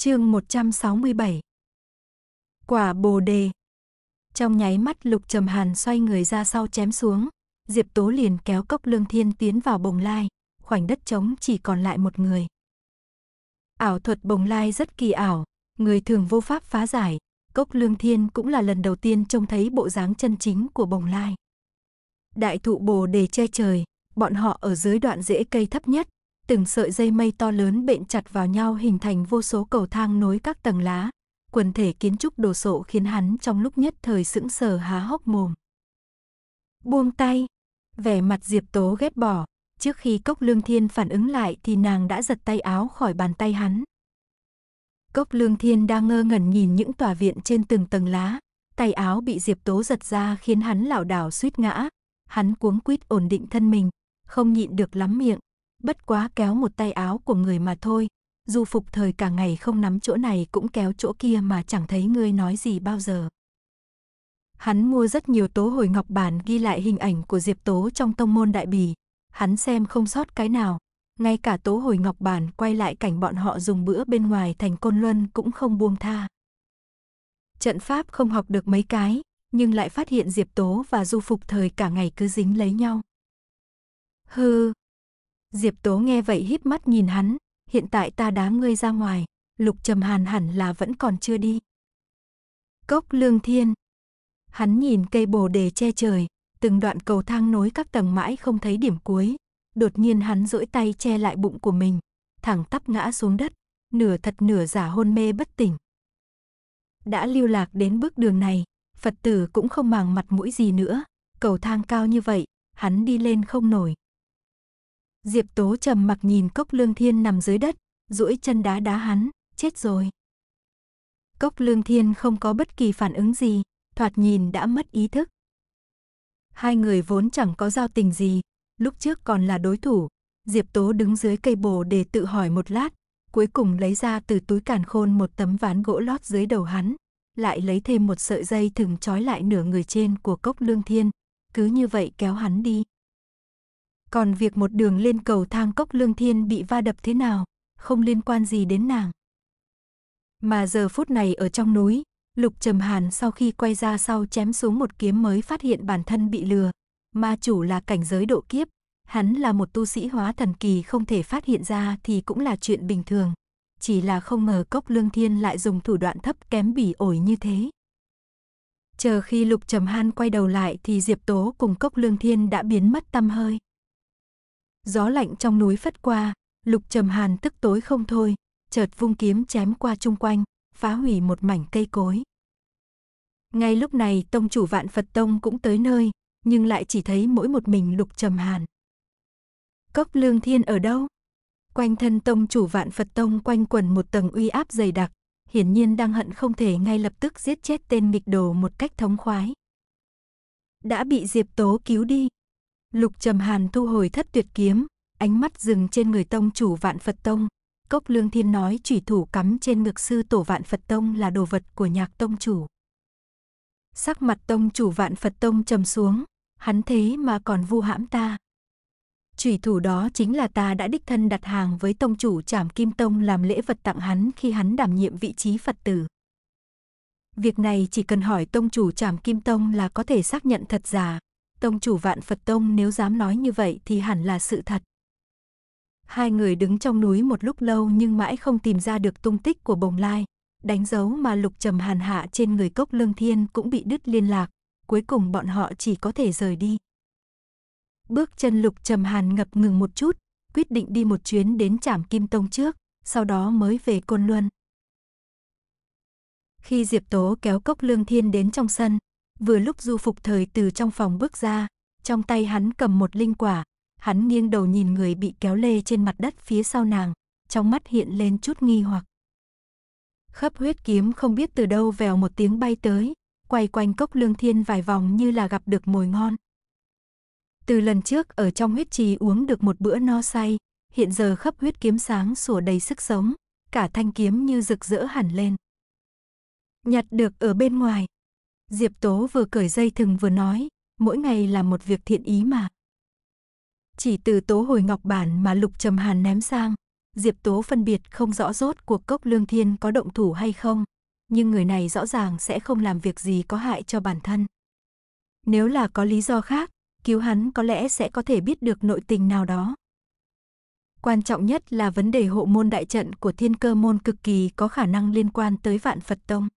Chương 167 Quả bồ đề Trong nháy mắt lục trầm hàn xoay người ra sau chém xuống, Diệp Tố liền kéo cốc lương thiên tiến vào bồng lai, khoảnh đất trống chỉ còn lại một người. Ảo thuật bồng lai rất kỳ ảo, người thường vô pháp phá giải, cốc lương thiên cũng là lần đầu tiên trông thấy bộ dáng chân chính của bồng lai. Đại thụ bồ đề che trời, bọn họ ở dưới đoạn rễ cây thấp nhất, từng sợi dây mây to lớn bện chặt vào nhau hình thành vô số cầu thang nối các tầng lá. Quần thể kiến trúc đồ sộ khiến hắn trong lúc nhất thời sững sờ há hốc mồm. Buông tay, vẻ mặt Diệp Tố ghét bỏ, trước khi Cốc Lương Thiên phản ứng lại thì nàng đã giật tay áo khỏi bàn tay hắn. Cốc Lương Thiên đang ngơ ngẩn nhìn những tòa viện trên từng tầng lá, tay áo bị Diệp Tố giật ra khiến hắn lảo đảo suýt ngã, hắn cuống quýt ổn định thân mình, không nhịn được lắm miệng, bất quá kéo một tay áo của người mà thôi. Dù phục thời cả ngày không nắm chỗ này cũng kéo chỗ kia mà chẳng thấy ngươi nói gì bao giờ. Hắn mua rất nhiều tố hồi ngọc bản ghi lại hình ảnh của Diệp Tố trong tông môn đại bì Hắn xem không sót cái nào. Ngay cả tố hồi ngọc bản quay lại cảnh bọn họ dùng bữa bên ngoài thành côn luân cũng không buông tha. Trận pháp không học được mấy cái, nhưng lại phát hiện Diệp Tố và Du Phục thời cả ngày cứ dính lấy nhau. Hừ, Diệp Tố nghe vậy híp mắt nhìn hắn, hiện tại ta đá ngươi ra ngoài, Lục Trầm Hàn hẳn là vẫn còn chưa đi. Cốc Lương Thiên. Hắn nhìn cây bồ đề che trời, từng đoạn cầu thang nối các tầng mãi không thấy điểm cuối. Đột nhiên hắn duỗi tay che lại bụng của mình, thẳng tắp ngã xuống đất, nửa thật nửa giả hôn mê bất tỉnh. Đã lưu lạc đến bước đường này, Phật tử cũng không màng mặt mũi gì nữa, cầu thang cao như vậy, hắn đi lên không nổi, Diệp Tố trầm mặc nhìn Cốc Lương Thiên nằm dưới đất, duỗi chân đá đá hắn, chết rồi. Cốc Lương Thiên không có bất kỳ phản ứng gì, thoạt nhìn đã mất ý thức. Hai người vốn chẳng có giao tình gì, lúc trước còn là đối thủ. Diệp Tố đứng dưới cây bồ để tự hỏi một lát, cuối cùng lấy ra từ túi càn khôn một tấm ván gỗ lót dưới đầu hắn, lại lấy thêm một sợi dây thừng trói lại nửa người trên của Cốc Lương Thiên, cứ như vậy kéo hắn đi. Còn việc một đường lên cầu thang cốc lương thiên bị va đập thế nào, không liên quan gì đến nàng. Mà giờ phút này ở trong núi, Lục Trầm Hàn sau khi quay ra sau chém xuống một kiếm mới phát hiện bản thân bị lừa. Ma chủ là cảnh giới độ kiếp, hắn là một tu sĩ hóa thần kỳ không thể phát hiện ra thì cũng là chuyện bình thường. Chỉ là không ngờ cốc lương thiên lại dùng thủ đoạn thấp kém bỉ ổi như thế. Chờ khi Lục Trầm Hàn quay đầu lại thì Diệp Tố cùng cốc lương thiên đã biến mất tâm hơi. Gió lạnh trong núi phất qua, Lục Trầm Hàn tức tối không thôi, chợt vung kiếm chém qua chung quanh, phá hủy một mảnh cây cối. Ngay lúc này tông chủ vạn Phật Tông cũng tới nơi, nhưng lại chỉ thấy mỗi một mình Lục Trầm Hàn. Cốc Lương Thiên ở đâu? Quanh thân tông chủ vạn Phật Tông quanh quần một tầng uy áp dày đặc, hiển nhiên đang hận không thể ngay lập tức giết chết tên nghịch đồ một cách thống khoái. Đã bị Diệp Tố cứu đi. Lục Trầm Hàn thu hồi thất tuyệt kiếm, ánh mắt dừng trên người tông chủ Vạn Phật Tông. Cốc Lương Thiên nói chủy thủ cắm trên ngực sư tổ Vạn Phật Tông là đồ vật của nhạc tông chủ. Sắc mặt tông chủ Vạn Phật Tông trầm xuống, hắn thế mà còn vu hãm ta. Chủy thủ đó chính là ta đã đích thân đặt hàng với tông chủ Trảm Kim Tông làm lễ vật tặng hắn khi hắn đảm nhiệm vị trí Phật tử. Việc này chỉ cần hỏi tông chủ Trảm Kim Tông là có thể xác nhận thật giả, tông chủ vạn Phật Tông nếu dám nói như vậy thì hẳn là sự thật. Hai người đứng trong núi một lúc lâu nhưng mãi không tìm ra được tung tích của bồng lai. Đánh dấu mà lục trầm hàn hạ trên người cốc lương thiên cũng bị đứt liên lạc. Cuối cùng bọn họ chỉ có thể rời đi. Bước chân lục trầm hàn ngập ngừng một chút, quyết định đi một chuyến đến trảm kim tông trước, sau đó mới về Côn Luân. Khi Diệp Tố kéo cốc lương thiên đến trong sân, Vừa lúc Du Phục Thời từ trong phòng bước ra, trong tay hắn cầm một linh quả, hắn nghiêng đầu nhìn người bị kéo lê trên mặt đất phía sau nàng, trong mắt hiện lên chút nghi hoặc. Khắp huyết kiếm không biết từ đâu vèo một tiếng bay tới, quay quanh cốc lương thiên vài vòng như là gặp được mồi ngon. Từ lần trước ở trong huyết trì uống được một bữa no say, hiện giờ khắp huyết kiếm sáng sủa đầy sức sống, cả thanh kiếm như rực rỡ hẳn lên. Nhặt được ở bên ngoài, Diệp Tố vừa cởi dây thừng vừa nói, mỗi ngày là một việc thiện ý mà. Chỉ từ tố hồi ngọc bản mà Lục Trầm Hàn ném sang, Diệp Tố phân biệt không rõ rốt cuộc cốc lương thiên có động thủ hay không, nhưng người này rõ ràng sẽ không làm việc gì có hại cho bản thân. Nếu là có lý do khác, cứu hắn có lẽ sẽ có thể biết được nội tình nào đó. Quan trọng nhất là vấn đề hộ môn đại trận của thiên cơ môn cực kỳ có khả năng liên quan tới vạn Phật Tông.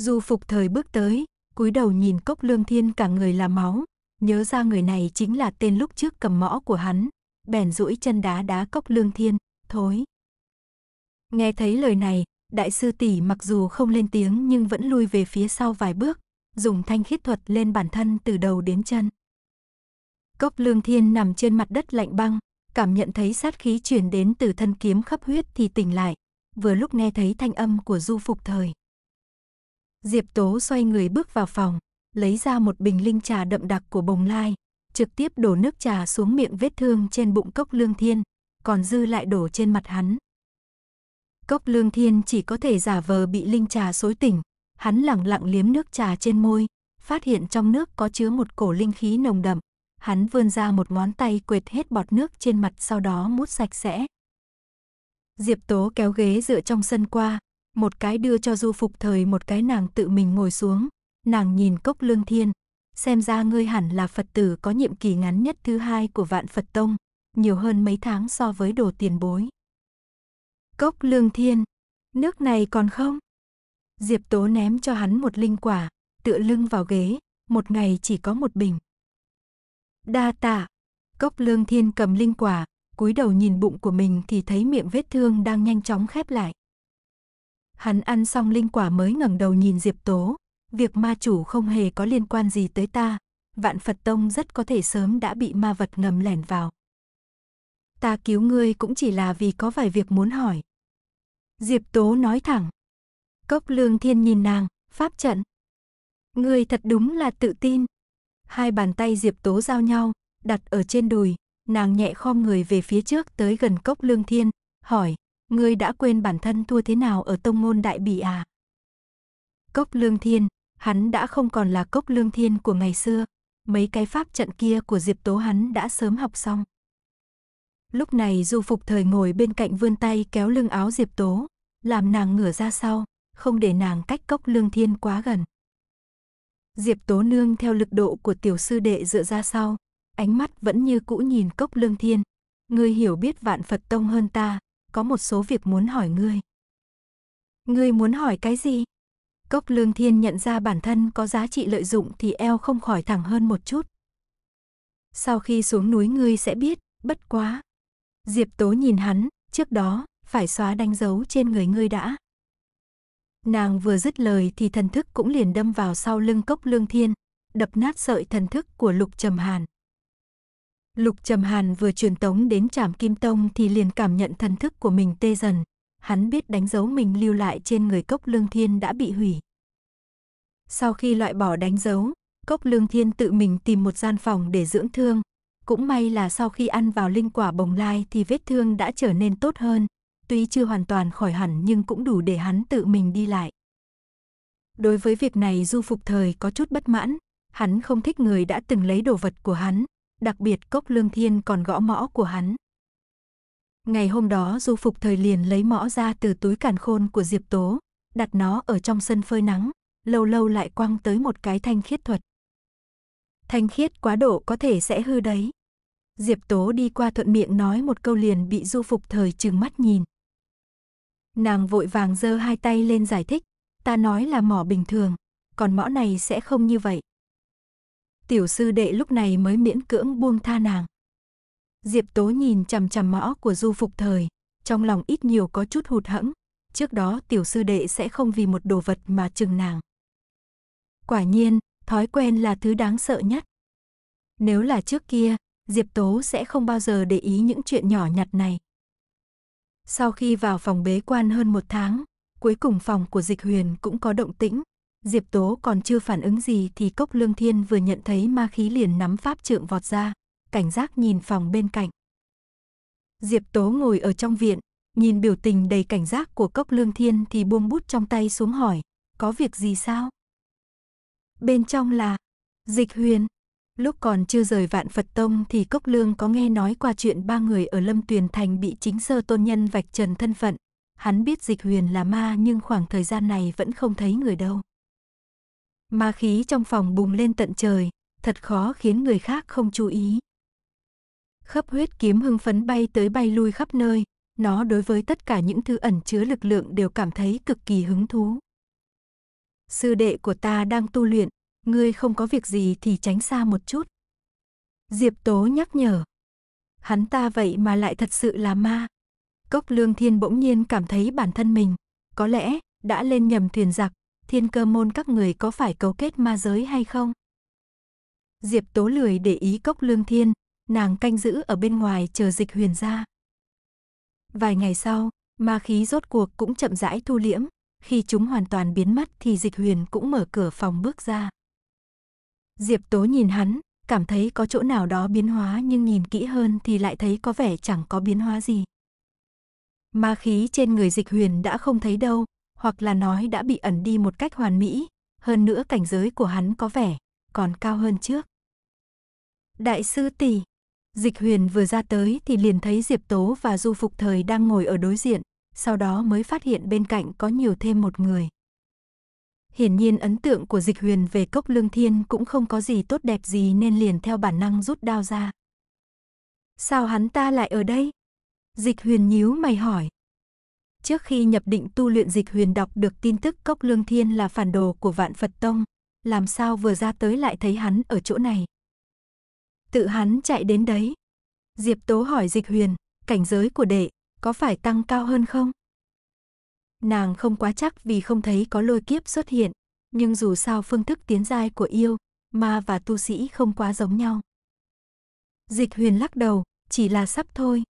Du phục thời bước tới, cúi đầu nhìn cốc lương thiên cả người là máu, nhớ ra người này chính là tên lúc trước cầm mõ của hắn, bèn duỗi chân đá đá cốc lương thiên, thối. Nghe thấy lời này, đại sư tỷ mặc dù không lên tiếng nhưng vẫn lui về phía sau vài bước, dùng thanh khiết thuật lên bản thân từ đầu đến chân. Cốc lương thiên nằm trên mặt đất lạnh băng, cảm nhận thấy sát khí chuyển đến từ thân kiếm khắp huyết thì tỉnh lại, vừa lúc nghe thấy thanh âm của du phục thời. Diệp Tố xoay người bước vào phòng, lấy ra một bình linh trà đậm đặc của bồng lai, trực tiếp đổ nước trà xuống miệng vết thương trên bụng cốc lương thiên, còn dư lại đổ trên mặt hắn. Cốc lương thiên chỉ có thể giả vờ bị linh trà xối tỉnh, hắn lẳng lặng liếm nước trà trên môi, phát hiện trong nước có chứa một cổ linh khí nồng đậm, hắn vươn ra một ngón tay quệt hết bọt nước trên mặt sau đó mút sạch sẽ. Diệp Tố kéo ghế dựa trong sân qua, một cái đưa cho du phục thời một cái nàng tự mình ngồi xuống, nàng nhìn cốc lương thiên, xem ra ngươi hẳn là Phật tử có nhiệm kỳ ngắn nhất thứ hai của vạn Phật Tông, nhiều hơn mấy tháng so với đồ tiền bối. Cốc lương thiên, nước này còn không? Diệp Tố ném cho hắn một linh quả, tựa lưng vào ghế, một ngày chỉ có một bình. Đa tạ, cốc lương thiên cầm linh quả, cúi đầu nhìn bụng của mình thì thấy miệng vết thương đang nhanh chóng khép lại. Hắn ăn xong linh quả mới ngẩng đầu nhìn Diệp Tố. Việc ma chủ không hề có liên quan gì tới ta. Vạn Phật Tông rất có thể sớm đã bị ma vật ngầm lẻn vào. Ta cứu ngươi cũng chỉ là vì có vài việc muốn hỏi. Diệp Tố nói thẳng. Cốc lương thiên nhìn nàng, pháp trận. Ngươi thật đúng là tự tin. Hai bàn tay Diệp Tố giao nhau, đặt ở trên đùi, nàng nhẹ khom người về phía trước tới gần cốc lương thiên, hỏi ngươi đã quên bản thân thua thế nào ở tông môn đại bỉ à? Cốc lương thiên, hắn đã không còn là cốc lương thiên của ngày xưa, mấy cái pháp trận kia của Diệp Tố hắn đã sớm học xong. Lúc này Du Phục Thời ngồi bên cạnh vươn tay kéo lưng áo Diệp Tố, làm nàng ngửa ra sau, không để nàng cách cốc lương thiên quá gần. Diệp Tố nương theo lực độ của tiểu sư đệ dựa ra sau, ánh mắt vẫn như cũ nhìn cốc lương thiên. Ngươi hiểu biết vạn Phật Tông hơn ta, có một số việc muốn hỏi ngươi. Ngươi muốn hỏi cái gì? Cốc lương thiên nhận ra bản thân có giá trị lợi dụng thì eo không khỏi thẳng hơn một chút. Sau khi xuống núi ngươi sẽ biết, bất quá. Diệp tố nhìn hắn, trước đó, phải xóa đánh dấu trên người ngươi đã. Nàng vừa dứt lời thì thần thức cũng liền đâm vào sau lưng cốc lương thiên, đập nát sợi thần thức của lục trầm hàn. Lục Trầm Hàn vừa truyền tống đến Trảm Kim Tông thì liền cảm nhận thần thức của mình tê dần, hắn biết đánh dấu mình lưu lại trên người Cốc Lương Thiên đã bị hủy. Sau khi loại bỏ đánh dấu, Cốc Lương Thiên tự mình tìm một gian phòng để dưỡng thương, cũng may là sau khi ăn vào linh quả bồng lai thì vết thương đã trở nên tốt hơn, tuy chưa hoàn toàn khỏi hẳn nhưng cũng đủ để hắn tự mình đi lại. Đối với việc này Du Phục Thời có chút bất mãn, hắn không thích người đã từng lấy đồ vật của hắn, đặc biệt cốc lương thiên còn gõ mõ của hắn. Ngày hôm đó du phục thời liền lấy mõ ra từ túi càn khôn của Diệp Tố, đặt nó ở trong sân phơi nắng, lâu lâu lại quăng tới một cái thanh khiết thuật. Thanh khiết quá độ có thể sẽ hư đấy. Diệp Tố đi qua thuận miệng nói một câu liền bị du phục thời trừng mắt nhìn. Nàng vội vàng giơ hai tay lên giải thích, ta nói là mỏ bình thường, còn mõ này sẽ không như vậy tiểu sư đệ lúc này mới miễn cưỡng buông tha nàng. Diệp Tố nhìn chằm chằm mõ của Du Phục Thời, trong lòng ít nhiều có chút hụt hẫng, trước đó tiểu sư đệ sẽ không vì một đồ vật mà chừng nàng. Quả nhiên, thói quen là thứ đáng sợ nhất. Nếu là trước kia, Diệp Tố sẽ không bao giờ để ý những chuyện nhỏ nhặt này. Sau khi vào phòng bế quan hơn một tháng, cuối cùng phòng của Dịch Huyền cũng có động tĩnh, Diệp Tố còn chưa phản ứng gì thì Cốc Lương Thiên vừa nhận thấy ma khí liền nắm pháp trượng vọt ra, cảnh giác nhìn phòng bên cạnh. Diệp Tố ngồi ở trong viện, nhìn biểu tình đầy cảnh giác của Cốc Lương Thiên thì buông bút trong tay xuống hỏi, có việc gì sao? Bên trong là Dịch Huyền. Lúc còn chưa rời Vạn Phật Tông thì Cốc Lương có nghe nói qua chuyện ba người ở Lâm Tuyền Thành bị chính sơ tôn nhân vạch trần thân phận. Hắn biết Dịch Huyền là ma nhưng khoảng thời gian này vẫn không thấy người đâu. Ma khí trong phòng bùng lên tận trời, thật khó khiến người khác không chú ý. Khắp huyết kiếm hưng phấn bay tới bay lui khắp nơi, nó đối với tất cả những thứ ẩn chứa lực lượng đều cảm thấy cực kỳ hứng thú. Sư đệ của ta đang tu luyện, ngươi không có việc gì thì tránh xa một chút. Diệp Tố nhắc nhở. Hắn ta vậy mà lại thật sự là ma. Cốc Lương Thiên bỗng nhiên cảm thấy bản thân mình, có lẽ đã lên nhầm thuyền giặc, thiên cơ môn các người có phải cấu kết ma giới hay không? Diệp Tố lười để ý cốc lương thiên, nàng canh giữ ở bên ngoài chờ dịch huyền ra. Vài ngày sau, ma khí rốt cuộc cũng chậm rãi thu liễm, khi chúng hoàn toàn biến mất thì dịch huyền cũng mở cửa phòng bước ra. Diệp Tố nhìn hắn, cảm thấy có chỗ nào đó biến hóa nhưng nhìn kỹ hơn thì lại thấy có vẻ chẳng có biến hóa gì. Ma khí trên người dịch huyền đã không thấy đâu, hoặc là nói đã bị ẩn đi một cách hoàn mỹ, hơn nữa cảnh giới của hắn có vẻ còn cao hơn trước. Đại sư tỷ, Dịch Huyền vừa ra tới thì liền thấy Diệp Tố và Du Phục Thời đang ngồi ở đối diện, sau đó mới phát hiện bên cạnh có nhiều thêm một người. Hiển nhiên ấn tượng của Dịch Huyền về Cốc Lương Thiên cũng không có gì tốt đẹp gì nên liền theo bản năng rút đao ra. Sao hắn ta lại ở đây? Dịch Huyền nhíu mày hỏi. Trước khi nhập định tu luyện dịch huyền đọc được tin tức Cốc Lương Thiên là phản đồ của Vạn Phật Tông, làm sao vừa ra tới lại thấy hắn ở chỗ này. Tự hắn chạy đến đấy. Diệp Tố hỏi dịch huyền, cảnh giới của đệ có phải tăng cao hơn không? Nàng không quá chắc vì không thấy có lôi kiếp xuất hiện, nhưng dù sao phương thức tiến giai của yêu, ma và tu sĩ không quá giống nhau. Dịch huyền lắc đầu, chỉ là sắp thôi.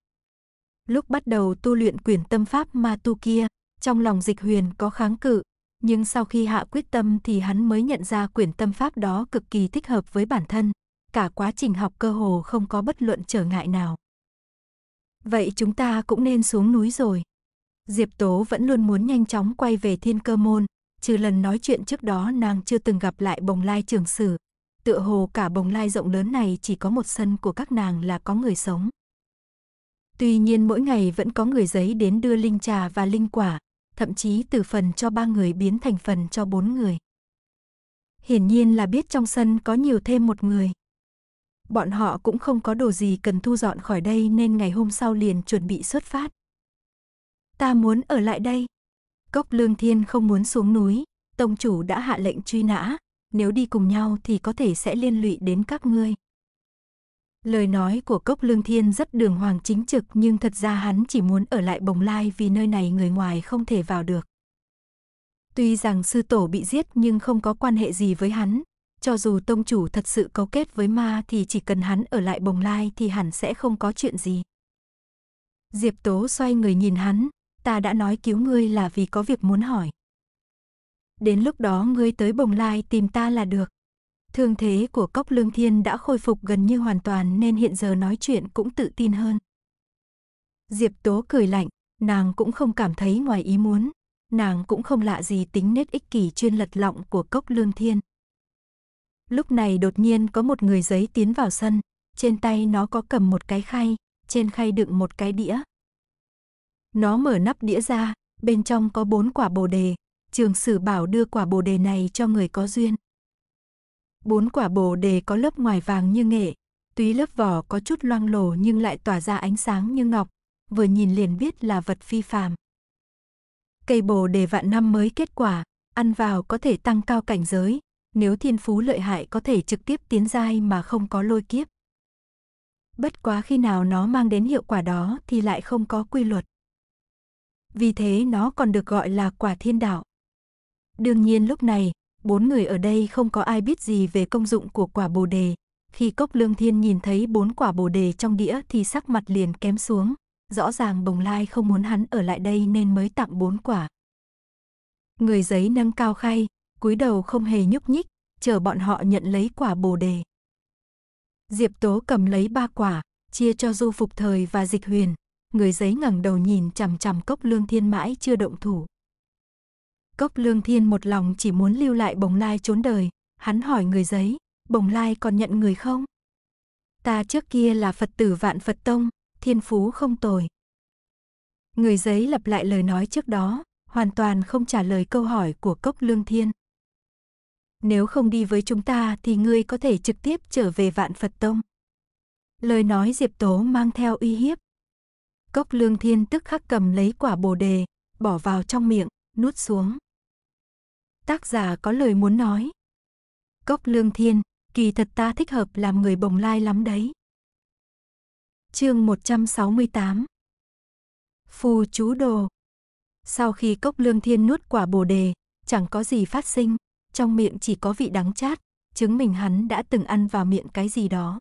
Lúc bắt đầu tu luyện quyển tâm pháp ma tu kia, trong lòng dịch huyền có kháng cự, nhưng sau khi hạ quyết tâm thì hắn mới nhận ra quyển tâm pháp đó cực kỳ thích hợp với bản thân, cả quá trình học cơ hồ không có bất luận trở ngại nào. Vậy chúng ta cũng nên xuống núi rồi. Diệp Tố vẫn luôn muốn nhanh chóng quay về thiên cơ môn, trừ lần nói chuyện trước đó nàng chưa từng gặp lại bồng lai trường sử. Tựa hồ cả bồng lai rộng lớn này chỉ có một sân của các nàng là có người sống. Tuy nhiên mỗi ngày vẫn có người giấy đến đưa linh trà và linh quả, thậm chí từ phần cho ba người biến thành phần cho bốn người. Hiển nhiên là biết trong sân có nhiều thêm một người. Bọn họ cũng không có đồ gì cần thu dọn khỏi đây nên ngày hôm sau liền chuẩn bị xuất phát. Ta muốn ở lại đây. Cốc Lương Thiên không muốn xuống núi, tông chủ đã hạ lệnh truy nã, nếu đi cùng nhau thì có thể sẽ liên lụy đến các ngươi. Lời nói của Cốc Lương Thiên rất đường hoàng chính trực nhưng thật ra hắn chỉ muốn ở lại Bồng Lai vì nơi này người ngoài không thể vào được. Tuy rằng sư tổ bị giết nhưng không có quan hệ gì với hắn, cho dù tông chủ thật sự cấu kết với ma thì chỉ cần hắn ở lại Bồng Lai thì hẳn sẽ không có chuyện gì. Diệp Tố xoay người nhìn hắn, ta đã nói cứu ngươi là vì có việc muốn hỏi. Đến lúc đó ngươi tới Bồng Lai tìm ta là được. Thương thế của Cốc Lương Thiên đã khôi phục gần như hoàn toàn nên hiện giờ nói chuyện cũng tự tin hơn. Diệp Tố cười lạnh, nàng cũng không cảm thấy ngoài ý muốn, nàng cũng không lạ gì tính nết ích kỷ chuyên lật lọng của Cốc Lương Thiên. Lúc này đột nhiên có một người giấy tiến vào sân, trên tay nó có cầm một cái khay, trên khay đựng một cái đĩa. Nó mở nắp đĩa ra, bên trong có bốn quả bồ đề, trường sử bảo đưa quả bồ đề này cho người có duyên, Bốn quả bồ đề có lớp ngoài vàng như nghệ, tuy lớp vỏ có chút loang lổ nhưng lại tỏa ra ánh sáng như ngọc, vừa nhìn liền biết là vật phi phàm. Cây bồ đề vạn năm mới kết quả, ăn vào có thể tăng cao cảnh giới, nếu thiên phú lợi hại có thể trực tiếp tiến giai mà không có lôi kiếp. Bất quá khi nào nó mang đến hiệu quả đó thì lại không có quy luật. Vì thế nó còn được gọi là quả thiên đạo. Đương nhiên lúc này, Bốn người ở đây không có ai biết gì về công dụng của quả bồ đề. Khi Cốc Lương Thiên nhìn thấy bốn quả bồ đề trong đĩa thì sắc mặt liền kém xuống. Rõ ràng Bồng Lai không muốn hắn ở lại đây nên mới tặng bốn quả. Người giấy nâng cao khay, cúi đầu không hề nhúc nhích, chờ bọn họ nhận lấy quả bồ đề. Diệp Tố cầm lấy ba quả, chia cho Du Phục Thời và Dịch Huyền. Người giấy ngẩng đầu nhìn chằm chằm Cốc Lương Thiên mãi chưa động thủ. Cốc Lương Thiên một lòng chỉ muốn lưu lại Bồng Lai trốn đời, hắn hỏi người giấy, Bồng Lai còn nhận người không? Ta trước kia là Phật tử vạn Phật Tông, thiên phú không tồi. Người giấy lặp lại lời nói trước đó, hoàn toàn không trả lời câu hỏi của Cốc Lương Thiên. Nếu không đi với chúng ta thì ngươi có thể trực tiếp trở về vạn Phật Tông. Lời nói Diệp Tố mang theo uy hiếp. Cốc Lương Thiên tức khắc cầm lấy quả bồ đề, bỏ vào trong miệng, nuốt xuống tác giả có lời muốn nói. Cốc Lương Thiên, kỳ thật ta thích hợp làm người bồng lai lắm đấy. Chương 168 Phù chú đồ Sau khi Cốc Lương Thiên nuốt quả bồ đề, chẳng có gì phát sinh, trong miệng chỉ có vị đắng chát, chứng minh hắn đã từng ăn vào miệng cái gì đó.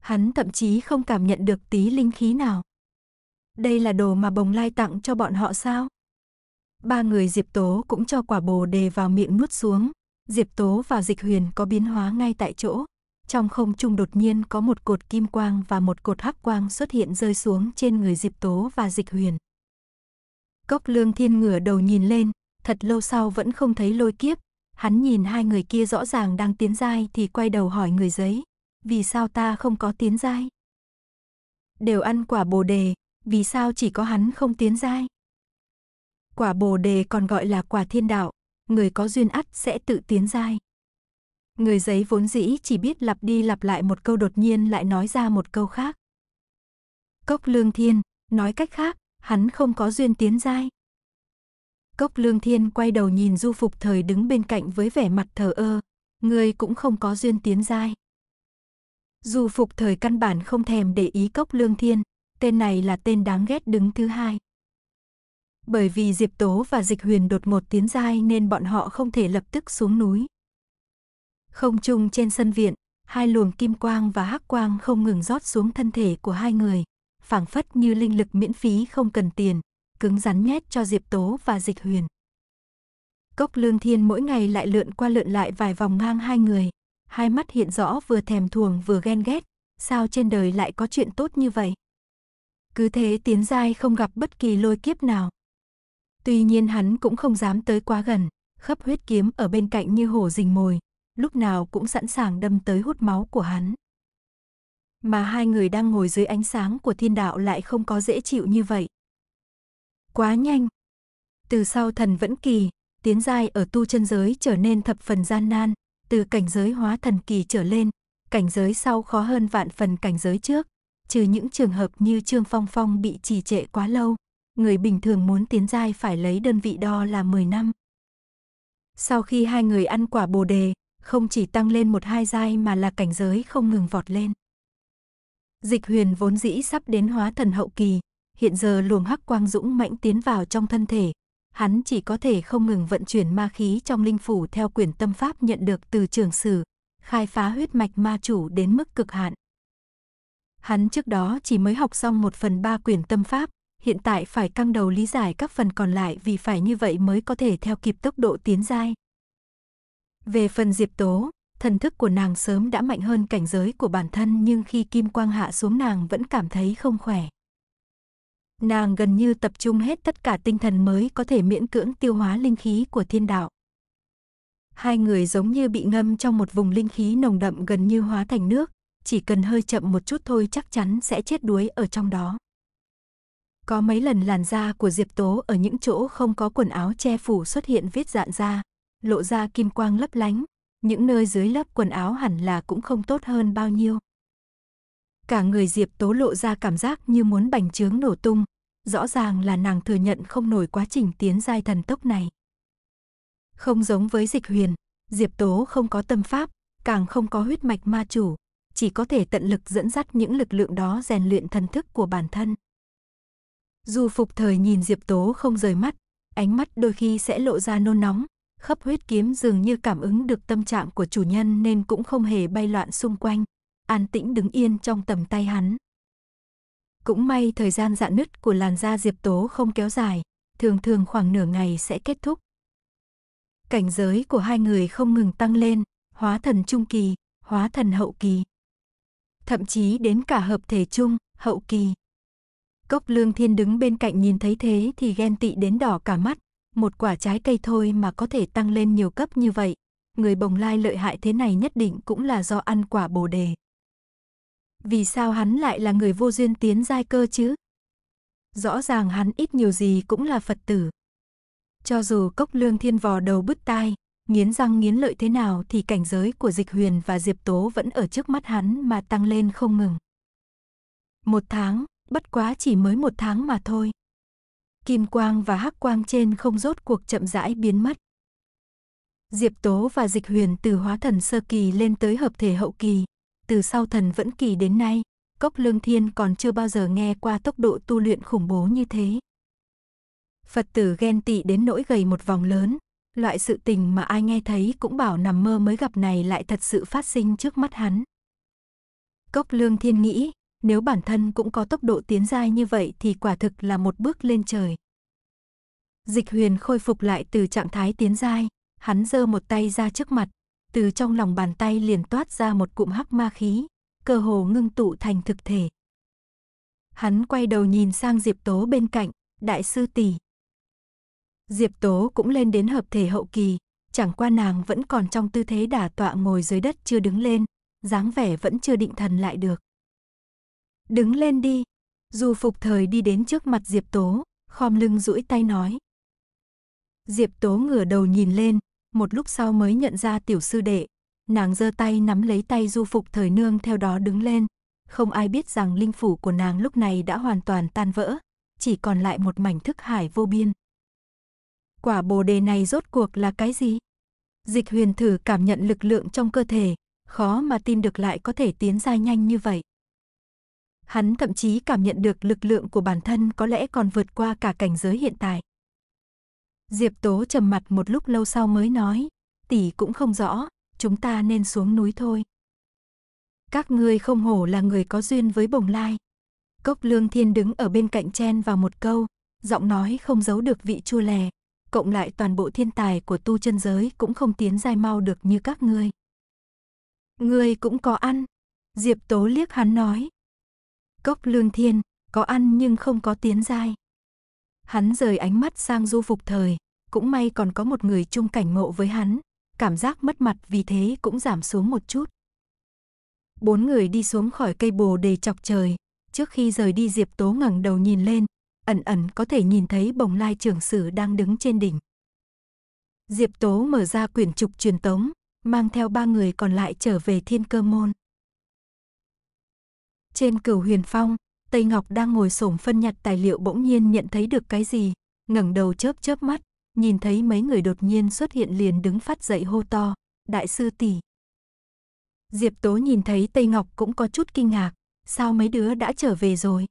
Hắn thậm chí không cảm nhận được tí linh khí nào. Đây là đồ mà bồng lai tặng cho bọn họ sao? Ba người Diệp Tố cũng cho quả bồ đề vào miệng nuốt xuống. Diệp Tố và Dịch Huyền có biến hóa ngay tại chỗ. Trong không trung đột nhiên có một cột kim quang và một cột hắc quang xuất hiện rơi xuống trên người Diệp Tố và Dịch Huyền. Cốc lương thiên ngửa đầu nhìn lên, thật lâu sau vẫn không thấy lôi kiếp. Hắn nhìn hai người kia rõ ràng đang tiến dai thì quay đầu hỏi người giấy. Vì sao ta không có tiến dai? Đều ăn quả bồ đề, vì sao chỉ có hắn không tiến dai? Quả Bồ đề còn gọi là quả thiên đạo, người có duyên ắt sẽ tự tiến giai. Người giấy vốn dĩ chỉ biết lặp đi lặp lại một câu đột nhiên lại nói ra một câu khác. Cốc Lương Thiên, nói cách khác, hắn không có duyên tiến giai. Cốc Lương Thiên quay đầu nhìn Du Phục Thời đứng bên cạnh với vẻ mặt thờ ơ, người cũng không có duyên tiến giai. Du Phục Thời căn bản không thèm để ý Cốc Lương Thiên, tên này là tên đáng ghét đứng thứ hai. Bởi vì Diệp Tố và Dịch Huyền đột một tiến giai nên bọn họ không thể lập tức xuống núi. Không chung trên sân viện, hai luồng kim quang và hắc quang không ngừng rót xuống thân thể của hai người, phảng phất như linh lực miễn phí không cần tiền, cứng rắn nhét cho Diệp Tố và Dịch Huyền. Cốc Lương Thiên mỗi ngày lại lượn qua lượn lại vài vòng ngang hai người, hai mắt hiện rõ vừa thèm thuồng vừa ghen ghét, sao trên đời lại có chuyện tốt như vậy? Cứ thế tiến giai không gặp bất kỳ lôi kiếp nào. Tuy nhiên hắn cũng không dám tới quá gần, khắp huyết kiếm ở bên cạnh như hổ rình mồi, lúc nào cũng sẵn sàng đâm tới hút máu của hắn. Mà hai người đang ngồi dưới ánh sáng của thiên đạo lại không có dễ chịu như vậy. Quá nhanh. Từ sau thần vẫn kỳ, tiến giai ở tu chân giới trở nên thập phần gian nan, từ cảnh giới hóa thần kỳ trở lên, cảnh giới sau khó hơn vạn phần cảnh giới trước, trừ những trường hợp như Trương Phong Phong bị trì trệ quá lâu, người bình thường muốn tiến giai phải lấy đơn vị đo là 10 năm. Sau khi hai người ăn quả bồ đề, không chỉ tăng lên một hai giai mà là cảnh giới không ngừng vọt lên. Dịch huyền vốn dĩ sắp đến hóa thần hậu kỳ, hiện giờ luồng hắc quang dũng mãnh tiến vào trong thân thể, hắn chỉ có thể không ngừng vận chuyển ma khí trong linh phủ theo quyển tâm pháp nhận được từ trường sử, khai phá huyết mạch ma chủ đến mức cực hạn. Hắn trước đó chỉ mới học xong một phần ba quyển tâm pháp, hiện tại phải căng đầu lý giải các phần còn lại vì phải như vậy mới có thể theo kịp tốc độ tiến giai. Về phần Diệp Tố, thần thức của nàng sớm đã mạnh hơn cảnh giới của bản thân nhưng khi kim quang hạ xuống nàng vẫn cảm thấy không khỏe. Nàng gần như tập trung hết tất cả tinh thần mới có thể miễn cưỡng tiêu hóa linh khí của thiên đạo. Hai người giống như bị ngâm trong một vùng linh khí nồng đậm gần như hóa thành nước, chỉ cần hơi chậm một chút thôi chắc chắn sẽ chết đuối ở trong đó. Có mấy lần làn da của Diệp Tố ở những chỗ không có quần áo che phủ xuất hiện vết dạn da, lộ ra kim quang lấp lánh, những nơi dưới lớp quần áo hẳn là cũng không tốt hơn bao nhiêu. Cả người Diệp Tố lộ ra cảm giác như muốn bành trướng nổ tung, rõ ràng là nàng thừa nhận không nổi quá trình tiến giai thần tốc này. Không giống với dịch huyền, Diệp Tố không có tâm pháp, càng không có huyết mạch ma chủ, chỉ có thể tận lực dẫn dắt những lực lượng đó rèn luyện thần thức của bản thân. Dù phục thời nhìn Diệp Tố không rời mắt, ánh mắt đôi khi sẽ lộ ra nôn nóng, khắp huyết kiếm dường như cảm ứng được tâm trạng của chủ nhân nên cũng không hề bay loạn xung quanh, an tĩnh đứng yên trong tầm tay hắn. Cũng may thời gian dạn nứt của làn da Diệp Tố không kéo dài, thường thường khoảng nửa ngày sẽ kết thúc. Cảnh giới của hai người không ngừng tăng lên, hóa thần trung kỳ, hóa thần hậu kỳ. Thậm chí đến cả hợp thể trung, hậu kỳ. Cốc lương thiên đứng bên cạnh nhìn thấy thế thì ghen tị đến đỏ cả mắt, một quả trái cây thôi mà có thể tăng lên nhiều cấp như vậy. Người bồng lai lợi hại thế này nhất định cũng là do ăn quả bồ đề. Vì sao hắn lại là người vô duyên tiến giai cơ chứ? Rõ ràng hắn ít nhiều gì cũng là Phật tử. Cho dù cốc lương thiên vò đầu bứt tai, nghiến răng nghiến lợi thế nào thì cảnh giới của Dịch Huyền và Diệp Tố vẫn ở trước mắt hắn mà tăng lên không ngừng. Một tháng, bất quá chỉ mới một tháng mà thôi. Kim quang và hắc quang trên không rốt cuộc chậm rãi biến mất. Diệp Tố và Dịch Huyền từ hóa thần sơ kỳ lên tới hợp thể hậu kỳ, từ sau thần vẫn kỳ đến nay, Cốc Lương Thiên còn chưa bao giờ nghe qua tốc độ tu luyện khủng bố như thế. Phật tử ghen tị đến nỗi gầy một vòng lớn, loại sự tình mà ai nghe thấy cũng bảo nằm mơ mới gặp này lại thật sự phát sinh trước mắt hắn. Cốc Lương Thiên nghĩ, nếu bản thân cũng có tốc độ tiến giai như vậy thì quả thực là một bước lên trời. Dịch huyền khôi phục lại từ trạng thái tiến giai, hắn giơ một tay ra trước mặt, từ trong lòng bàn tay liền toát ra một cụm hắc ma khí, cơ hồ ngưng tụ thành thực thể. Hắn quay đầu nhìn sang Diệp Tố bên cạnh, đại sư tỷ. Diệp Tố cũng lên đến hợp thể hậu kỳ, chẳng qua nàng vẫn còn trong tư thế đả tọa ngồi dưới đất chưa đứng lên, dáng vẻ vẫn chưa định thần lại được. Đứng lên đi. du phục thời đi đến trước mặt Diệp Tố, khom lưng duỗi tay nói. Diệp Tố ngửa đầu nhìn lên, một lúc sau mới nhận ra tiểu sư đệ. Nàng giơ tay nắm lấy tay du phục thời nương theo đó đứng lên. Không ai biết rằng linh phủ của nàng lúc này đã hoàn toàn tan vỡ, chỉ còn lại một mảnh thức hải vô biên. Quả bồ đề này rốt cuộc là cái gì? Dịch huyền thử cảm nhận lực lượng trong cơ thể, khó mà tin được lại có thể tiến ra nhanh như vậy hắn thậm chí cảm nhận được lực lượng của bản thân có lẽ còn vượt qua cả cảnh giới hiện tại. Diệp Tố trầm mặt một lúc lâu sau mới nói, tỷ cũng không rõ, chúng ta nên xuống núi thôi. Các ngươi không hổ là người có duyên với bồng lai. Cốc lương thiên đứng ở bên cạnh chen vào một câu, giọng nói không giấu được vị chua lè, cộng lại toàn bộ thiên tài của tu chân giới cũng không tiến dai mau được như các ngươi. Ngươi cũng có ăn, Diệp Tố liếc hắn nói, Cốc lương thiên, có ăn nhưng không có tiến giai. Hắn rời ánh mắt sang du phục thời, cũng may còn có một người chung cảnh ngộ với hắn, cảm giác mất mặt vì thế cũng giảm xuống một chút. Bốn người đi xuống khỏi cây bồ đề chọc trời, trước khi rời đi Diệp Tố ngẩng đầu nhìn lên, ẩn ẩn có thể nhìn thấy bồng lai trưởng sử đang đứng trên đỉnh. Diệp Tố mở ra quyển trục truyền tống, mang theo ba người còn lại trở về thiên cơ môn. Trên cửu huyền phong, Tây Ngọc đang ngồi xổm phân nhặt tài liệu bỗng nhiên nhận thấy được cái gì, ngẩng đầu chớp chớp mắt, nhìn thấy mấy người đột nhiên xuất hiện liền đứng phát dậy hô to, đại sư tỷ. Diệp Tố nhìn thấy Tây Ngọc cũng có chút kinh ngạc, sao mấy đứa đã trở về rồi?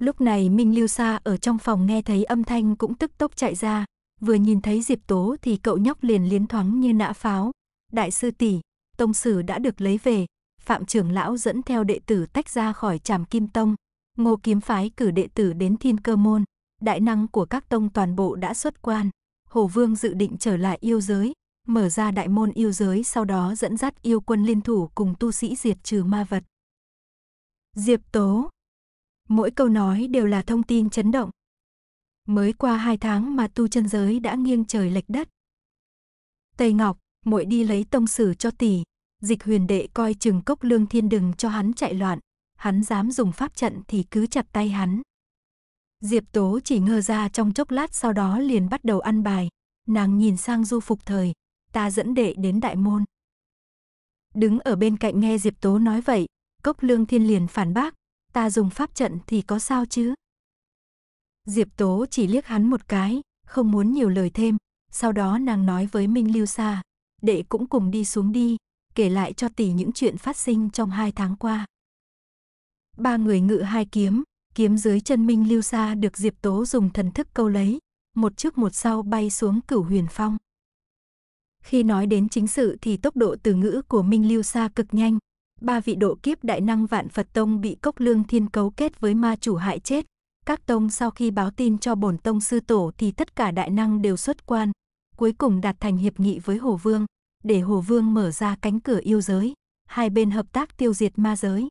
Lúc này Minh Lưu Sa ở trong phòng nghe thấy âm thanh cũng tức tốc chạy ra, vừa nhìn thấy Diệp Tố thì cậu nhóc liền liến thoáng như nã pháo. Đại sư tỷ, tông sử đã được lấy về, Phạm trưởng lão dẫn theo đệ tử tách ra khỏi Tràm Kim Tông, Ngô Kiếm phái cử đệ tử đến Thiên Cơ môn, đại năng của các tông toàn bộ đã xuất quan, Hồ Vương dự định trở lại yêu giới, mở ra đại môn yêu giới sau đó dẫn dắt yêu quân liên thủ cùng tu sĩ diệt trừ ma vật. Diệp Tố Mỗi câu nói đều là thông tin chấn động. Mới qua hai tháng mà tu chân giới đã nghiêng trời lệch đất. Tây Ngọc, muội đi lấy tông sử cho tỷ, dịch huyền đệ coi chừng cốc lương thiên đừng cho hắn chạy loạn, hắn dám dùng pháp trận thì cứ chặt tay hắn. Diệp Tố chỉ ngơ ra trong chốc lát sau đó liền bắt đầu ăn bài, nàng nhìn sang du phục thời, ta dẫn đệ đến đại môn. Đứng ở bên cạnh nghe Diệp Tố nói vậy, cốc lương thiên liền phản bác, ta dùng pháp trận thì có sao chứ? Diệp Tố chỉ liếc hắn một cái, không muốn nhiều lời thêm, sau đó nàng nói với Minh Lưu Sa, đệ cũng cùng đi xuống đi, kể lại cho tỷ những chuyện phát sinh trong hai tháng qua. Ba người ngự hai kiếm, kiếm dưới chân Minh Lưu Sa được Diệp Tố dùng thần thức câu lấy, một trước một sau bay xuống cửu huyền phong. Khi nói đến chính sự thì tốc độ từ ngữ của Minh Lưu Sa cực nhanh, ba vị độ kiếp đại năng vạn Phật Tông bị cốc lương thiên cấu kết với ma chủ hại chết. Các tông sau khi báo tin cho bổn tông sư tổ thì tất cả đại năng đều xuất quan, cuối cùng đạt thành hiệp nghị với Hồ Vương, để Hồ Vương mở ra cánh cửa yêu giới, hai bên hợp tác tiêu diệt ma giới.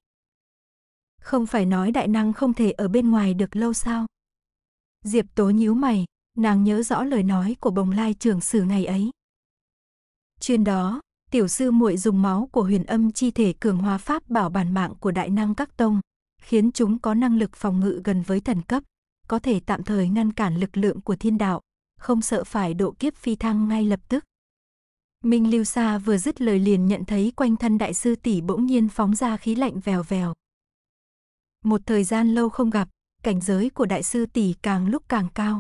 Không phải nói đại năng không thể ở bên ngoài được lâu sao? Diệp Tố nhíu mày, nàng nhớ rõ lời nói của Bồng Lai trưởng sử ngày ấy. Chuyên đó, tiểu sư muội dùng máu của huyền âm chi thể cường hóa pháp bảo bản mạng của đại năng các tông, khiến chúng có năng lực phòng ngự gần với thần cấp, có thể tạm thời ngăn cản lực lượng của thiên đạo, không sợ phải độ kiếp phi thăng ngay lập tức. Minh Lưu Sa vừa dứt lời liền nhận thấy quanh thân đại sư tỷ bỗng nhiên phóng ra khí lạnh vèo vèo. Một thời gian lâu không gặp, cảnh giới của đại sư tỷ càng lúc càng cao.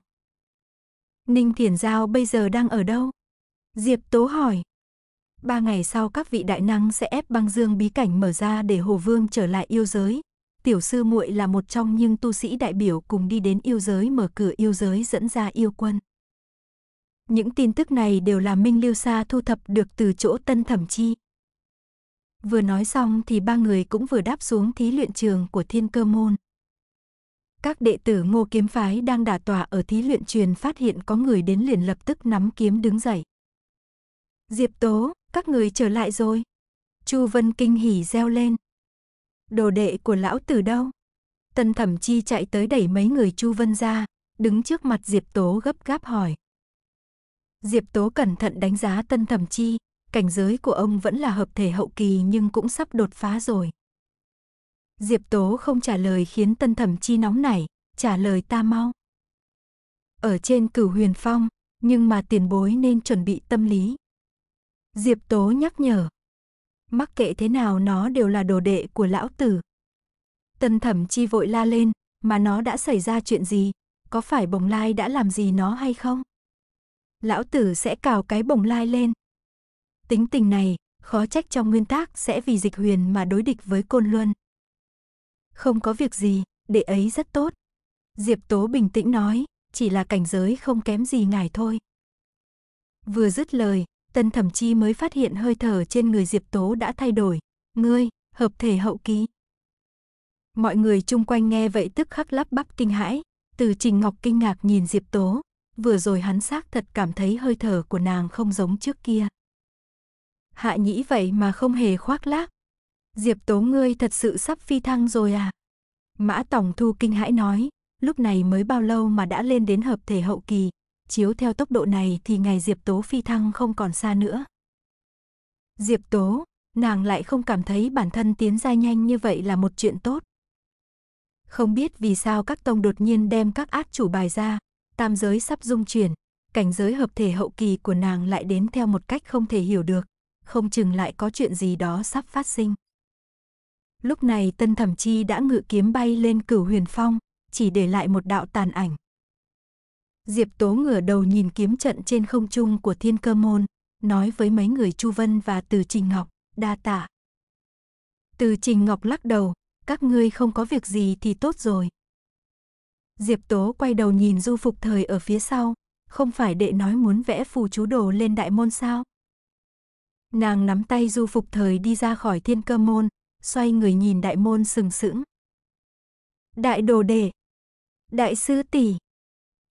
Ninh Thiển Giao bây giờ đang ở đâu? Diệp Tố hỏi. Ba ngày sau các vị đại năng sẽ ép băng dương bí cảnh mở ra để Hồ Vương trở lại yêu giới. Tiểu sư muội là một trong những tu sĩ đại biểu cùng đi đến yêu giới mở cửa yêu giới dẫn ra yêu quân. Những tin tức này đều là Minh Lưu Sa thu thập được từ chỗ Tân Thẩm Chi. Vừa nói xong thì ba người cũng vừa đáp xuống thí luyện trường của Thiên Cơ Môn. Các đệ tử Ngô Kiếm Phái đang đả tọa ở thí luyện truyền phát hiện có người đến liền lập tức nắm kiếm đứng dậy. Diệp Tố, các người trở lại rồi. Chu Vân kinh hỉ reo lên. Đồ đệ của lão từ đâu? Tân Thẩm Chi chạy tới đẩy mấy người Chu Vân ra, đứng trước mặt Diệp Tố gấp gáp hỏi. Diệp Tố cẩn thận đánh giá tân thẩm chi, cảnh giới của ông vẫn là hợp thể hậu kỳ nhưng cũng sắp đột phá rồi. Diệp Tố không trả lời khiến tân thẩm chi nóng nảy, trả lời ta mau. Ở trên cửu huyền phong, nhưng mà tiền bối nên chuẩn bị tâm lý. Diệp Tố nhắc nhở. Mắc kệ thế nào nó đều là đồ đệ của lão tử. Tân thẩm chi vội la lên, mà nó đã xảy ra chuyện gì, có phải bồng lai đã làm gì nó hay không? lão tử sẽ cào cái bồng lai lên. Tính tình này, khó trách trong nguyên tác sẽ vì dịch huyền mà đối địch với côn luân. Không có việc gì, đệ ấy rất tốt. Diệp Tố bình tĩnh nói, chỉ là cảnh giới không kém gì ngài thôi. Vừa dứt lời, Tân Thẩm Chi mới phát hiện hơi thở trên người Diệp Tố đã thay đổi. Ngươi, hợp thể hậu ký. Mọi người chung quanh nghe vậy tức khắc lắp bắp kinh hãi, từ Trình Ngọc kinh ngạc nhìn Diệp Tố, vừa rồi hắn xác thật cảm thấy hơi thở của nàng không giống trước kia. Hạ nhĩ vậy mà không hề khoác lác. Diệp tố ngươi thật sự sắp phi thăng rồi à? Mã Tổng Thu kinh hãi nói, lúc này mới bao lâu mà đã lên đến hợp thể hậu kỳ, chiếu theo tốc độ này thì ngày Diệp Tố phi thăng không còn xa nữa. Diệp Tố, nàng lại không cảm thấy bản thân tiến ra nhanh như vậy là một chuyện tốt. Không biết vì sao các tông đột nhiên đem các át chủ bài ra, tam giới sắp dung chuyển, cảnh giới hợp thể hậu kỳ của nàng lại đến theo một cách không thể hiểu được, không chừng lại có chuyện gì đó sắp phát sinh. Lúc này Tân Thẩm Chi đã ngự kiếm bay lên cửu huyền phong, chỉ để lại một đạo tàn ảnh. Diệp Tố ngửa đầu nhìn kiếm trận trên không trung của Thiên Cơ Môn, nói với mấy người Chu Vân và Từ Trình Ngọc, đa tạ. Từ Trình Ngọc lắc đầu, các ngươi không có việc gì thì tốt rồi. Diệp Tố quay đầu nhìn Du Phục Thời ở phía sau, không phải đệ nói muốn vẽ phù chú đồ lên đại môn sao? Nàng nắm tay Du Phục Thời đi ra khỏi thiên cơ môn, xoay người nhìn đại môn sừng sững. Đại đồ đệ, đại sư tỷ.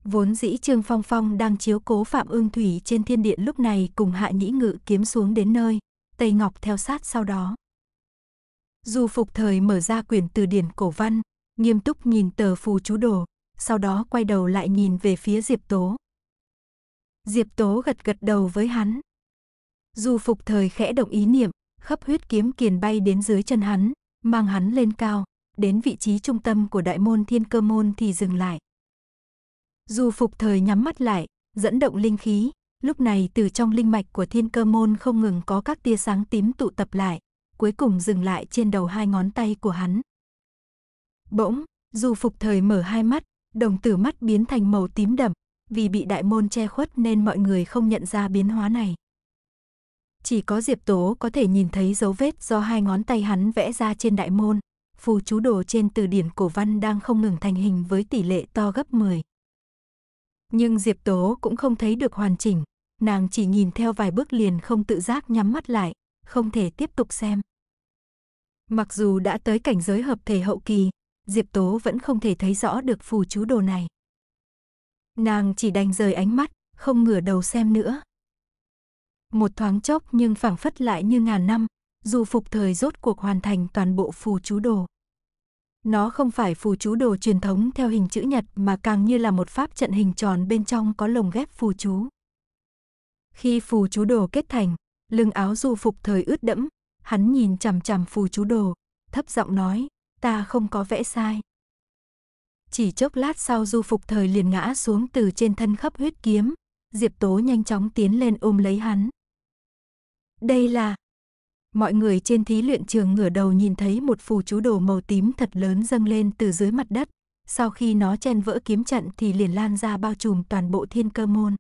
Vốn dĩ Trương Phong Phong đang chiếu cố Phạm Ương Thủy trên thiên điện lúc này cùng Hạ Nhĩ Ngự kiếm xuống đến nơi, Tây Ngọc theo sát sau đó. Du Phục Thời mở ra quyển từ điển cổ văn, nghiêm túc nhìn tờ phù chú đồ, sau đó quay đầu lại nhìn về phía Diệp Tố. Diệp Tố gật gật đầu với hắn. Du phục thời khẽ động ý niệm, khắp huyết kiếm kiền bay đến dưới chân hắn, mang hắn lên cao, đến vị trí trung tâm của đại môn thiên cơ môn thì dừng lại. Du phục thời nhắm mắt lại, dẫn động linh khí, lúc này từ trong linh mạch của thiên cơ môn không ngừng có các tia sáng tím tụ tập lại, cuối cùng dừng lại trên đầu hai ngón tay của hắn. Bỗng, du phục thời mở hai mắt, đồng tử mắt biến thành màu tím đậm, vì bị đại môn che khuất nên mọi người không nhận ra biến hóa này. Chỉ có Diệp Tố có thể nhìn thấy dấu vết do hai ngón tay hắn vẽ ra trên đại môn, phù chú đồ trên từ điển cổ văn đang không ngừng thành hình với tỷ lệ to gấp 10. Nhưng Diệp Tố cũng không thấy được hoàn chỉnh, nàng chỉ nhìn theo vài bước liền không tự giác nhắm mắt lại, không thể tiếp tục xem. Mặc dù đã tới cảnh giới hợp thể hậu kỳ, Diệp Tố vẫn không thể thấy rõ được phù chú đồ này. Nàng chỉ đành rời ánh mắt, không ngửa đầu xem nữa. Một thoáng chốc nhưng phảng phất lại như ngàn năm, dù phục thời rốt cuộc hoàn thành toàn bộ phù chú đồ. Nó không phải phù chú đồ truyền thống theo hình chữ nhật mà càng như là một pháp trận hình tròn bên trong có lồng ghép phù chú. Khi phù chú đồ kết thành, lưng áo du phục thời ướt đẫm, hắn nhìn chằm chằm phù chú đồ, thấp giọng nói, ta không có vẽ sai. Chỉ chốc lát sau du phục thời liền ngã xuống từ trên thân khắp huyết kiếm, Diệp Tố nhanh chóng tiến lên ôm lấy hắn. Đây là... Mọi người trên thí luyện trường ngửa đầu nhìn thấy một phù chú đồ màu tím thật lớn dâng lên từ dưới mặt đất. Sau khi nó chen vỡ kiếm trận thì liền lan ra bao trùm toàn bộ thiên cơ môn.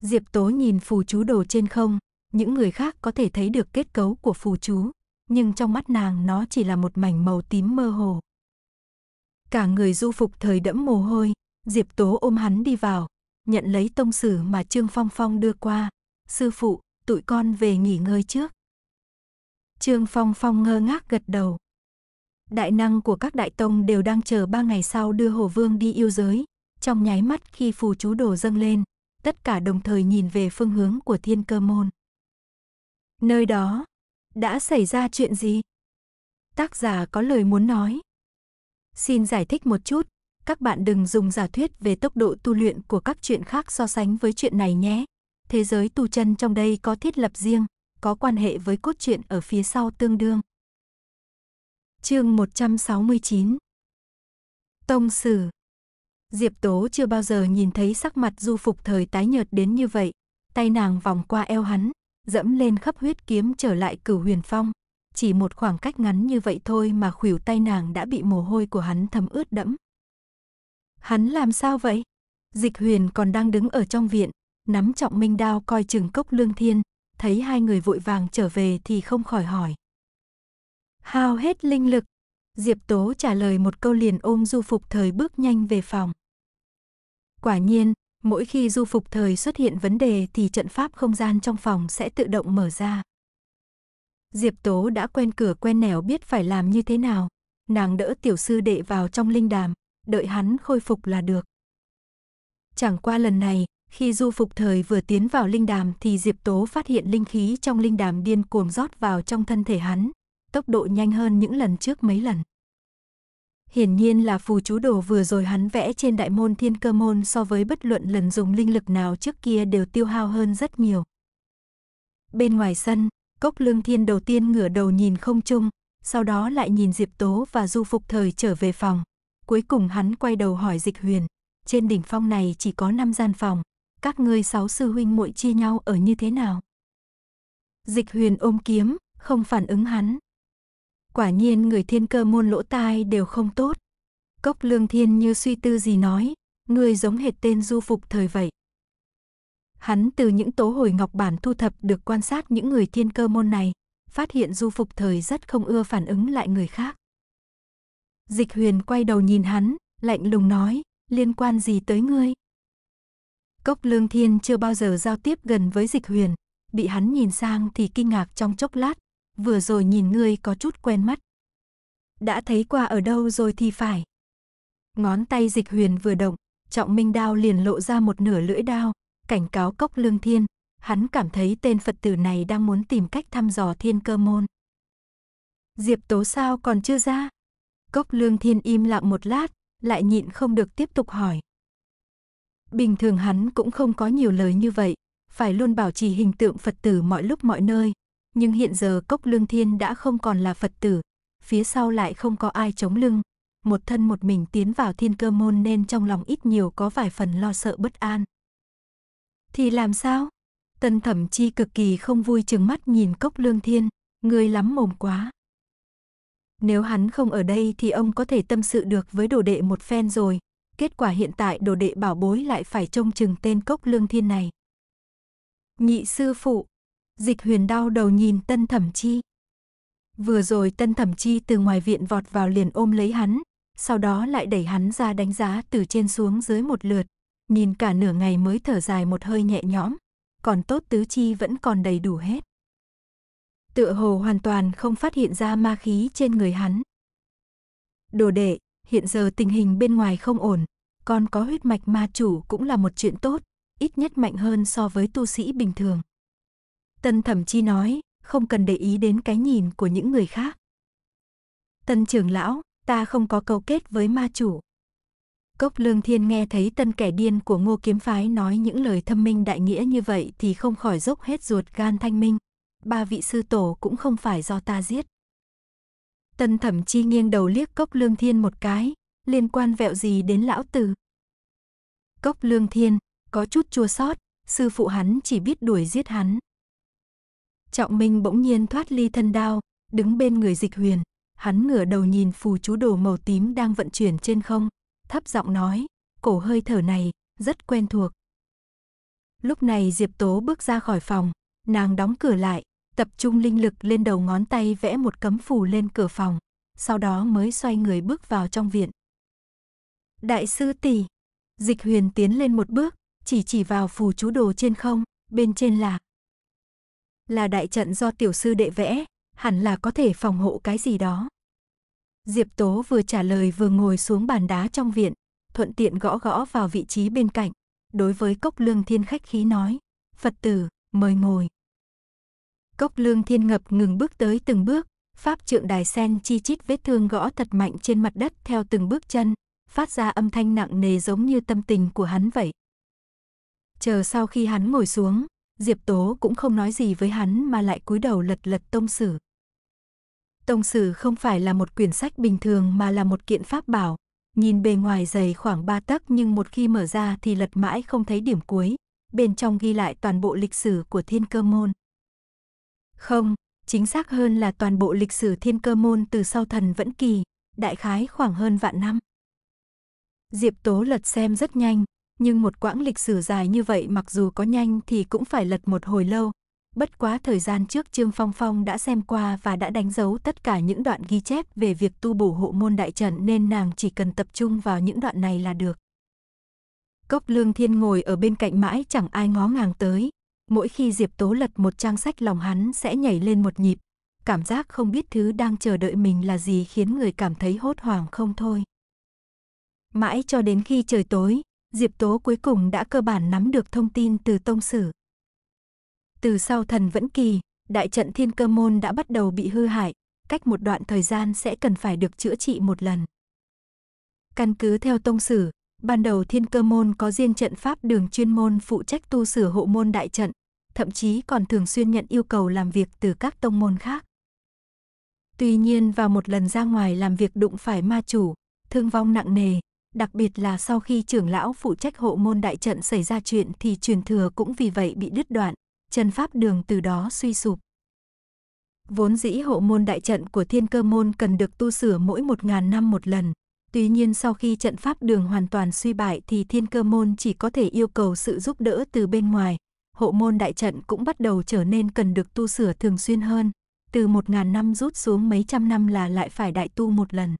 Diệp Tố nhìn phù chú đồ trên không, những người khác có thể thấy được kết cấu của phù chú nhưng trong mắt nàng nó chỉ là một mảnh màu tím mơ hồ. Cả người du phục thời đẫm mồ hôi, Diệp Tố ôm hắn đi vào, nhận lấy tông sử mà Trương Phong Phong đưa qua. Sư phụ, tụi con về nghỉ ngơi trước. Trương Phong Phong ngơ ngác gật đầu. Đại năng của các đại tông đều đang chờ ba ngày sau đưa Hồ Vương đi yêu giới. Trong nháy mắt khi phù chú đổ dâng lên, tất cả đồng thời nhìn về phương hướng của thiên cơ môn. Nơi đó, đã xảy ra chuyện gì? Tác giả có lời muốn nói. Xin giải thích một chút, các bạn đừng dùng giả thuyết về tốc độ tu luyện của các chuyện khác so sánh với chuyện này nhé. Thế giới tu chân trong đây có thiết lập riêng, có quan hệ với cốt truyện ở phía sau tương đương. Chương 169 Tông Sử Diệp Tố chưa bao giờ nhìn thấy sắc mặt du phục thời tái nhợt đến như vậy, tay nàng vòng qua eo hắn, dẫm lên khắp huyết kiếm trở lại cửu huyền phong. Chỉ một khoảng cách ngắn như vậy thôi mà khuỷu tay nàng đã bị mồ hôi của hắn thấm ướt đẫm. Hắn làm sao vậy? Dịch huyền còn đang đứng ở trong viện, nắm trọng minh đao coi chừng cốc lương thiên, thấy hai người vội vàng trở về thì không khỏi hỏi. Hao hết linh lực, Diệp Tố trả lời một câu liền ôm du phục thời bước nhanh về phòng. Quả nhiên, Mỗi khi du phục thời xuất hiện vấn đề thì trận pháp không gian trong phòng sẽ tự động mở ra. Diệp Tố đã quen cửa quen nẻo biết phải làm như thế nào. Nàng đỡ tiểu sư đệ vào trong linh đàm, đợi hắn khôi phục là được. Chẳng qua lần này, khi du phục thời vừa tiến vào linh đàm thì Diệp Tố phát hiện linh khí trong linh đàm điên cuồng rót vào trong thân thể hắn, tốc độ nhanh hơn những lần trước mấy lần. Hiển nhiên là phù chú đồ vừa rồi hắn vẽ trên đại môn thiên cơ môn so với bất luận lần dùng linh lực nào trước kia đều tiêu hao hơn rất nhiều. Bên ngoài sân, cốc lương thiên đầu tiên ngửa đầu nhìn không chung, sau đó lại nhìn Diệp Tố và Du Phục Thời trở về phòng. Cuối cùng hắn quay đầu hỏi Dịch Huyền, trên đỉnh phong này chỉ có 5 gian phòng, các ngươi sáu sư huynh muội chia nhau ở như thế nào? Dịch Huyền ôm kiếm, không phản ứng hắn. Quả nhiên người thiên cơ môn lỗ tai đều không tốt. Cốc lương thiên như suy tư gì nói, người giống hệt tên du phục thời vậy. Hắn từ những tố hồi ngọc bản thu thập được quan sát những người thiên cơ môn này, phát hiện du phục thời rất không ưa phản ứng lại người khác. Dịch huyền quay đầu nhìn hắn, lạnh lùng nói, liên quan gì tới ngươi? Cốc lương thiên chưa bao giờ giao tiếp gần với dịch huyền, bị hắn nhìn sang thì kinh ngạc trong chốc lát, vừa rồi nhìn ngươi có chút quen mắt. Đã thấy qua ở đâu rồi thì phải. Ngón tay dịch huyền vừa động, trọng minh đao liền lộ ra một nửa lưỡi đao, cảnh cáo cốc lương thiên. Hắn cảm thấy tên Phật tử này đang muốn tìm cách thăm dò thiên cơ môn. Diệp tố sao còn chưa ra? Cốc lương thiên im lặng một lát, lại nhịn không được tiếp tục hỏi. Bình thường hắn cũng không có nhiều lời như vậy, phải luôn bảo trì hình tượng Phật tử mọi lúc mọi nơi, nhưng hiện giờ Cốc Lương Thiên đã không còn là Phật tử, phía sau lại không có ai chống lưng, một thân một mình tiến vào thiên cơ môn nên trong lòng ít nhiều có vài phần lo sợ bất an. Thì làm sao? Tân Thẩm Chi cực kỳ không vui chừng mắt nhìn Cốc Lương Thiên, người lắm mồm quá. Nếu hắn không ở đây thì ông có thể tâm sự được với đồ đệ một phen rồi, kết quả hiện tại đồ đệ bảo bối lại phải trông chừng tên Cốc Lương Thiên này. Nhị sư phụ, Dịch huyền đau đầu nhìn tân thẩm chi. Vừa rồi tân thẩm chi từ ngoài viện vọt vào liền ôm lấy hắn, sau đó lại đẩy hắn ra đánh giá từ trên xuống dưới một lượt, nhìn cả nửa ngày mới thở dài một hơi nhẹ nhõm, còn tốt tứ chi vẫn còn đầy đủ hết. Tựa hồ hoàn toàn không phát hiện ra ma khí trên người hắn. Đồ đệ, hiện giờ tình hình bên ngoài không ổn, còn có huyết mạch ma chủ cũng là một chuyện tốt, ít nhất mạnh hơn so với tu sĩ bình thường. Tân thẩm chi nói, không cần để ý đến cái nhìn của những người khác. Tân trưởng lão, ta không có câu kết với ma chủ. Cốc Lương Thiên nghe thấy tân kẻ điên của Ngô Kiếm Phái nói những lời thâm minh đại nghĩa như vậy thì không khỏi dốc hết ruột gan thanh minh. Ba vị sư tổ cũng không phải do ta giết. Tân thẩm chi nghiêng đầu liếc Cốc Lương Thiên một cái, liên quan vẹo gì đến lão tử. Cốc Lương Thiên, có chút chua xót, sư phụ hắn chỉ biết đuổi giết hắn, Trọng Minh bỗng nhiên thoát ly thân đao, đứng bên người dịch huyền. Hắn ngửa đầu nhìn phù chú đồ màu tím đang vận chuyển trên không, thấp giọng nói, cổ hơi thở này, rất quen thuộc. Lúc này Diệp Tố bước ra khỏi phòng, nàng đóng cửa lại, tập trung linh lực lên đầu ngón tay vẽ một cấm phù lên cửa phòng, sau đó mới xoay người bước vào trong viện. Đại sư tỷ, Dịch Huyền tiến lên một bước, chỉ chỉ vào phù chú đồ trên không, bên trên là là đại trận do tiểu sư đệ vẽ, hẳn là có thể phòng hộ cái gì đó. Diệp Tố vừa trả lời vừa ngồi xuống bàn đá trong viện, thuận tiện gõ gõ vào vị trí bên cạnh, đối với Cốc Lương Thiên khách khí nói, Phật tử, mời ngồi. Cốc Lương Thiên ngập ngừng bước tới từng bước, pháp trượng đài sen chi chít vết thương gõ thật mạnh trên mặt đất theo từng bước chân, phát ra âm thanh nặng nề giống như tâm tình của hắn vậy. Chờ sau khi hắn ngồi xuống, Diệp Tố cũng không nói gì với hắn mà lại cúi đầu lật lật tông sử. Tông sử không phải là một quyển sách bình thường mà là một kiện pháp bảo, nhìn bề ngoài dày khoảng 3 tấc nhưng một khi mở ra thì lật mãi không thấy điểm cuối, bên trong ghi lại toàn bộ lịch sử của thiên cơ môn. Không, chính xác hơn là toàn bộ lịch sử thiên cơ môn từ sau thần vẫn kỳ, đại khái khoảng hơn vạn năm. Diệp Tố lật xem rất nhanh, nhưng một quãng lịch sử dài như vậy mặc dù có nhanh thì cũng phải lật một hồi lâu. Bất quá thời gian trước Trương Phong Phong đã xem qua và đã đánh dấu tất cả những đoạn ghi chép về việc tu bổ hộ môn đại trận nên nàng chỉ cần tập trung vào những đoạn này là được. Cốc Lương Thiên ngồi ở bên cạnh mãi chẳng ai ngó ngàng tới. Mỗi khi Diệp Tố lật một trang sách lòng hắn sẽ nhảy lên một nhịp. Cảm giác không biết thứ đang chờ đợi mình là gì khiến người cảm thấy hốt hoảng không thôi. Mãi cho đến khi trời tối, Diệp Tố cuối cùng đã cơ bản nắm được thông tin từ tông sử. Từ sau thần vẫn kỳ, đại trận thiên cơ môn đã bắt đầu bị hư hại, cách một đoạn thời gian sẽ cần phải được chữa trị một lần. Căn cứ theo tông sử, ban đầu thiên cơ môn có riêng trận pháp đường chuyên môn phụ trách tu sửa hộ môn đại trận, thậm chí còn thường xuyên nhận yêu cầu làm việc từ các tông môn khác. Tuy nhiên vào một lần ra ngoài làm việc đụng phải ma chủ, thương vong nặng nề, đặc biệt là sau khi trưởng lão phụ trách hộ môn đại trận xảy ra chuyện thì truyền thừa cũng vì vậy bị đứt đoạn, chân pháp đường từ đó suy sụp. Vốn dĩ hộ môn đại trận của thiên cơ môn cần được tu sửa mỗi một ngàn năm một lần. Tuy nhiên sau khi trận pháp đường hoàn toàn suy bại thì thiên cơ môn chỉ có thể yêu cầu sự giúp đỡ từ bên ngoài. Hộ môn đại trận cũng bắt đầu trở nên cần được tu sửa thường xuyên hơn. Từ một ngàn năm rút xuống mấy trăm năm là lại phải đại tu một lần.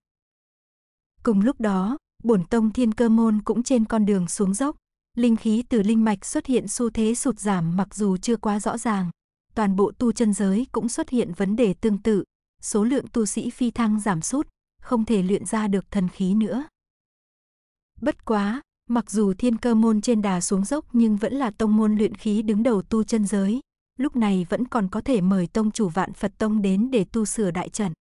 Cùng lúc đó, bổn tông thiên cơ môn cũng trên con đường xuống dốc. Linh khí từ linh mạch xuất hiện xu thế sụt giảm mặc dù chưa quá rõ ràng. Toàn bộ tu chân giới cũng xuất hiện vấn đề tương tự. Số lượng tu sĩ phi thăng giảm sút, không thể luyện ra được thần khí nữa. Bất quá, mặc dù thiên cơ môn trên đà xuống dốc nhưng vẫn là tông môn luyện khí đứng đầu tu chân giới. Lúc này vẫn còn có thể mời tông chủ vạn Phật Tông đến để tu sửa đại trận.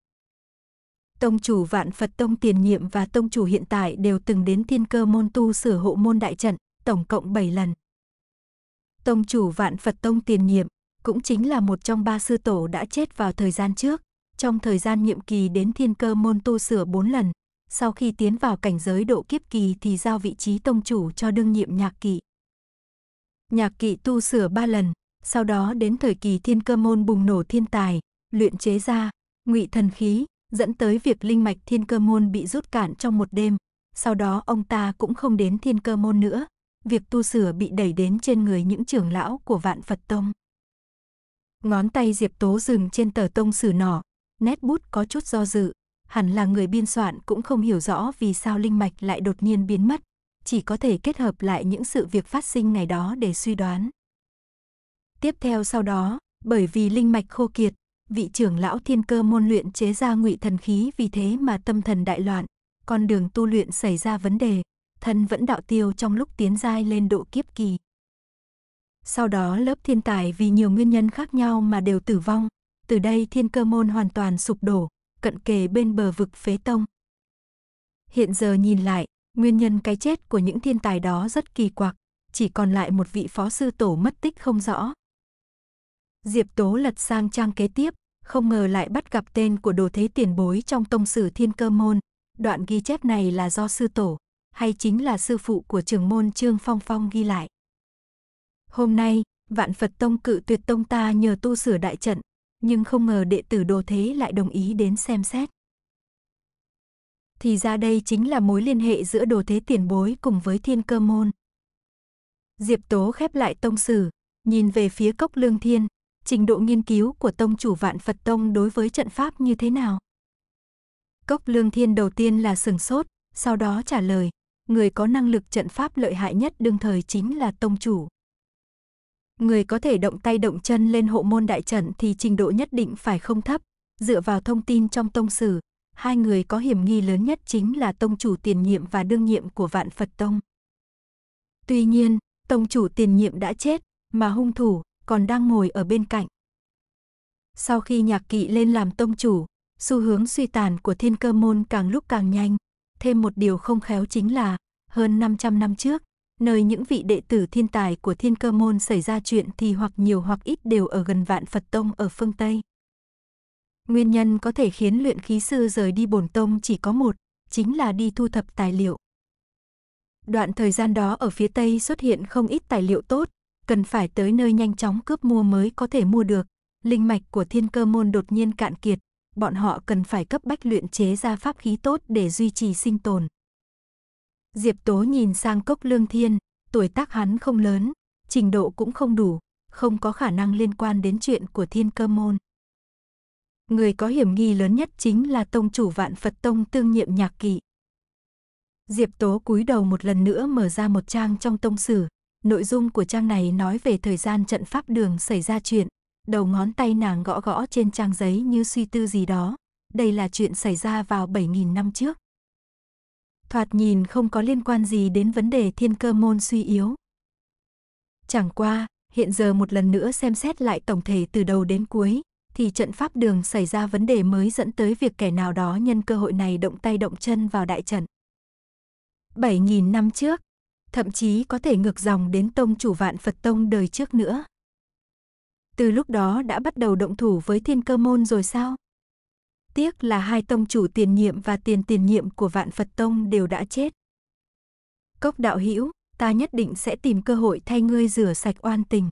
Tông chủ Vạn Phật Tông tiền nhiệm và tông chủ hiện tại đều từng đến thiên cơ môn tu sửa hộ môn đại trận, tổng cộng 7 lần. Tông chủ Vạn Phật Tông tiền nhiệm cũng chính là một trong ba sư tổ đã chết vào thời gian trước, trong thời gian nhiệm kỳ đến thiên cơ môn tu sửa 4 lần, sau khi tiến vào cảnh giới độ kiếp kỳ thì giao vị trí tông chủ cho đương nhiệm nhạc kỵ. Nhạc kỵ tu sửa 3 lần, sau đó đến thời kỳ thiên cơ môn bùng nổ thiên tài, luyện chế ra ngụy thần khí, dẫn tới việc linh mạch thiên cơ môn bị rút cạn trong một đêm. Sau đó ông ta cũng không đến thiên cơ môn nữa, việc tu sửa bị đẩy đến trên người những trưởng lão của vạn Phật Tông. Ngón tay Diệp Tố dừng trên tờ tông sử nỏ, nét bút có chút do dự, hẳn là người biên soạn cũng không hiểu rõ vì sao linh mạch lại đột nhiên biến mất, chỉ có thể kết hợp lại những sự việc phát sinh ngày đó để suy đoán. Tiếp theo sau đó, bởi vì linh mạch khô kiệt, vị trưởng lão thiên cơ môn luyện chế ra ngụy thần khí vì thế mà tâm thần đại loạn, con đường tu luyện xảy ra vấn đề, thân vẫn đạo tiêu trong lúc tiến giai lên độ kiếp kỳ. Sau đó lớp thiên tài vì nhiều nguyên nhân khác nhau mà đều tử vong, từ đây thiên cơ môn hoàn toàn sụp đổ, cận kề bên bờ vực phế tông. Hiện giờ nhìn lại, nguyên nhân cái chết của những thiên tài đó rất kỳ quặc, chỉ còn lại một vị phó sư tổ mất tích không rõ, Diệp Tố lật sang trang kế tiếp, không ngờ lại bắt gặp tên của đồ thế tiền bối trong tông sử thiên cơ môn. Đoạn ghi chép này là do sư tổ, hay chính là sư phụ của trường môn Trương Phong Phong ghi lại. Hôm nay, vạn Phật tông cự tuyệt tông ta nhờ tu sửa đại trận, nhưng không ngờ đệ tử đồ thế lại đồng ý đến xem xét. Thì ra đây chính là mối liên hệ giữa đồ thế tiền bối cùng với thiên cơ môn. Diệp Tố khép lại tông sử, nhìn về phía cốc lương thiên, trình độ nghiên cứu của tông chủ Vạn Phật Tông đối với trận pháp như thế nào? Cốc Lương Thiên đầu tiên là sừng sốt, sau đó trả lời, người có năng lực trận pháp lợi hại nhất đương thời chính là tông chủ. Người có thể động tay động chân lên hộ môn đại trận thì trình độ nhất định phải không thấp, dựa vào thông tin trong tông sử, hai người có hiểm nghi lớn nhất chính là tông chủ tiền nhiệm và đương nhiệm của Vạn Phật Tông. Tuy nhiên, tông chủ tiền nhiệm đã chết, mà hung thủ, còn đang ngồi ở bên cạnh. Sau khi nhạc kỵ lên làm tông chủ, xu hướng suy tàn của thiên cơ môn càng lúc càng nhanh. Thêm một điều không khéo chính là, hơn 500 năm trước, nơi những vị đệ tử thiên tài của thiên cơ môn xảy ra chuyện thì hoặc nhiều hoặc ít đều ở gần vạn Phật Tông ở phương Tây. Nguyên nhân có thể khiến luyện khí sư rời đi bổn tông chỉ có một, chính là đi thu thập tài liệu. Đoạn thời gian đó ở phía Tây xuất hiện không ít tài liệu tốt, cần phải tới nơi nhanh chóng cướp mua mới có thể mua được. Linh mạch của thiên cơ môn đột nhiên cạn kiệt, bọn họ cần phải cấp bách luyện chế ra pháp khí tốt để duy trì sinh tồn. Diệp Tố nhìn sang cốc lương thiên, tuổi tác hắn không lớn, trình độ cũng không đủ, không có khả năng liên quan đến chuyện của thiên cơ môn. Người có hiểm nghi lớn nhất chính là tông chủ vạn Phật tông tương nhiệm nhạc kỵ. Diệp Tố cúi đầu một lần nữa mở ra một trang trong tông sử, Nội dung của trang này nói về thời gian trận pháp đường xảy ra chuyện. Đầu ngón tay nàng gõ gõ trên trang giấy như suy tư gì đó. Đây là chuyện xảy ra vào 7.000 năm trước. Thoạt nhìn không có liên quan gì đến vấn đề thiên cơ môn suy yếu. Chẳng qua, hiện giờ một lần nữa xem xét lại tổng thể từ đầu đến cuối, thì trận pháp đường xảy ra vấn đề mới dẫn tới việc kẻ nào đó nhân cơ hội này động tay động chân vào đại trận. 7.000 năm trước, thậm chí có thể ngược dòng đến tông chủ vạn Phật tông đời trước nữa. Từ lúc đó đã bắt đầu động thủ với thiên cơ môn rồi sao? Tiếc là hai tông chủ tiền nhiệm và tiền tiền nhiệm của vạn Phật tông đều đã chết. Cốc đạo hữu ta nhất định sẽ tìm cơ hội thay ngươi rửa sạch oan tình.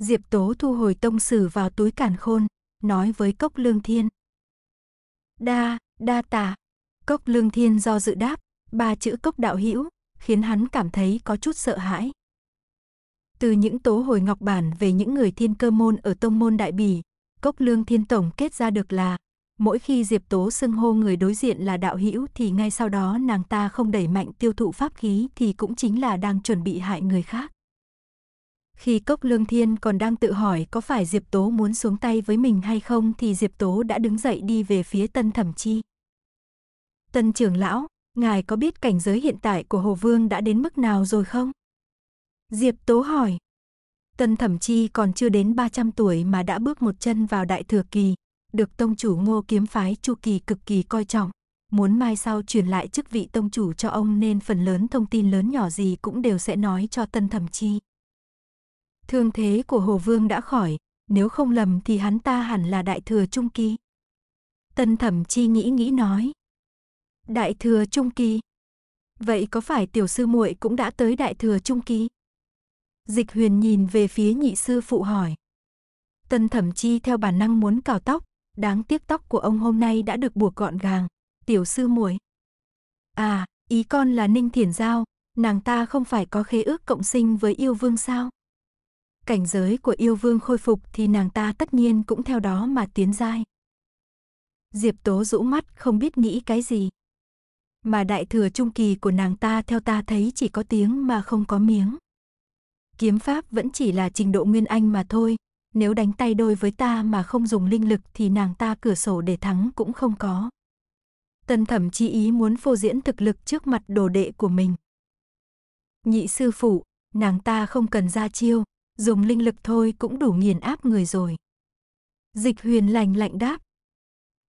Diệp Tố thu hồi tông sử vào túi cản khôn, nói với Cốc Lương Thiên. Đa, đa tà. Cốc Lương Thiên do dự đáp, ba chữ Cốc Đạo Hữu khiến hắn cảm thấy có chút sợ hãi. Từ những tố hồi ngọc bản về những người thiên cơ môn ở tông môn đại bỉ, Cốc Lương Thiên Tổng kết ra được là mỗi khi Diệp Tố xưng hô người đối diện là đạo hữu thì ngay sau đó nàng ta không đẩy mạnh tiêu thụ pháp khí thì cũng chính là đang chuẩn bị hại người khác. Khi Cốc Lương Thiên còn đang tự hỏi có phải Diệp Tố muốn xuống tay với mình hay không thì Diệp Tố đã đứng dậy đi về phía Tân Thẩm Chi. Tân trưởng lão, ngài có biết cảnh giới hiện tại của Hồ Vương đã đến mức nào rồi không? Diệp Tố hỏi. Tân Thẩm Chi còn chưa đến 300 tuổi mà đã bước một chân vào đại thừa kỳ, được tông chủ Ngô kiếm phái Chu Kỳ cực kỳ coi trọng, muốn mai sau truyền lại chức vị tông chủ cho ông nên phần lớn thông tin lớn nhỏ gì cũng đều sẽ nói cho Tân Thẩm Chi. Thương thế của Hồ Vương đã khỏi, nếu không lầm thì hắn ta hẳn là đại thừa trung kỳ. Tân Thẩm Chi nghĩ nghĩ nói. Đại thừa trung kỳ. Vậy có phải tiểu sư muội cũng đã tới đại thừa trung kỳ? Dịch huyền nhìn về phía nhị sư phụ hỏi. Tân thẩm chi theo bản năng muốn cào tóc, đáng tiếc tóc của ông hôm nay đã được buộc gọn gàng. Tiểu sư muội. À, ý con là Ninh Thiển Giao, nàng ta không phải có khế ước cộng sinh với yêu vương sao? Cảnh giới của yêu vương khôi phục thì nàng ta tất nhiên cũng theo đó mà tiến giai Diệp Tố rũ mắt không biết nghĩ cái gì. Mà đại thừa trung kỳ của nàng ta theo ta thấy chỉ có tiếng mà không có miếng. Kiếm pháp vẫn chỉ là trình độ nguyên anh mà thôi, nếu đánh tay đôi với ta mà không dùng linh lực thì nàng ta cửa sổ để thắng cũng không có. Tân thẩm chi ý muốn phô diễn thực lực trước mặt đồ đệ của mình. Nhị sư phụ, nàng ta không cần ra chiêu, dùng linh lực thôi cũng đủ nghiền áp người rồi. Dịch huyền lành lạnh đáp,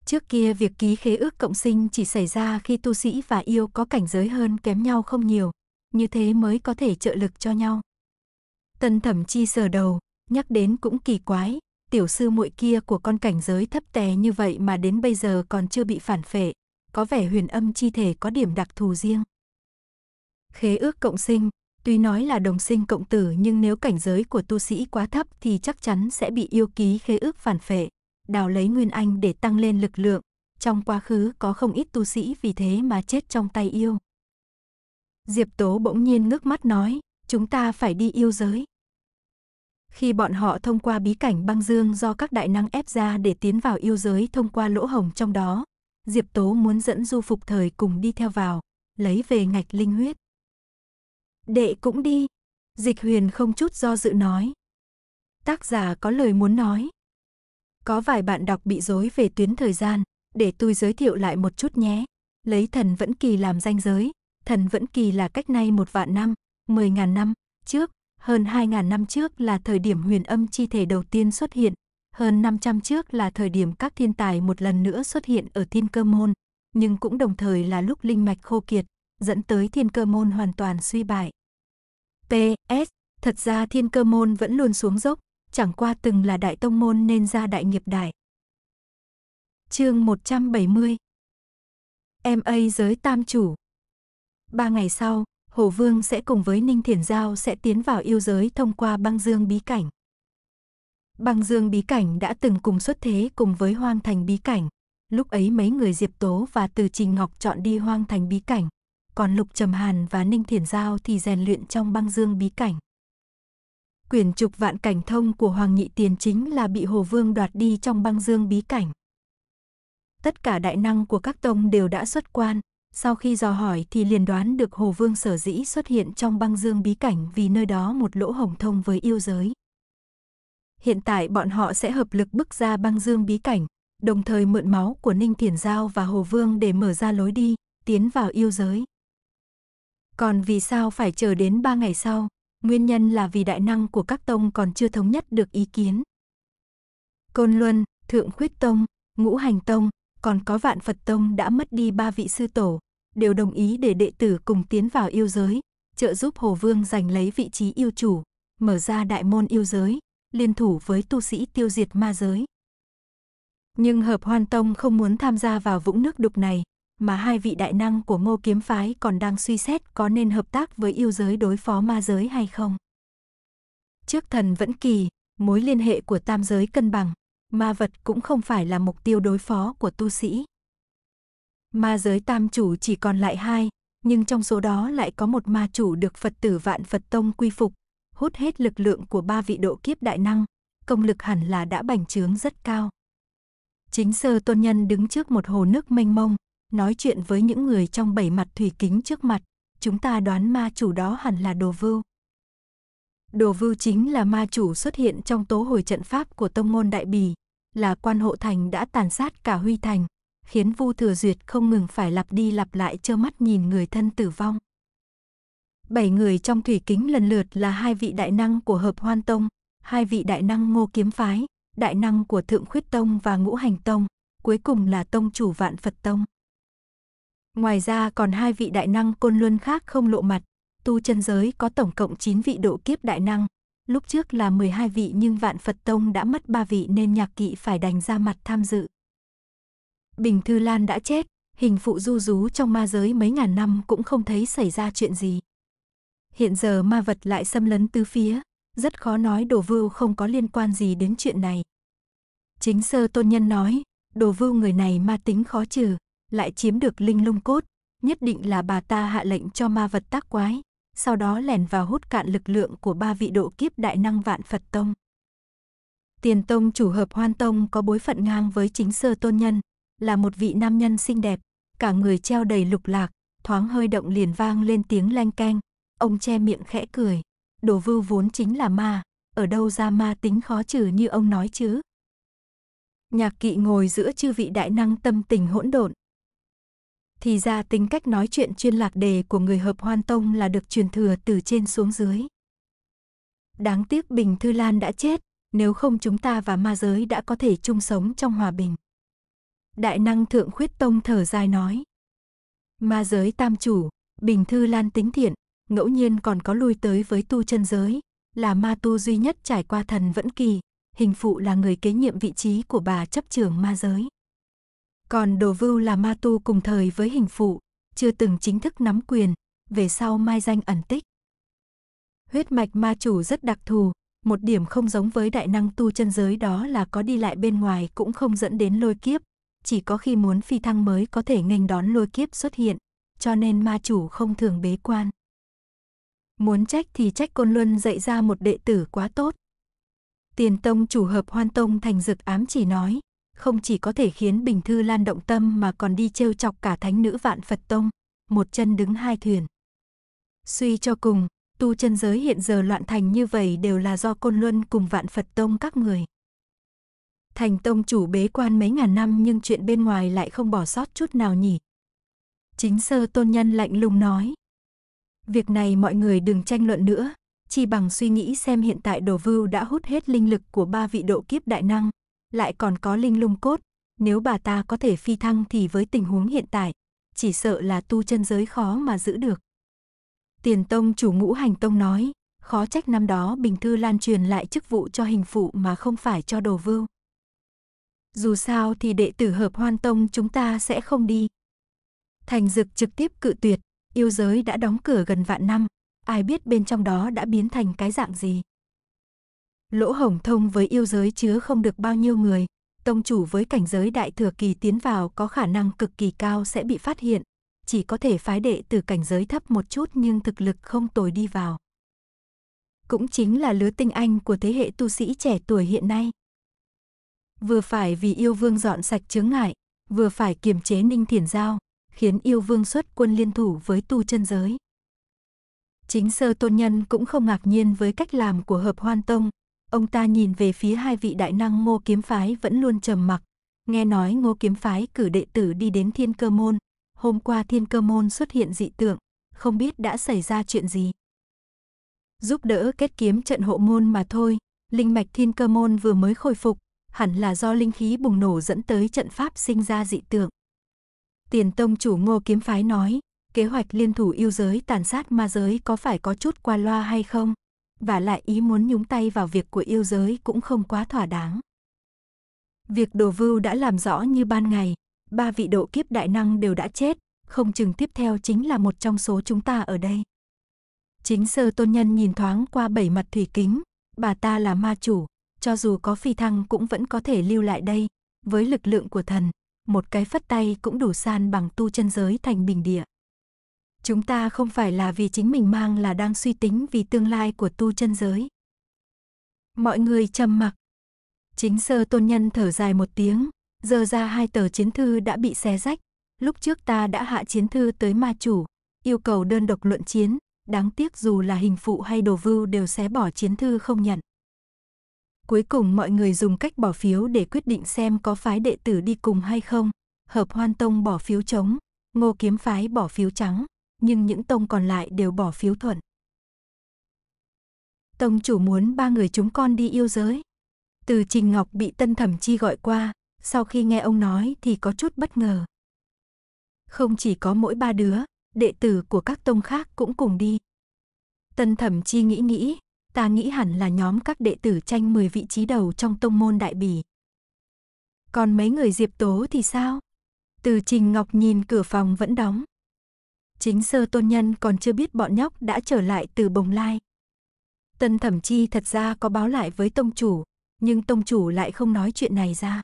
Trước kia việc ký khế ước cộng sinh chỉ xảy ra khi tu sĩ và yêu có cảnh giới hơn kém nhau không nhiều, như thế mới có thể trợ lực cho nhau. tân Thẩm Chi sờ đầu, nhắc đến cũng kỳ quái, tiểu sư muội kia của con cảnh giới thấp tè như vậy mà đến bây giờ còn chưa bị phản phệ, có vẻ huyền âm chi thể có điểm đặc thù riêng. Khế ước cộng sinh, tuy nói là đồng sinh cộng tử nhưng nếu cảnh giới của tu sĩ quá thấp thì chắc chắn sẽ bị yêu ký khế ước phản phệ đào lấy nguyên anh để tăng lên lực lượng. Trong quá khứ có không ít tu sĩ vì thế mà chết trong tay yêu. Diệp Tố bỗng nhiên ngước mắt nói, chúng ta phải đi yêu giới. Khi bọn họ thông qua bí cảnh băng dương do các đại năng ép ra để tiến vào yêu giới thông qua lỗ hồng trong đó, Diệp Tố muốn dẫn du phục thời cùng đi theo vào, lấy về ngạch linh huyết. Đệ cũng đi, dịch huyền không chút do dự nói. Tác giả có lời muốn nói. Có vài bạn đọc bị rối về tuyến thời gian, để tôi giới thiệu lại một chút nhé. Lấy thần vẫn kỳ làm danh giới, thần vẫn kỳ là cách nay một vạn năm, mười ngàn năm trước, hơn hai ngàn năm trước là thời điểm huyền âm chi thể đầu tiên xuất hiện, hơn năm trăm trước là thời điểm các thiên tài một lần nữa xuất hiện ở thiên cơ môn, nhưng cũng đồng thời là lúc linh mạch khô kiệt, dẫn tới thiên cơ môn hoàn toàn suy bại. PS, thật ra thiên cơ môn vẫn luôn xuống dốc, chẳng qua từng là đại tông môn nên ra đại nghiệp đại. Chương 170 MA giới tam chủ Ba ngày sau, Hồ Vương sẽ cùng với Ninh Thiển Giao sẽ tiến vào yêu giới thông qua băng dương bí cảnh. Băng dương bí cảnh đã từng cùng xuất thế cùng với hoang thành bí cảnh. Lúc ấy mấy người Diệp Tố và Từ Trình Ngọc chọn đi hoang thành bí cảnh. Còn Lục Trầm Hàn và Ninh Thiển Giao thì rèn luyện trong băng dương bí cảnh quyển trục vạn cảnh thông của Hoàng Nhị Tiền chính là bị Hồ Vương đoạt đi trong băng dương bí cảnh. Tất cả đại năng của các tông đều đã xuất quan, sau khi dò hỏi thì liền đoán được Hồ Vương sở dĩ xuất hiện trong băng dương bí cảnh vì nơi đó một lỗ hồng thông với yêu giới. Hiện tại bọn họ sẽ hợp lực bước ra băng dương bí cảnh, đồng thời mượn máu của Ninh Thiển Giao và Hồ Vương để mở ra lối đi, tiến vào yêu giới. Còn vì sao phải chờ đến ba ngày sau, Nguyên nhân là vì đại năng của các tông còn chưa thống nhất được ý kiến. Côn Luân, Thượng Khuyết Tông, Ngũ Hành Tông, còn có Vạn Phật Tông đã mất đi ba vị sư tổ, đều đồng ý để đệ tử cùng tiến vào yêu giới, trợ giúp Hồ Vương giành lấy vị trí yêu chủ, mở ra đại môn yêu giới, liên thủ với tu sĩ tiêu diệt ma giới. Nhưng Hợp Hoan Tông không muốn tham gia vào vũng nước đục này, mà hai vị đại năng của ngô kiếm phái còn đang suy xét có nên hợp tác với yêu giới đối phó ma giới hay không. Trước thần vẫn kỳ, mối liên hệ của tam giới cân bằng, ma vật cũng không phải là mục tiêu đối phó của tu sĩ. Ma giới tam chủ chỉ còn lại hai, nhưng trong số đó lại có một ma chủ được Phật tử vạn Phật Tông quy phục, hút hết lực lượng của ba vị độ kiếp đại năng, công lực hẳn là đã bành trướng rất cao. Chính sơ tôn nhân đứng trước một hồ nước mênh mông, Nói chuyện với những người trong bảy mặt thủy kính trước mặt, chúng ta đoán ma chủ đó hẳn là đồ vưu. Đồ vưu chính là ma chủ xuất hiện trong tố hồi trận pháp của tông môn Đại Bì, là quan hộ thành đã tàn sát cả Huy Thành, khiến Vu Thừa Duyệt không ngừng phải lặp đi lặp lại trơ mắt nhìn người thân tử vong. Bảy người trong thủy kính lần lượt là hai vị đại năng của Hợp Hoan Tông, hai vị đại năng Ngô Kiếm Phái, đại năng của Thượng Khuyết Tông và Ngũ Hành Tông, cuối cùng là Tông chủ Vạn Phật Tông. Ngoài ra còn hai vị đại năng côn luân khác không lộ mặt, tu chân giới có tổng cộng 9 vị độ kiếp đại năng, lúc trước là 12 vị nhưng Vạn Phật Tông đã mất 3 vị nên Nhạc Kỵ phải đành ra mặt tham dự. Bình Thư Lan đã chết, hình phụ du rú trong ma giới mấy ngàn năm cũng không thấy xảy ra chuyện gì. Hiện giờ ma vật lại xâm lấn tứ phía, rất khó nói đồ vưu không có liên quan gì đến chuyện này. Chính sơ tôn nhân nói, đồ vưu người này ma tính khó trừ, lại chiếm được linh lung cốt, nhất định là bà ta hạ lệnh cho ma vật tác quái, sau đó lẻn vào hút cạn lực lượng của ba vị độ kiếp đại năng vạn Phật Tông. Tiền Tông chủ hợp Hoan Tông có bối phận ngang với chính sơ tôn nhân, là một vị nam nhân xinh đẹp, cả người treo đầy lục lạc, thoáng hơi động liền vang lên tiếng lanh canh, ông che miệng khẽ cười, đồ vưu vốn chính là ma, ở đâu ra ma tính khó trừ như ông nói chứ. Nhạc kỵ ngồi giữa chư vị đại năng tâm tình hỗn độn, thì ra tính cách nói chuyện chuyên lạc đề của người hợp hoan tông là được truyền thừa từ trên xuống dưới. Đáng tiếc Bình Thư Lan đã chết, nếu không chúng ta và ma giới đã có thể chung sống trong hòa bình. Đại năng thượng khuyết tông thở dài nói. Ma giới tam chủ, Bình Thư Lan tính thiện, ngẫu nhiên còn có lui tới với tu chân giới, là ma tu duy nhất trải qua thần vẫn kỳ, hình phụ là người kế nhiệm vị trí của bà chấp trưởng ma giới. Còn Đồ Vưu là ma tu cùng thời với hình phụ, chưa từng chính thức nắm quyền, về sau mai danh ẩn tích. Huyết mạch ma chủ rất đặc thù, một điểm không giống với đại năng tu chân giới đó là có đi lại bên ngoài cũng không dẫn đến lôi kiếp, chỉ có khi muốn phi thăng mới có thể nghênh đón lôi kiếp xuất hiện, cho nên ma chủ không thường bế quan. Muốn trách thì trách Côn Luân dạy ra một đệ tử quá tốt. Tiền tông chủ hợp hoan tông thành dực ám chỉ nói, không chỉ có thể khiến Bình Thư Lan động tâm mà còn đi trêu chọc cả thánh nữ vạn Phật Tông, một chân đứng hai thuyền. Suy cho cùng, tu chân giới hiện giờ loạn thành như vậy đều là do Côn Luân cùng vạn Phật Tông các người. Thành Tông chủ bế quan mấy ngàn năm nhưng chuyện bên ngoài lại không bỏ sót chút nào nhỉ. Chính sơ tôn nhân lạnh lùng nói. Việc này mọi người đừng tranh luận nữa, chỉ bằng suy nghĩ xem hiện tại đồ vưu đã hút hết linh lực của ba vị độ kiếp đại năng, lại còn có linh lung cốt, nếu bà ta có thể phi thăng thì với tình huống hiện tại, chỉ sợ là tu chân giới khó mà giữ được. Tiền tông chủ ngũ hành tông nói, khó trách năm đó Bình Thư lan truyền lại chức vụ cho hình phụ mà không phải cho đồ vưu. Dù sao thì đệ tử hợp hoan tông chúng ta sẽ không đi. Thành dực trực tiếp cự tuyệt, yêu giới đã đóng cửa gần vạn năm, ai biết bên trong đó đã biến thành cái dạng gì. Lỗ hồng thông với yêu giới chứa không được bao nhiêu người, tông chủ với cảnh giới đại thừa kỳ tiến vào có khả năng cực kỳ cao sẽ bị phát hiện, chỉ có thể phái đệ từ cảnh giới thấp một chút nhưng thực lực không tồi đi vào. Cũng chính là lứa tinh anh của thế hệ tu sĩ trẻ tuổi hiện nay. Vừa phải vì yêu vương dọn sạch chướng ngại, vừa phải kiềm chế ninh thiền giao, khiến yêu vương xuất quân liên thủ với tu chân giới. Chính sơ tôn nhân cũng không ngạc nhiên với cách làm của hợp hoan tông, Ông ta nhìn về phía hai vị đại năng ngô kiếm phái vẫn luôn trầm mặc. Nghe nói ngô kiếm phái cử đệ tử đi đến thiên cơ môn. Hôm qua thiên cơ môn xuất hiện dị tượng, không biết đã xảy ra chuyện gì. Giúp đỡ kết kiếm trận hộ môn mà thôi, linh mạch thiên cơ môn vừa mới khôi phục, hẳn là do linh khí bùng nổ dẫn tới trận pháp sinh ra dị tượng. Tiền tông chủ ngô kiếm phái nói, kế hoạch liên thủ yêu giới tàn sát ma giới có phải có chút qua loa hay không? và lại ý muốn nhúng tay vào việc của yêu giới cũng không quá thỏa đáng. Việc đồ vưu đã làm rõ như ban ngày, ba vị độ kiếp đại năng đều đã chết, không chừng tiếp theo chính là một trong số chúng ta ở đây. Chính sơ tôn nhân nhìn thoáng qua bảy mặt thủy kính, bà ta là ma chủ, cho dù có phi thăng cũng vẫn có thể lưu lại đây, với lực lượng của thần, một cái phất tay cũng đủ san bằng tu chân giới thành bình địa. Chúng ta không phải là vì chính mình mang là đang suy tính vì tương lai của tu chân giới. Mọi người trầm mặc. Chính sơ tôn nhân thở dài một tiếng, giờ ra hai tờ chiến thư đã bị xé rách. Lúc trước ta đã hạ chiến thư tới ma chủ, yêu cầu đơn độc luận chiến, đáng tiếc dù là hình phụ hay đồ vưu đều xé bỏ chiến thư không nhận. Cuối cùng mọi người dùng cách bỏ phiếu để quyết định xem có phái đệ tử đi cùng hay không. Hợp Hoan Tông bỏ phiếu trống, Ngô Kiếm Phái bỏ phiếu trắng nhưng những tông còn lại đều bỏ phiếu thuận. Tông chủ muốn ba người chúng con đi yêu giới. Từ Trình Ngọc bị Tân Thẩm Chi gọi qua, sau khi nghe ông nói thì có chút bất ngờ. Không chỉ có mỗi ba đứa, đệ tử của các tông khác cũng cùng đi. Tân Thẩm Chi nghĩ nghĩ, ta nghĩ hẳn là nhóm các đệ tử tranh 10 vị trí đầu trong tông môn đại bỉ. Còn mấy người Diệp Tố thì sao? Từ Trình Ngọc nhìn cửa phòng vẫn đóng, Chính sơ tôn nhân còn chưa biết bọn nhóc đã trở lại từ bồng lai. Tân thẩm chi thật ra có báo lại với tông chủ, nhưng tông chủ lại không nói chuyện này ra.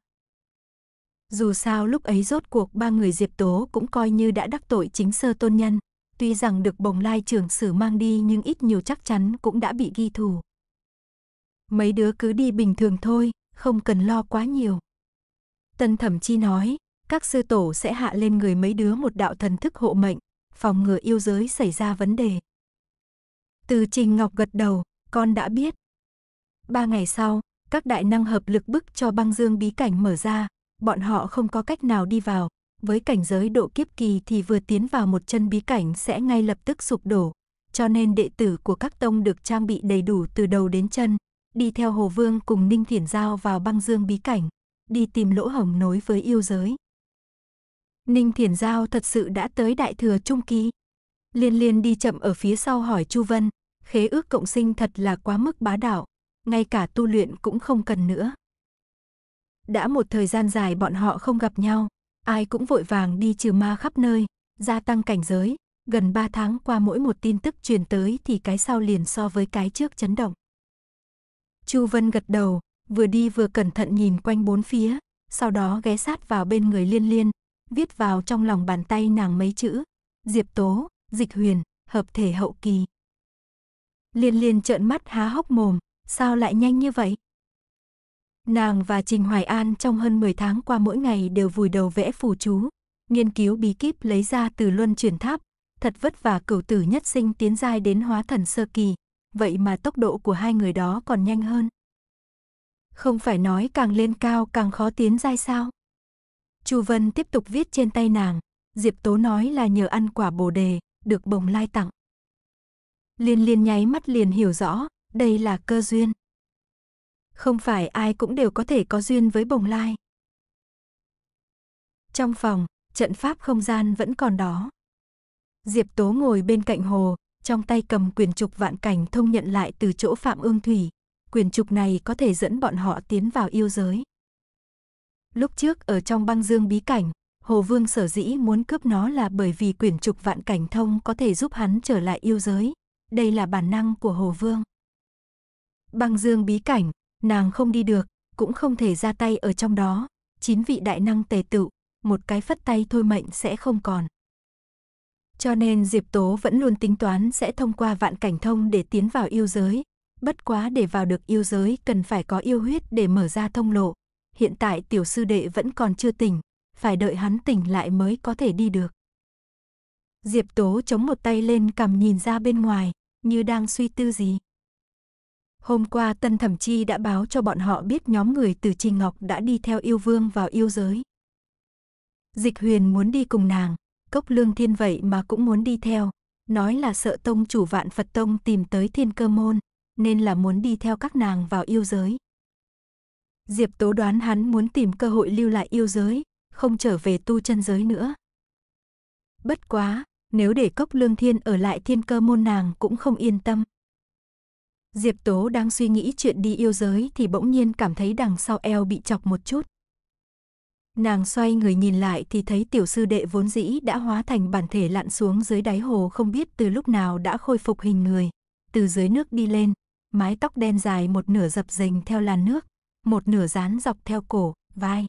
Dù sao lúc ấy rốt cuộc ba người Diệp Tố cũng coi như đã đắc tội chính sơ tôn nhân, tuy rằng được bồng lai trưởng sử mang đi nhưng ít nhiều chắc chắn cũng đã bị ghi thù. Mấy đứa cứ đi bình thường thôi, không cần lo quá nhiều. Tân thẩm chi nói, các sư tổ sẽ hạ lên người mấy đứa một đạo thần thức hộ mệnh, phòng ngừa yêu giới xảy ra vấn đề. Từ Trình Ngọc gật đầu, con đã biết. Ba ngày sau, các đại năng hợp lực bức cho băng dương bí cảnh mở ra, bọn họ không có cách nào đi vào. Với cảnh giới độ kiếp kỳ thì vừa tiến vào một chân bí cảnh sẽ ngay lập tức sụp đổ, cho nên đệ tử của các tông được trang bị đầy đủ từ đầu đến chân, đi theo Hồ Vương cùng Ninh Thiển Giao vào băng dương bí cảnh, đi tìm lỗ hổng nối với yêu giới. Ninh Thiền Giao thật sự đã tới Đại Thừa Trung Kỳ. Liên liên đi chậm ở phía sau hỏi Chu Vân, khế ước cộng sinh thật là quá mức bá đạo, ngay cả tu luyện cũng không cần nữa. Đã một thời gian dài bọn họ không gặp nhau, ai cũng vội vàng đi trừ ma khắp nơi, gia tăng cảnh giới, gần ba tháng qua mỗi một tin tức truyền tới thì cái sau liền so với cái trước chấn động. Chu Vân gật đầu, vừa đi vừa cẩn thận nhìn quanh bốn phía, sau đó ghé sát vào bên người liên liên, viết vào trong lòng bàn tay nàng mấy chữ. Diệp Tố, Dịch Huyền, hợp thể hậu kỳ. Liên liên trợn mắt há hốc mồm, sao lại nhanh như vậy? Nàng và Trình Hoài An trong hơn 10 tháng qua mỗi ngày đều vùi đầu vẽ phù chú, nghiên cứu bí kíp lấy ra từ luân chuyển tháp, thật vất vả cửu tử nhất sinh tiến giai đến hóa thần sơ kỳ, vậy mà tốc độ của hai người đó còn nhanh hơn. Không phải nói càng lên cao càng khó tiến giai sao? Chu Vân tiếp tục viết trên tay nàng, Diệp Tố nói là nhờ ăn quả bồ đề, được bồng lai tặng. Liên liên nháy mắt liền hiểu rõ, đây là cơ duyên. Không phải ai cũng đều có thể có duyên với bồng lai. Trong phòng, trận pháp không gian vẫn còn đó. Diệp Tố ngồi bên cạnh hồ, trong tay cầm quyền trục vạn cảnh thông nhận lại từ chỗ Phạm Ương Thủy. Quyền trục này có thể dẫn bọn họ tiến vào yêu giới. Lúc trước ở trong băng dương bí cảnh, Hồ Vương sở dĩ muốn cướp nó là bởi vì quyển trục vạn cảnh thông có thể giúp hắn trở lại yêu giới. Đây là bản năng của Hồ Vương. Băng dương bí cảnh, nàng không đi được, cũng không thể ra tay ở trong đó. Chín vị đại năng tề tựu, một cái phất tay thôi mệnh sẽ không còn. Cho nên Diệp Tố vẫn luôn tính toán sẽ thông qua vạn cảnh thông để tiến vào yêu giới. Bất quá để vào được yêu giới cần phải có yêu huyết để mở ra thông lộ, hiện tại tiểu sư đệ vẫn còn chưa tỉnh, phải đợi hắn tỉnh lại mới có thể đi được. Diệp Tố chống một tay lên cầm nhìn ra bên ngoài, như đang suy tư gì. Hôm qua Tân Thẩm Chi đã báo cho bọn họ biết nhóm người từ Trình Ngọc đã đi theo yêu vương vào yêu giới. Dịch huyền muốn đi cùng nàng, cốc lương thiên vậy mà cũng muốn đi theo, nói là sợ tông chủ vạn Phật Tông tìm tới thiên cơ môn, nên là muốn đi theo các nàng vào yêu giới. Diệp Tố đoán hắn muốn tìm cơ hội lưu lại yêu giới, không trở về tu chân giới nữa. Bất quá, nếu để Cốc Lương Thiên ở lại thiên cơ môn nàng cũng không yên tâm. Diệp Tố đang suy nghĩ chuyện đi yêu giới thì bỗng nhiên cảm thấy đằng sau eo bị chọc một chút. Nàng xoay người nhìn lại thì thấy tiểu sư đệ vốn dĩ đã hóa thành bản thể lặn xuống dưới đáy hồ không biết từ lúc nào đã khôi phục hình người. Từ dưới nước đi lên, mái tóc đen dài một nửa dập dềnh theo làn nước, một nửa dán dọc theo cổ, vai.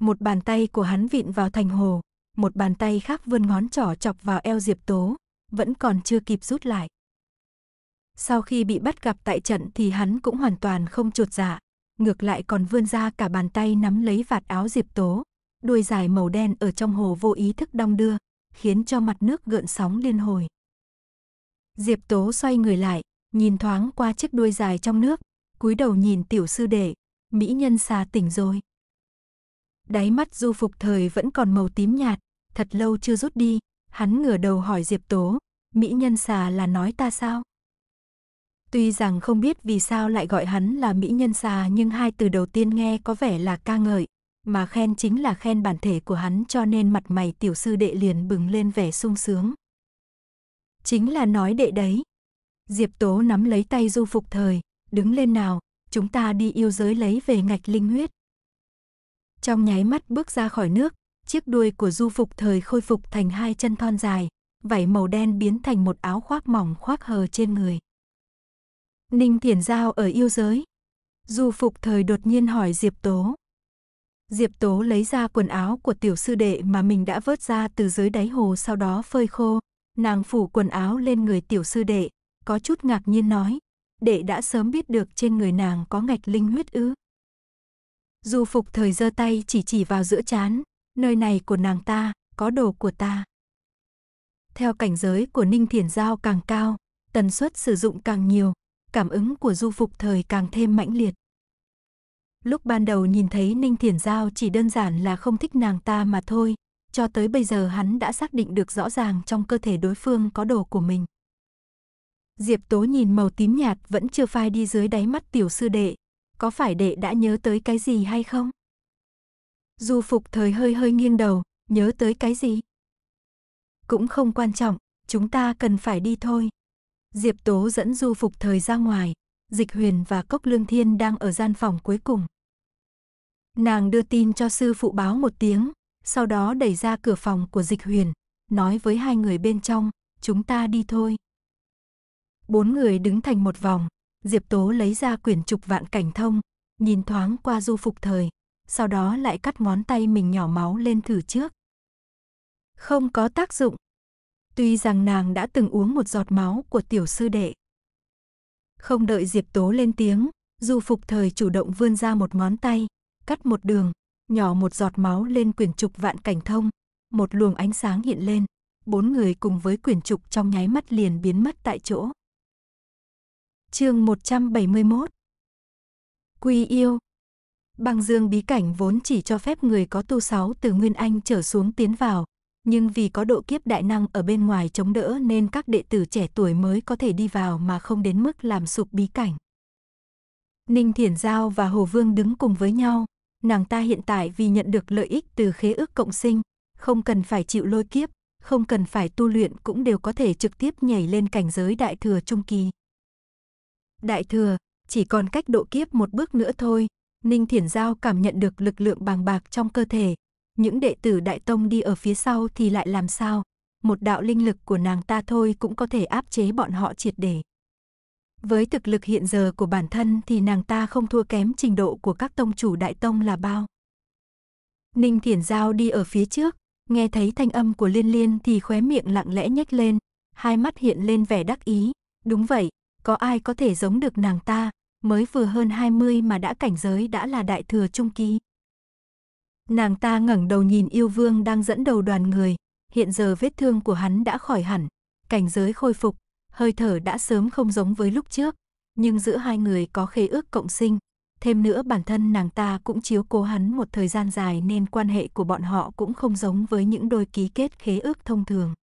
Một bàn tay của hắn vịn vào thành hồ, một bàn tay khác vươn ngón trỏ chọc vào eo Diệp Tố, vẫn còn chưa kịp rút lại. Sau khi bị bắt gặp tại trận thì hắn cũng hoàn toàn không trột dạ, ngược lại còn vươn ra cả bàn tay nắm lấy vạt áo Diệp Tố, đuôi dài màu đen ở trong hồ vô ý thức đong đưa, khiến cho mặt nước gợn sóng liên hồi. Diệp Tố xoay người lại, nhìn thoáng qua chiếc đuôi dài trong nước, cúi đầu nhìn tiểu sư đệ, mỹ nhân xà tỉnh rồi. Đáy mắt du phục thời vẫn còn màu tím nhạt, thật lâu chưa rút đi, hắn ngửa đầu hỏi Diệp Tố, mỹ nhân xà là nói ta sao? Tuy rằng không biết vì sao lại gọi hắn là mỹ nhân xà nhưng hai từ đầu tiên nghe có vẻ là ca ngợi, mà khen chính là khen bản thể của hắn cho nên mặt mày tiểu sư đệ liền bừng lên vẻ sung sướng. Chính là nói đệ đấy. Diệp Tố nắm lấy tay du phục thời, đứng lên nào, chúng ta đi yêu giới lấy về ngạch linh huyết. Trong nháy mắt bước ra khỏi nước, chiếc đuôi của du phục thời khôi phục thành hai chân thon dài, vảy màu đen biến thành một áo khoác mỏng khoác hờ trên người. Ninh Thiển Giao ở yêu giới. Du phục thời đột nhiên hỏi Diệp Tố. Diệp Tố lấy ra quần áo của tiểu sư đệ mà mình đã vớt ra từ dưới đáy hồ sau đó phơi khô. Nàng phủ quần áo lên người tiểu sư đệ, có chút ngạc nhiên nói, đệ đã sớm biết được trên người nàng có ngạch linh huyết ư. Du phục thời giơ tay chỉ chỉ vào giữa chán, nơi này của nàng ta, có đồ của ta. Theo cảnh giới của Ninh Thiển Giao càng cao, tần suất sử dụng càng nhiều, cảm ứng của du phục thời càng thêm mãnh liệt. Lúc ban đầu nhìn thấy Ninh Thiển Giao chỉ đơn giản là không thích nàng ta mà thôi, cho tới bây giờ hắn đã xác định được rõ ràng trong cơ thể đối phương có đồ của mình. Diệp Tố nhìn màu tím nhạt vẫn chưa phai đi dưới đáy mắt tiểu sư đệ. Có phải đệ đã nhớ tới cái gì hay không? Du phục thời hơi hơi nghiêng đầu, nhớ tới cái gì? Cũng không quan trọng, chúng ta cần phải đi thôi. Diệp Tố dẫn du phục thời ra ngoài, Dịch Huyền và Cốc Lương Thiên đang ở gian phòng cuối cùng. Nàng đưa tin cho sư phụ báo một tiếng, sau đó đẩy ra cửa phòng của Dịch Huyền, nói với hai người bên trong, chúng ta đi thôi. Bốn người đứng thành một vòng, Diệp Tố lấy ra quyển trục vạn cảnh thông, nhìn thoáng qua du phục thời, sau đó lại cắt ngón tay mình nhỏ máu lên thử trước. Không có tác dụng. Tuy rằng nàng đã từng uống một giọt máu của tiểu sư đệ. Không đợi Diệp Tố lên tiếng, du phục thời chủ động vươn ra một ngón tay, cắt một đường, nhỏ một giọt máu lên quyển trục vạn cảnh thông, một luồng ánh sáng hiện lên, bốn người cùng với quyển trục trong nháy mắt liền biến mất tại chỗ. Chương 171. Quy yêu. Băng dương bí cảnh vốn chỉ cho phép người có tu sáu từ Nguyên Anh trở xuống tiến vào, nhưng vì có độ kiếp đại năng ở bên ngoài chống đỡ nên các đệ tử trẻ tuổi mới có thể đi vào mà không đến mức làm sụp bí cảnh. Ninh Thiển Giao và Hồ Vương đứng cùng với nhau, nàng ta hiện tại vì nhận được lợi ích từ khế ước cộng sinh, không cần phải chịu lôi kiếp, không cần phải tu luyện cũng đều có thể trực tiếp nhảy lên cảnh giới đại thừa trung kỳ. Đại thừa, chỉ còn cách độ kiếp một bước nữa thôi, Ninh Thiển Giao cảm nhận được lực lượng bàng bạc trong cơ thể. Những đệ tử Đại Tông đi ở phía sau thì lại làm sao? Một đạo linh lực của nàng ta thôi cũng có thể áp chế bọn họ triệt để. Với thực lực hiện giờ của bản thân thì nàng ta không thua kém trình độ của các tông chủ Đại Tông là bao. Ninh Thiển Giao đi ở phía trước, nghe thấy thanh âm của Liên Liên thì khóe miệng lặng lẽ nhếch lên, hai mắt hiện lên vẻ đắc ý. Đúng vậy, có ai có thể giống được nàng ta, mới vừa hơn 20 mà đã cảnh giới đã là đại thừa trung kỳ. Nàng ta ngẩng đầu nhìn yêu vương đang dẫn đầu đoàn người, hiện giờ vết thương của hắn đã khỏi hẳn, cảnh giới khôi phục, hơi thở đã sớm không giống với lúc trước, nhưng giữa hai người có khế ước cộng sinh, thêm nữa bản thân nàng ta cũng chiếu cố hắn một thời gian dài nên quan hệ của bọn họ cũng không giống với những đôi ký kết khế ước thông thường.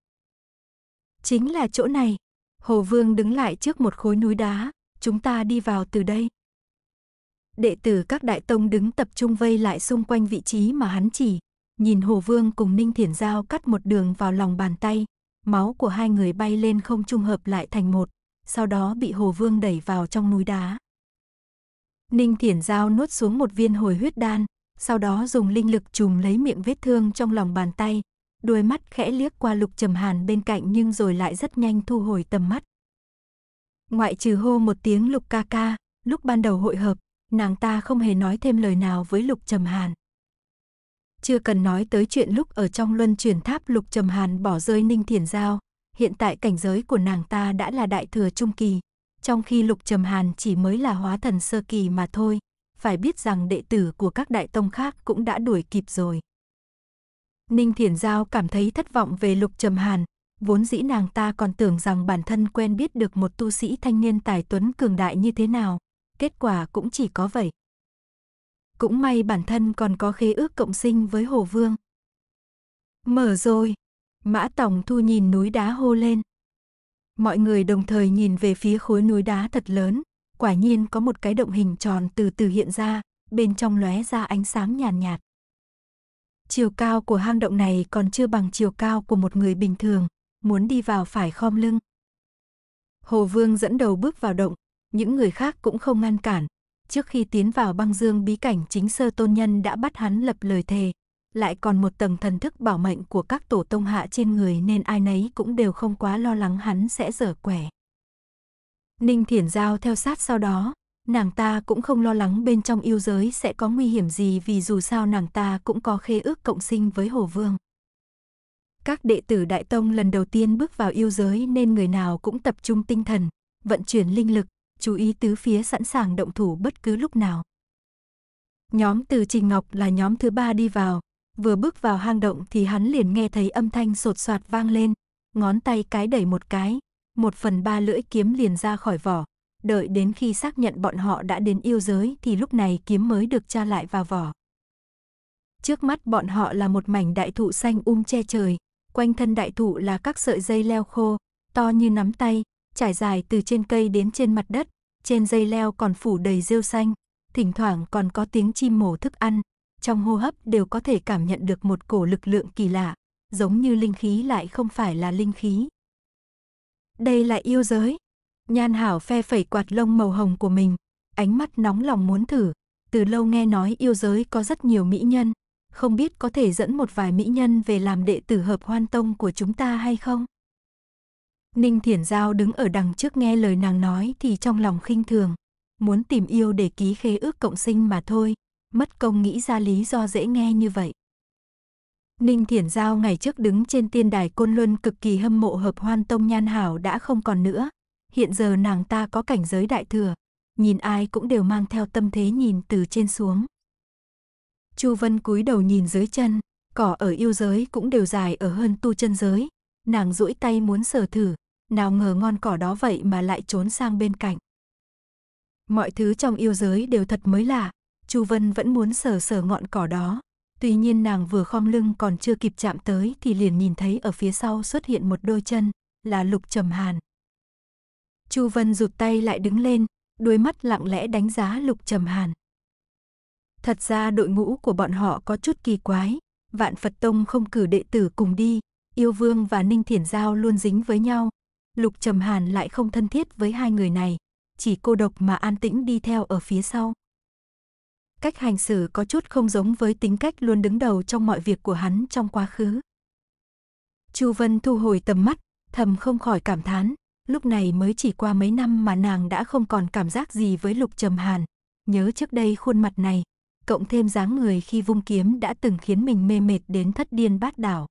Chính là chỗ này, Hồ Vương đứng lại trước một khối núi đá, chúng ta đi vào từ đây. Đệ tử các đại tông đứng tập trung vây lại xung quanh vị trí mà hắn chỉ, nhìn Hồ Vương cùng Ninh Thiển Giao cắt một đường vào lòng bàn tay, máu của hai người bay lên không trung hợp lại thành một, sau đó bị Hồ Vương đẩy vào trong núi đá. Ninh Thiển Giao nuốt xuống một viên hồi huyết đan, sau đó dùng linh lực chùm lấy miệng vết thương trong lòng bàn tay, đôi mắt khẽ liếc qua Lục Trầm Hàn bên cạnh nhưng rồi lại rất nhanh thu hồi tầm mắt. Ngoại trừ hô một tiếng Lục ca ca, lúc ban đầu hội hợp, nàng ta không hề nói thêm lời nào với Lục Trầm Hàn. Chưa cần nói tới chuyện lúc ở trong luân chuyển tháp Lục Trầm Hàn bỏ rơi Ninh Thiển Giao, hiện tại cảnh giới của nàng ta đã là đại thừa trung kỳ, trong khi Lục Trầm Hàn chỉ mới là hóa thần sơ kỳ mà thôi, phải biết rằng đệ tử của các đại tông khác cũng đã đuổi kịp rồi. Ninh Thiển Giao cảm thấy thất vọng về Lục Trầm Hàn, vốn dĩ nàng ta còn tưởng rằng bản thân quen biết được một tu sĩ thanh niên tài tuấn cường đại như thế nào, kết quả cũng chỉ có vậy. Cũng may bản thân còn có khế ước cộng sinh với Hồ Vương. Mở rồi, Mã Tổng Thu nhìn núi đá hô lên. Mọi người đồng thời nhìn về phía khối núi đá thật lớn, quả nhiên có một cái động hình tròn từ từ hiện ra, bên trong lóe ra ánh sáng nhàn nhạt, nhạt. Chiều cao của hang động này còn chưa bằng chiều cao của một người bình thường, muốn đi vào phải khom lưng. Hồ Vương dẫn đầu bước vào động, những người khác cũng không ngăn cản. Trước khi tiến vào băng dương bí cảnh chính sơ tôn nhân đã bắt hắn lập lời thề. Lại còn một tầng thần thức bảo mệnh của các tổ tông hạ trên người nên ai nấy cũng đều không quá lo lắng hắn sẽ dở quẻ. Ninh Thiển Giao theo sát sau đó, nàng ta cũng không lo lắng bên trong yêu giới sẽ có nguy hiểm gì vì dù sao nàng ta cũng có khê ước cộng sinh với Hồ Vương. Các đệ tử Đại Tông lần đầu tiên bước vào yêu giới nên người nào cũng tập trung tinh thần, vận chuyển linh lực, chú ý tứ phía sẵn sàng động thủ bất cứ lúc nào. Nhóm từ Trình Ngọc là nhóm thứ ba đi vào, vừa bước vào hang động thì hắn liền nghe thấy âm thanh sột soạt vang lên, ngón tay cái đẩy một cái, một phần ba lưỡi kiếm liền ra khỏi vỏ, đợi đến khi xác nhận bọn họ đã đến yêu giới thì lúc này kiếm mới được tra lại vào vỏ. Trước mắt bọn họ là một mảnh đại thụ xanh um che trời, quanh thân đại thụ là các sợi dây leo khô, to như nắm tay, trải dài từ trên cây đến trên mặt đất, trên dây leo còn phủ đầy rêu xanh, thỉnh thoảng còn có tiếng chim mổ thức ăn, trong hô hấp đều có thể cảm nhận được một cổ lực lượng kỳ lạ, giống như linh khí lại không phải là linh khí. Đây là yêu giới. Nhan Hảo phe phẩy quạt lông màu hồng của mình, ánh mắt nóng lòng muốn thử. Từ lâu nghe nói yêu giới có rất nhiều mỹ nhân, không biết có thể dẫn một vài mỹ nhân về làm đệ tử hợp hoan tông của chúng ta hay không? Ninh Thiển Giao đứng ở đằng trước nghe lời nàng nói thì trong lòng khinh thường. Muốn tìm yêu để ký khế ước cộng sinh mà thôi, mất công nghĩ ra lý do dễ nghe như vậy. Ninh Thiển Giao ngày trước đứng trên tiên đài Côn Luân cực kỳ hâm mộ hợp hoan tông nhan hảo đã không còn nữa, hiện giờ nàng ta có cảnh giới đại thừa, nhìn ai cũng đều mang theo tâm thế nhìn từ trên xuống. Chu Vân cúi đầu nhìn dưới chân, cỏ ở yêu giới cũng đều dài ở hơn tu chân giới, nàng duỗi tay muốn sờ thử, nào ngờ ngon cỏ đó vậy mà lại trốn sang bên cạnh. Mọi thứ trong yêu giới đều thật mới lạ, Chu Vân vẫn muốn sờ sờ ngọn cỏ đó, tuy nhiên nàng vừa khom lưng còn chưa kịp chạm tới thì liền nhìn thấy ở phía sau xuất hiện một đôi chân, là Lục Trầm Hàn. Chu Vân rụt tay lại đứng lên, đôi mắt lặng lẽ đánh giá Lục Trầm Hàn. Thật ra đội ngũ của bọn họ có chút kỳ quái, Vạn Phật Tông không cử đệ tử cùng đi, Yêu Vương và Ninh Thiển Giao luôn dính với nhau. Lục Trầm Hàn lại không thân thiết với hai người này, chỉ cô độc mà an tĩnh đi theo ở phía sau. Cách hành xử có chút không giống với tính cách luôn đứng đầu trong mọi việc của hắn trong quá khứ. Chu Vân thu hồi tầm mắt, thầm không khỏi cảm thán, lúc này mới chỉ qua mấy năm mà nàng đã không còn cảm giác gì với Lục Trầm Hàn. Nhớ trước đây khuôn mặt này, cộng thêm dáng người khi vung kiếm đã từng khiến mình mê mệt đến thất điên bát đảo.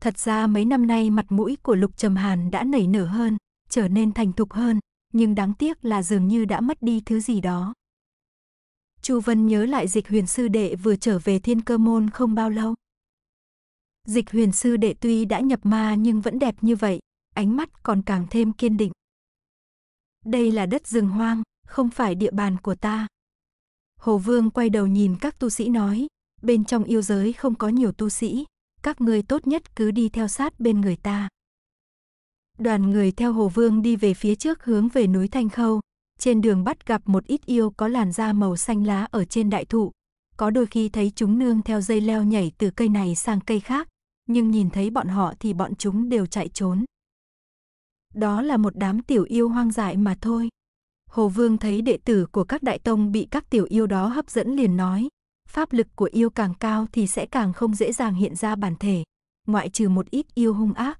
Thật ra mấy năm nay mặt mũi của Lục Trầm Hàn đã nảy nở hơn, trở nên thành thục hơn, nhưng đáng tiếc là dường như đã mất đi thứ gì đó. Chu Vân nhớ lại dịch huyền sư đệ vừa trở về thiên cơ môn không bao lâu. Dịch huyền sư đệ tuy đã nhập ma nhưng vẫn đẹp như vậy, ánh mắt còn càng thêm kiên định. Đây là đất rừng hoang, không phải địa bàn của ta. Hồ Vương quay đầu nhìn các tu sĩ nói, bên trong yêu giới không có nhiều tu sĩ, các ngươi tốt nhất cứ đi theo sát bên người ta. Đoàn người theo Hồ Vương đi về phía trước hướng về núi Thanh Khâu, trên đường bắt gặp một ít yêu có làn da màu xanh lá ở trên đại thụ, có đôi khi thấy chúng nương theo dây leo nhảy từ cây này sang cây khác, nhưng nhìn thấy bọn họ thì bọn chúng đều chạy trốn đó là một đám tiểu yêu hoang dại mà thôi. Hồ Vương thấy đệ tử của các đại tông bị các tiểu yêu đó hấp dẫn liền nói, pháp lực của yêu càng cao thì sẽ càng không dễ dàng hiện ra bản thể, ngoại trừ một ít yêu hung ác.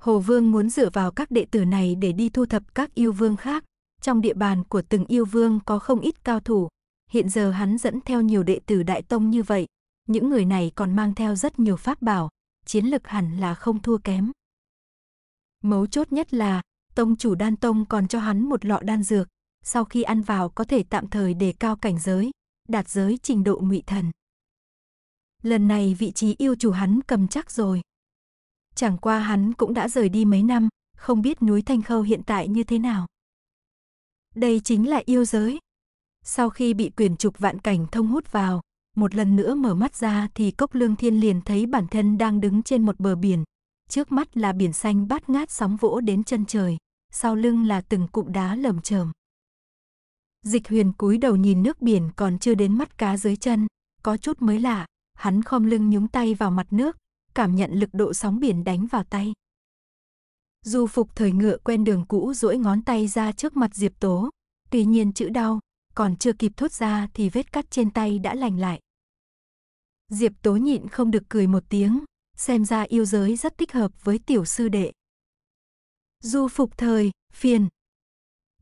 Hồ Vương muốn dựa vào các đệ tử này để đi thu thập các yêu vương khác, trong địa bàn của từng yêu vương có không ít cao thủ, hiện giờ hắn dẫn theo nhiều đệ tử đại tông như vậy, những người này còn mang theo rất nhiều pháp bảo, chiến lực hẳn là không thua kém. Mấu chốt nhất là, tông chủ đan tông còn cho hắn một lọ đan dược, sau khi ăn vào có thể tạm thời đề cao cảnh giới, đạt giới trình độ ngụy thần. Lần này vị trí yêu chủ hắn cầm chắc rồi. Chẳng qua hắn cũng đã rời đi mấy năm, không biết núi Thanh Khâu hiện tại như thế nào. Đây chính là yêu giới. Sau khi bị quyền trục vạn cảnh thông hút vào, một lần nữa mở mắt ra thì Cốc Lương Thiên liền thấy bản thân đang đứng trên một bờ biển, trước mắt là biển xanh bát ngát sóng vỗ đến chân trời, sau lưng là từng cụm đá lởm chởm. Dịch huyền cúi đầu nhìn nước biển còn chưa đến mắt cá dưới chân, có chút mới lạ, hắn khom lưng nhúng tay vào mặt nước, cảm nhận lực độ sóng biển đánh vào tay. dù phục thời ngựa quen đường cũ duỗi ngón tay ra trước mặt Diệp Tố, tuy nhiên chữ đau, còn chưa kịp thốt ra thì vết cắt trên tay đã lành lại. Diệp Tố nhịn không được cười một tiếng, xem ra yêu giới rất thích hợp với tiểu sư đệ. Du phục thời, phiền.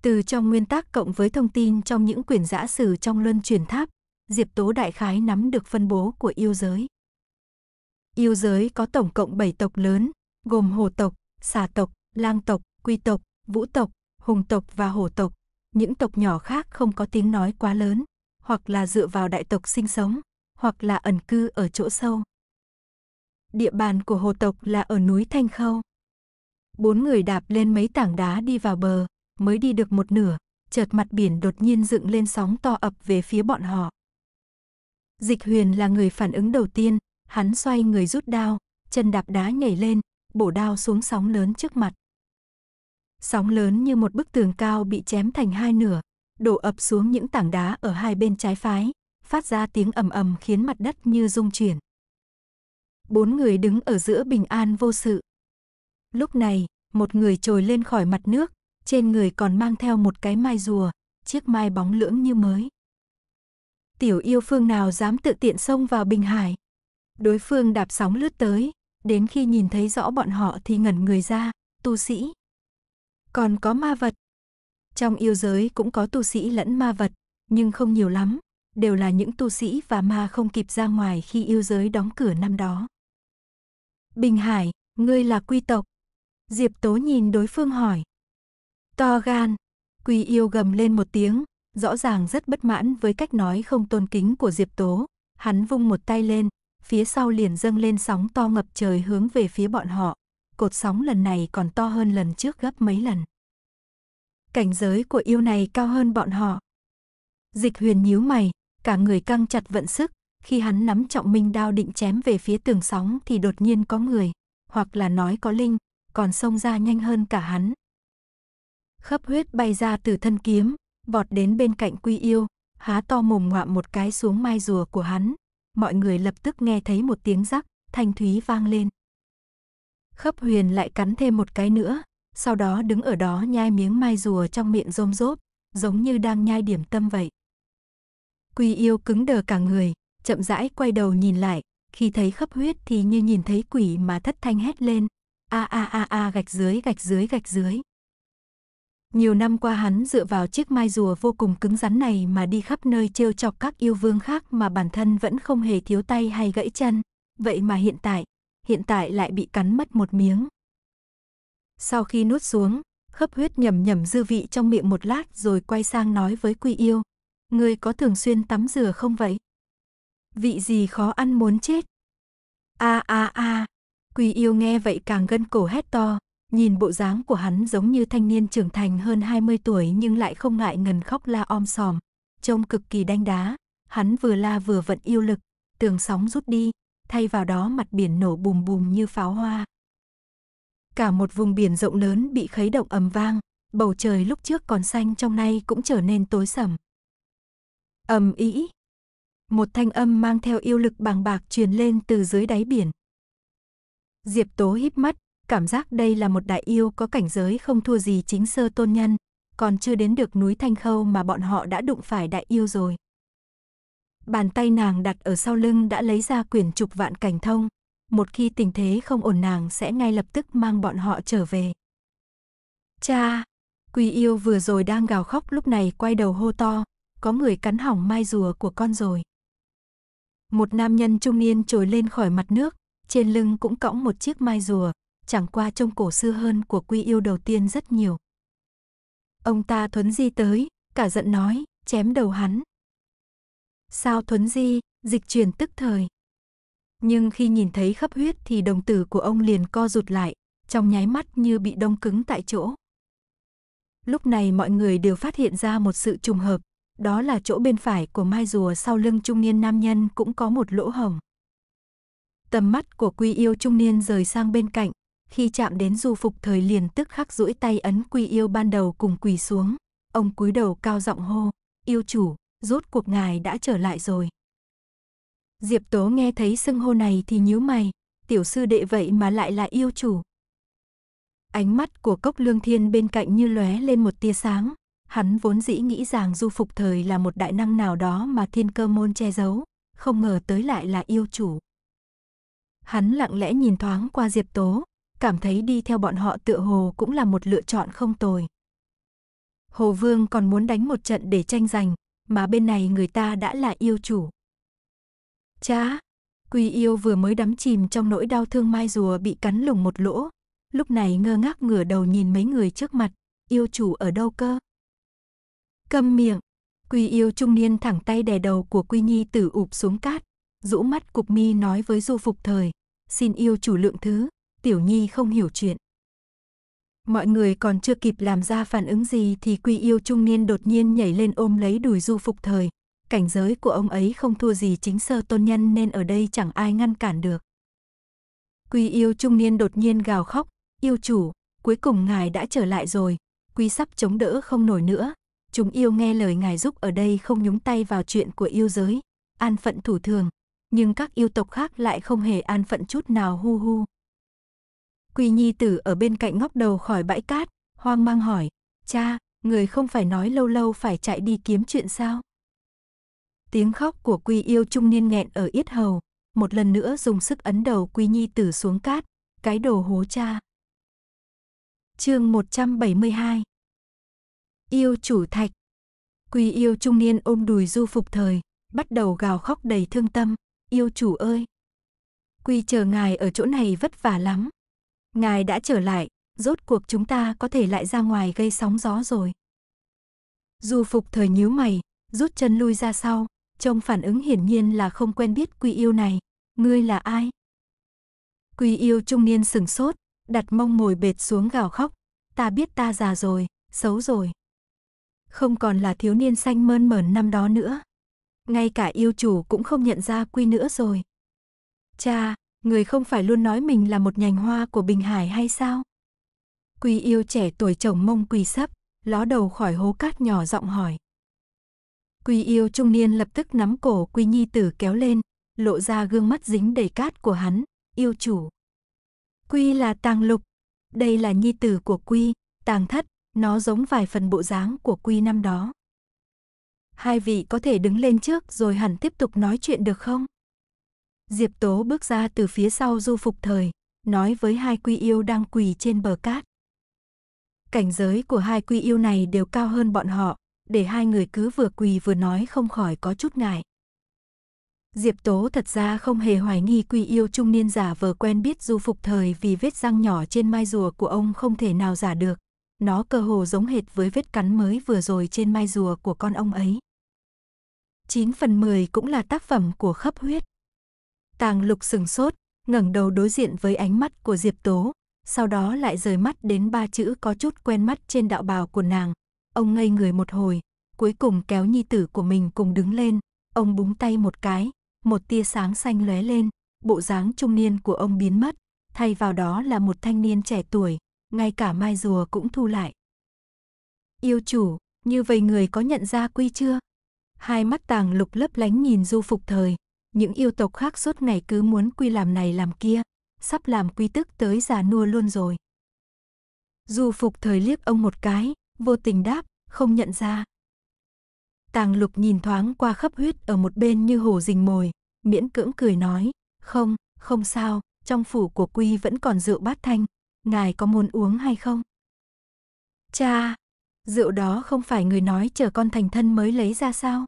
Từ trong nguyên tắc cộng với thông tin trong những quyển giã sử trong luân truyền tháp, Diệp Tố đại khái nắm được phân bố của yêu giới. Yêu giới có tổng cộng 7 tộc lớn, gồm hồ tộc, xà tộc, lang tộc, quy tộc, vũ tộc, hùng tộc và hổ tộc. Những tộc nhỏ khác không có tiếng nói quá lớn, hoặc là dựa vào đại tộc sinh sống, hoặc là ẩn cư ở chỗ sâu địa bàn của hồ tộc là ở núi Thanh Khâu. Bốn người đạp lên mấy tảng đá đi vào bờ, mới đi được một nửa, chợt mặt biển đột nhiên dựng lên sóng to ập về phía bọn họ. Dịch huyền là người phản ứng đầu tiên, hắn xoay người rút đao, chân đạp đá nhảy lên, bổ đao xuống sóng lớn trước mặt. Sóng lớn như một bức tường cao bị chém thành hai nửa, đổ ập xuống những tảng đá ở hai bên trái phái, phát ra tiếng ầm ầm khiến mặt đất như rung chuyển bốn người đứng ở giữa bình an vô sự. Lúc này, một người trồi lên khỏi mặt nước, trên người còn mang theo một cái mai rùa, chiếc mai bóng lưỡng như mới. Tiểu yêu phương nào dám tự tiện xông vào Bình Hải. Đối phương đạp sóng lướt tới, đến khi nhìn thấy rõ bọn họ thì ngẩn người ra, tu sĩ. Còn có ma vật. Trong yêu giới cũng có tu sĩ lẫn ma vật, nhưng không nhiều lắm, đều là những tu sĩ và ma không kịp ra ngoài khi yêu giới đóng cửa năm đó. Bình Hải, ngươi là quy tộc. Diệp Tố nhìn đối phương hỏi. To gan, Quy yêu gầm lên một tiếng, rõ ràng rất bất mãn với cách nói không tôn kính của Diệp Tố. Hắn vung một tay lên, phía sau liền dâng lên sóng to ngập trời hướng về phía bọn họ. Cột sóng lần này còn to hơn lần trước gấp mấy lần. Cảnh giới của yêu này cao hơn bọn họ. Dịch huyền nhíu mày, cả người căng chặt vận sức, khi hắn nắm trọng minh đao định chém về phía tường sóng thì đột nhiên có người, hoặc là nói có linh, còn xông ra nhanh hơn cả hắn. Khắp huyết bay ra từ thân kiếm, vọt đến bên cạnh quy yêu, há to mồm ngoạm một cái xuống mai rùa của hắn. Mọi người lập tức nghe thấy một tiếng rắc, thanh thúy vang lên. Khắp huyền lại cắn thêm một cái nữa, sau đó đứng ở đó nhai miếng mai rùa trong miệng rôm rốp, giống như đang nhai điểm tâm vậy. Quy yêu cứng đờ cả người, chậm rãi quay đầu nhìn lại, khi thấy khắp huyết thì như nhìn thấy quỷ mà thất thanh hét lên, a a a a gạch dưới gạch dưới gạch dưới. Nhiều năm qua hắn dựa vào chiếc mai rùa vô cùng cứng rắn này mà đi khắp nơi trêu chọc các yêu vương khác mà bản thân vẫn không hề thiếu tay hay gãy chân, vậy mà hiện tại, hiện tại lại bị cắn mất một miếng. Sau khi nuốt xuống, khớp huyết nhầm nhầm dư vị trong miệng một lát rồi quay sang nói với quỷ yêu, người có thường xuyên tắm rửa không vậy? vị gì khó ăn muốn chết. A a a, Quỳ yêu nghe vậy càng gân cổ hét to, nhìn bộ dáng của hắn giống như thanh niên trưởng thành hơn 20 tuổi nhưng lại không ngại ngần khóc la om sòm, trông cực kỳ đanh đá, hắn vừa la vừa vận yêu lực, tường sóng rút đi, thay vào đó mặt biển nổ bùm bùm như pháo hoa. Cả một vùng biển rộng lớn bị khấy động ầm vang, bầu trời lúc trước còn xanh trong nay cũng trở nên tối sầm. Ầm ĩ, một thanh âm mang theo yêu lực bàng bạc truyền lên từ dưới đáy biển. Diệp Tố híp mắt, cảm giác đây là một đại yêu có cảnh giới không thua gì chính sơ tôn nhân, còn chưa đến được núi Thanh Khâu mà bọn họ đã đụng phải đại yêu rồi. Bàn tay nàng đặt ở sau lưng đã lấy ra quyển trục vạn cảnh thông, một khi tình thế không ổn nàng sẽ ngay lập tức mang bọn họ trở về. Cha, Quỳ yêu vừa rồi đang gào khóc lúc này quay đầu hô to, có người cắn hỏng mai rùa của con rồi. Một nam nhân trung niên trồi lên khỏi mặt nước, trên lưng cũng cõng một chiếc mai rùa, chẳng qua trông cổ xưa hơn của quy yêu đầu tiên rất nhiều. Ông ta thuấn di tới, cả giận nói, chém đầu hắn. Sao thuấn di, dịch chuyển tức thời. Nhưng khi nhìn thấy khắp huyết thì đồng tử của ông liền co rụt lại, trong nháy mắt như bị đông cứng tại chỗ. Lúc này mọi người đều phát hiện ra một sự trùng hợp, đó là chỗ bên phải của mai rùa sau lưng trung niên nam nhân cũng có một lỗ hồng. Tầm mắt của quy yêu trung niên rời sang bên cạnh, khi chạm đến du phục thời liền tức khắc duỗi tay ấn quy yêu ban đầu cùng quỳ xuống. Ông cúi đầu cao giọng hô, yêu chủ, rốt cuộc ngài đã trở lại rồi. Diệp Tố nghe thấy xưng hô này thì nhíu mày, tiểu sư đệ vậy mà lại là yêu chủ. Ánh mắt của cốc lương thiên bên cạnh như lóe lên một tia sáng, Hắn vốn dĩ nghĩ rằng du phục thời là một đại năng nào đó mà thiên cơ môn che giấu, không ngờ tới lại là yêu chủ. Hắn lặng lẽ nhìn thoáng qua Diệp Tố, cảm thấy đi theo bọn họ tựa hồ cũng là một lựa chọn không tồi. Hồ Vương còn muốn đánh một trận để tranh giành, mà bên này người ta đã là yêu chủ. Chá, Quy yêu vừa mới đắm chìm trong nỗi đau thương mai rùa bị cắn lủng một lỗ. Lúc này ngơ ngác ngửa đầu nhìn mấy người trước mặt, yêu chủ ở đâu cơ? Câm miệng. Quy yêu trung niên thẳng tay đè đầu của Quy Nhi tử ụp xuống cát. Rũ mắt cục mi nói với du phục thời. Xin yêu chủ lượng thứ, tiểu nhi không hiểu chuyện. Mọi người còn chưa kịp làm ra phản ứng gì thì quy yêu trung niên đột nhiên nhảy lên ôm lấy đùi du phục thời. Cảnh giới của ông ấy không thua gì chính sơ tôn nhân nên ở đây chẳng ai ngăn cản được. Quy yêu trung niên đột nhiên gào khóc, yêu chủ, cuối cùng ngài đã trở lại rồi, quy sắp chống đỡ không nổi nữa, Chúng yêu nghe lời ngài giúp ở đây không nhúng tay vào chuyện của yêu giới, an phận thủ thường, nhưng các yêu tộc khác lại không hề an phận chút nào hu hu. Quỳ Nhi tử ở bên cạnh ngóc đầu khỏi bãi cát, hoang mang hỏi, cha, người không phải nói lâu lâu phải chạy đi kiếm chuyện sao? Tiếng khóc của Quy yêu trung niên nghẹn ở yết hầu, một lần nữa dùng sức ấn đầu Quy Nhi tử xuống cát, cái đồ hố cha. Chương 172 Yêu chủ thạch. quy yêu trung niên ôm đùi du phục thời, bắt đầu gào khóc đầy thương tâm, yêu chủ ơi. quy chờ ngài ở chỗ này vất vả lắm. Ngài đã trở lại, rốt cuộc chúng ta có thể lại ra ngoài gây sóng gió rồi. Du phục thời nhíu mày, rút chân lui ra sau, trông phản ứng hiển nhiên là không quen biết quy yêu này, ngươi là ai? Quy yêu trung niên sừng sốt, đặt mông ngồi bệt xuống gào khóc, ta biết ta già rồi, xấu rồi không còn là thiếu niên xanh mơn mởn năm đó nữa. Ngay cả yêu chủ cũng không nhận ra quy nữa rồi. Cha, người không phải luôn nói mình là một nhành hoa của Bình Hải hay sao? Quy yêu trẻ tuổi chồng mông quỳ sấp, ló đầu khỏi hố cát nhỏ giọng hỏi. Quy yêu trung niên lập tức nắm cổ Quy Nhi tử kéo lên, lộ ra gương mắt dính đầy cát của hắn, yêu chủ. Quy là tàng lục, đây là nhi tử của Quy, tàng thất, nó giống vài phần bộ dáng của quy năm đó. Hai vị có thể đứng lên trước rồi hẳn tiếp tục nói chuyện được không? Diệp Tố bước ra từ phía sau du phục thời, nói với hai quy yêu đang quỳ trên bờ cát. Cảnh giới của hai quy yêu này đều cao hơn bọn họ, để hai người cứ vừa quỳ vừa nói không khỏi có chút ngại. Diệp Tố thật ra không hề hoài nghi quy yêu trung niên giả vờ quen biết du phục thời vì vết răng nhỏ trên mai rùa của ông không thể nào giả được, nó cơ hồ giống hệt với vết cắn mới vừa rồi trên mai rùa của con ông ấy. 9 phần 10 cũng là tác phẩm của khắp huyết. Tàng lục sừng sốt, ngẩng đầu đối diện với ánh mắt của Diệp Tố, sau đó lại rời mắt đến ba chữ có chút quen mắt trên đạo bào của nàng. Ông ngây người một hồi, cuối cùng kéo nhi tử của mình cùng đứng lên, ông búng tay một cái, một tia sáng xanh lóe lên, bộ dáng trung niên của ông biến mất, thay vào đó là một thanh niên trẻ tuổi, ngay cả mai rùa cũng thu lại. Yêu chủ, như vậy người có nhận ra quy chưa? Hai mắt tàng lục lấp lánh nhìn du phục thời, những yêu tộc khác suốt ngày cứ muốn quy làm này làm kia, sắp làm quy tức tới già nua luôn rồi. Du phục thời liếc ông một cái, vô tình đáp, không nhận ra. Tàng lục nhìn thoáng qua khắp huyết ở một bên như hồ rình mồi, miễn cưỡng cười nói, không, không sao, trong phủ của quy vẫn còn rượu bát thanh, ngài có muốn uống hay không? Cha, rượu đó không phải người nói chờ con thành thân mới lấy ra sao?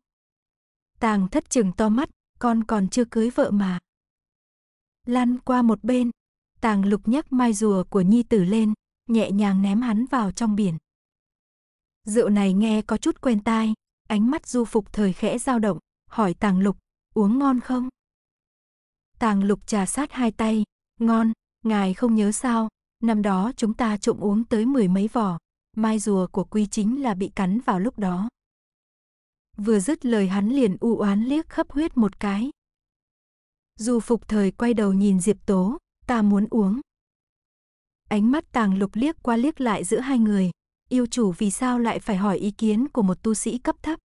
Tàng thất trừng to mắt, con còn chưa cưới vợ mà. Lăn qua một bên, tàng lục nhấc mai rùa của nhi tử lên, nhẹ nhàng ném hắn vào trong biển. Rượu này nghe có chút quen tai, ánh mắt du phục thời khẽ dao động, hỏi tàng lục, uống ngon không? Tàng lục trà sát hai tay, ngon, ngài không nhớ sao, Năm đó chúng ta trộm uống tới mười mấy vỏ, mai rùa của Quy chính là bị cắn vào lúc đó. Vừa dứt lời hắn liền u oán liếc khắp huyết một cái. Dù phục thời quay đầu nhìn Diệp Tố, ta muốn uống. Ánh mắt tàng lục liếc qua liếc lại giữa hai người, yêu chủ vì sao lại phải hỏi ý kiến của một tu sĩ cấp thấp.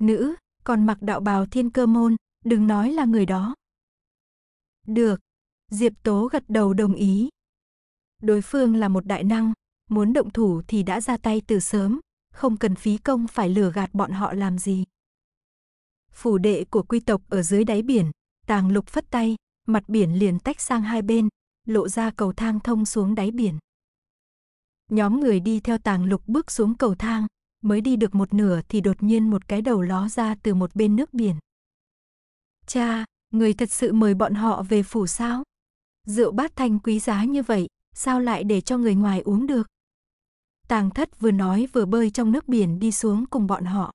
Nữ, còn mặc đạo bào thiên cơ môn, đừng nói là người đó. Được, Diệp Tố gật đầu đồng ý, Đối phương là một đại năng, muốn động thủ thì đã ra tay từ sớm, không cần phí công phải lừa gạt bọn họ làm gì. Phủ đệ của quy tộc ở dưới đáy biển, tàng lục phất tay, mặt biển liền tách sang hai bên, lộ ra cầu thang thông xuống đáy biển. Nhóm người đi theo tàng lục bước xuống cầu thang, mới đi được một nửa thì đột nhiên một cái đầu ló ra từ một bên nước biển. Cha, người thật sự mời bọn họ về phủ sao? Rượu bát thanh quý giá như vậy, sao lại để cho người ngoài uống được? Tàng thất vừa nói vừa bơi trong nước biển đi xuống cùng bọn họ.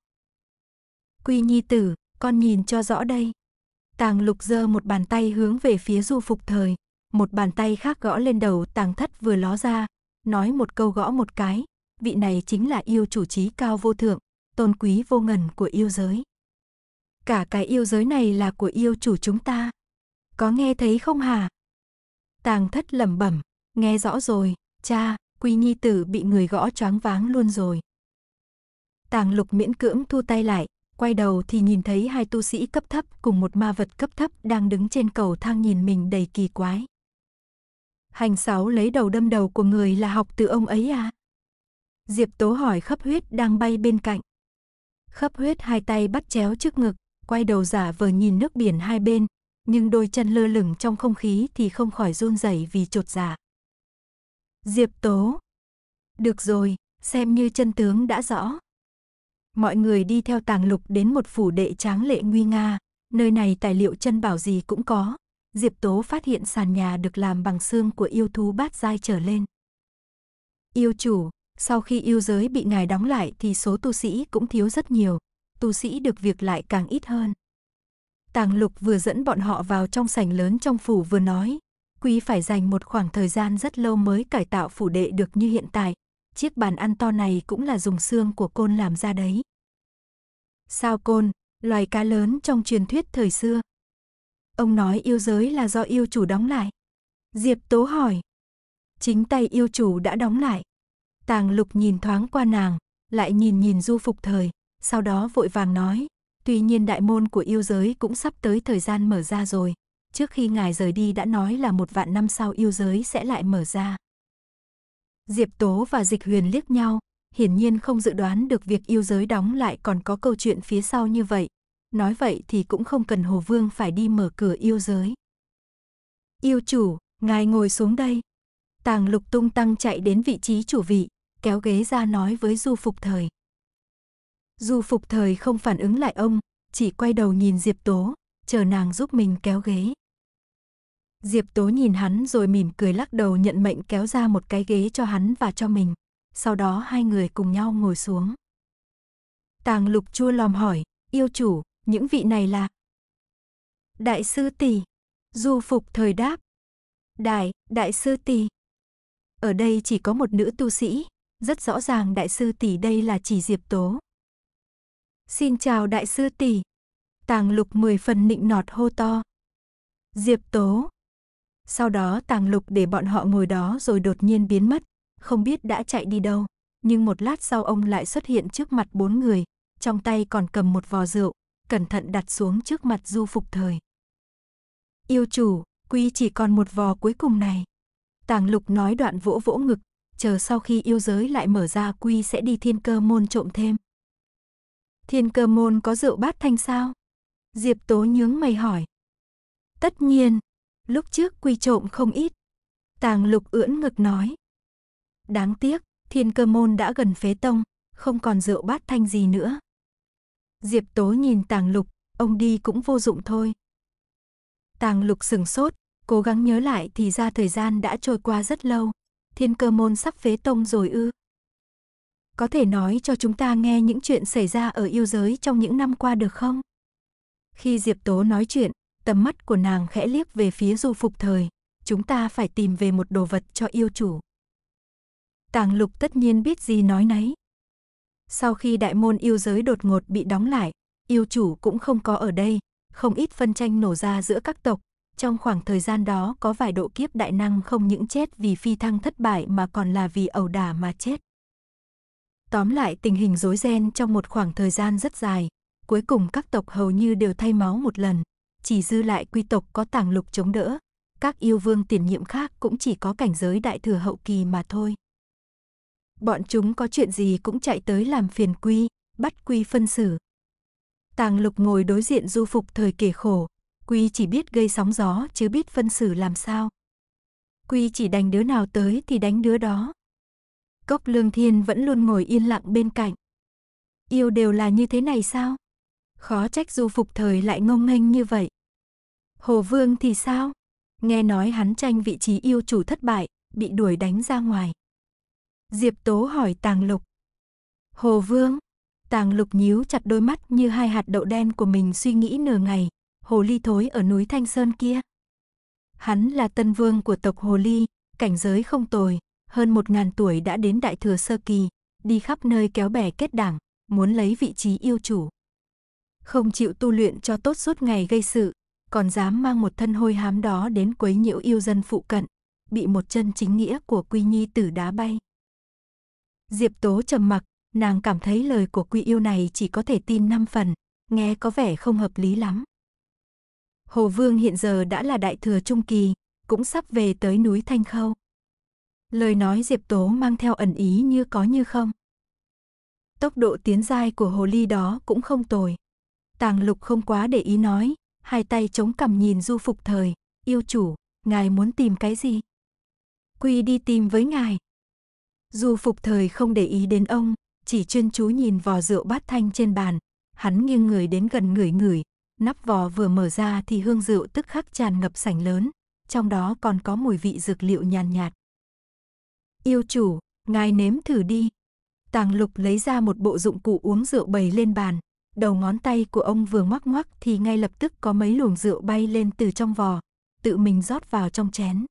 Quy nhi tử, con nhìn cho rõ đây. Tàng lục giơ một bàn tay hướng về phía du phục thời, một bàn tay khác gõ lên đầu tàng thất vừa ló ra, nói một câu gõ một cái, vị này chính là yêu chủ trí cao vô thượng, tôn quý vô ngần của yêu giới. Cả cái yêu giới này là của yêu chủ chúng ta. Có nghe thấy không hả? Tàng thất lẩm bẩm, Nghe rõ rồi, cha, Quy Nhi tử bị người gõ choáng váng luôn rồi. Tàng lục miễn cưỡng thu tay lại, quay đầu thì nhìn thấy hai tu sĩ cấp thấp cùng một ma vật cấp thấp đang đứng trên cầu thang nhìn mình đầy kỳ quái. Hành sáu lấy đầu đâm đầu của người là học từ ông ấy à? Diệp Tố hỏi khắp huyết đang bay bên cạnh. Khắp huyết hai tay bắt chéo trước ngực, quay đầu giả vờ nhìn nước biển hai bên, nhưng đôi chân lơ lửng trong không khí thì không khỏi run rẩy vì trột dạ. Diệp Tố. Được rồi, xem như chân tướng đã rõ. Mọi người đi theo tàng lục đến một phủ đệ tráng lệ nguy nga, nơi này tài liệu chân bảo gì cũng có. Diệp Tố phát hiện sàn nhà được làm bằng xương của yêu thú bát dai trở lên. Yêu chủ, sau khi yêu giới bị ngài đóng lại thì số tu sĩ cũng thiếu rất nhiều, tu sĩ được việc lại càng ít hơn. Tàng lục vừa dẫn bọn họ vào trong sảnh lớn trong phủ vừa nói, Quý phải dành một khoảng thời gian rất lâu mới cải tạo phủ đệ được như hiện tại. Chiếc bàn ăn to này cũng là dùng xương của côn làm ra đấy. Sao côn, loài cá lớn trong truyền thuyết thời xưa. Ông nói yêu giới là do yêu chủ đóng lại. Diệp Tố hỏi. Chính tay yêu chủ đã đóng lại. Tàng lục nhìn thoáng qua nàng, lại nhìn nhìn du phục thời, sau đó vội vàng nói. Tuy nhiên đại môn của yêu giới cũng sắp tới thời gian mở ra rồi, trước khi ngài rời đi đã nói là một vạn năm sau yêu giới sẽ lại mở ra. Diệp Tố và Dịch Huyền liếc nhau, hiển nhiên không dự đoán được việc yêu giới đóng lại còn có câu chuyện phía sau như vậy. Nói vậy thì cũng không cần Hồ Vương phải đi mở cửa yêu giới. Yêu chủ, ngài ngồi xuống đây. Tàng lục tung tăng chạy đến vị trí chủ vị, kéo ghế ra nói với Du Phục Thời. Du Phục Thời không phản ứng lại ông, chỉ quay đầu nhìn Diệp Tố, chờ nàng giúp mình kéo ghế. Diệp Tố nhìn hắn rồi mỉm cười lắc đầu nhận mệnh kéo ra một cái ghế cho hắn và cho mình. Sau đó hai người cùng nhau ngồi xuống. Tàng lục chua lòm hỏi, yêu chủ, những vị này là? Đại sư tỷ, du phục thời đáp. Đại, đại sư tỷ. Ở đây chỉ có một nữ tu sĩ, rất rõ ràng đại sư tỷ đây là chỉ Diệp Tố. Xin chào đại sư tỷ. Tàng lục mười phần nịnh nọt hô to. Diệp Tố, sau đó tàng lục để bọn họ ngồi đó rồi đột nhiên biến mất, không biết đã chạy đi đâu. Nhưng một lát sau ông lại xuất hiện trước mặt bốn người, trong tay còn cầm một vò rượu, cẩn thận đặt xuống trước mặt du phục thời. Yêu chủ, quy chỉ còn một vò cuối cùng này. Tàng lục nói đoạn vỗ vỗ ngực, chờ sau khi yêu giới lại mở ra quy sẽ đi thiên cơ môn trộm thêm. Thiên cơ môn có rượu bát thanh sao? Diệp tố nhướng mày hỏi. Tất nhiên, lúc trước quy trộm không ít. Tàng lục ưỡn ngực nói. Đáng tiếc, thiên cơ môn đã gần phế tông, không còn rượu bát thanh gì nữa. Diệp tố nhìn tàng lục, ông đi cũng vô dụng thôi. Tàng lục sừng sốt, cố gắng nhớ lại thì ra thời gian đã trôi qua rất lâu. Thiên cơ môn sắp phế tông rồi ư. Có thể nói cho chúng ta nghe những chuyện xảy ra ở yêu giới trong những năm qua được không? Khi Diệp Tố nói chuyện, Tầm mắt của nàng khẽ liếc về phía du phục thời. Chúng ta phải tìm về một đồ vật cho yêu chủ. Tàng lục tất nhiên biết gì nói nấy. Sau khi đại môn yêu giới đột ngột bị đóng lại, yêu chủ cũng không có ở đây, không ít phân tranh nổ ra giữa các tộc. Trong khoảng thời gian đó có vài độ kiếp đại năng không những chết vì phi thăng thất bại mà còn là vì ẩu đả mà chết. Tóm lại tình hình rối ren trong một khoảng thời gian rất dài, cuối cùng các tộc hầu như đều thay máu một lần, chỉ dư lại quy tộc có tàng lục chống đỡ, các yêu vương tiền nhiệm khác cũng chỉ có cảnh giới đại thừa hậu kỳ mà thôi. Bọn chúng có chuyện gì cũng chạy tới làm phiền quy, bắt quy phân xử. Tàng lục ngồi đối diện du phục thời kể khổ, quy chỉ biết gây sóng gió chứ biết phân xử làm sao. Quy chỉ đánh đứa nào tới thì đánh đứa đó. Cốc lương thiên vẫn luôn ngồi yên lặng bên cạnh. Yêu đều là như thế này sao? Khó trách du phục thời lại ngông nghênh như vậy. Hồ Vương thì sao? Nghe nói hắn tranh vị trí yêu chủ thất bại, bị đuổi đánh ra ngoài. Diệp Tố hỏi Tàng Lục. Hồ Vương, Tàng Lục nhíu chặt đôi mắt như hai hạt đậu đen của mình suy nghĩ nửa ngày, hồ ly thối ở núi Thanh Sơn kia. Hắn là tân vương của tộc hồ ly, cảnh giới không tồi, hơn một ngàn tuổi đã đến đại thừa sơ kỳ, đi khắp nơi kéo bè kết đảng, muốn lấy vị trí yêu chủ không chịu tu luyện cho tốt suốt ngày gây sự, còn dám mang một thân hôi hám đó đến quấy nhiễu yêu dân phụ cận, bị một chân chính nghĩa của Quy Nhi tử đá bay. Diệp Tố trầm mặc, nàng cảm thấy lời của Quy yêu này chỉ có thể tin năm phần, nghe có vẻ không hợp lý lắm. Hồ Vương hiện giờ đã là đại thừa trung kỳ, cũng sắp về tới núi Thanh Khâu. Lời nói Diệp Tố mang theo ẩn ý như có như không. Tốc độ tiến giai của hồ ly đó cũng không tồi. Tàng lục không quá để ý nói, hai tay chống cằm nhìn du phục thời, yêu chủ, ngài muốn tìm cái gì? Quy đi tìm với ngài. Du phục thời không để ý đến ông, chỉ chuyên chú nhìn vò rượu bát thanh trên bàn, hắn nghiêng người đến gần người người, nắp vò vừa mở ra thì hương rượu tức khắc tràn ngập sảnh lớn, trong đó còn có mùi vị dược liệu nhàn nhạt, nhạt. Yêu chủ, ngài nếm thử đi. Tàng lục lấy ra một bộ dụng cụ uống rượu bày lên bàn, đầu ngón tay của ông vừa ngoắc ngoắc thì ngay lập tức có mấy luồng rượu bay lên từ trong vò, tự mình rót vào trong chén.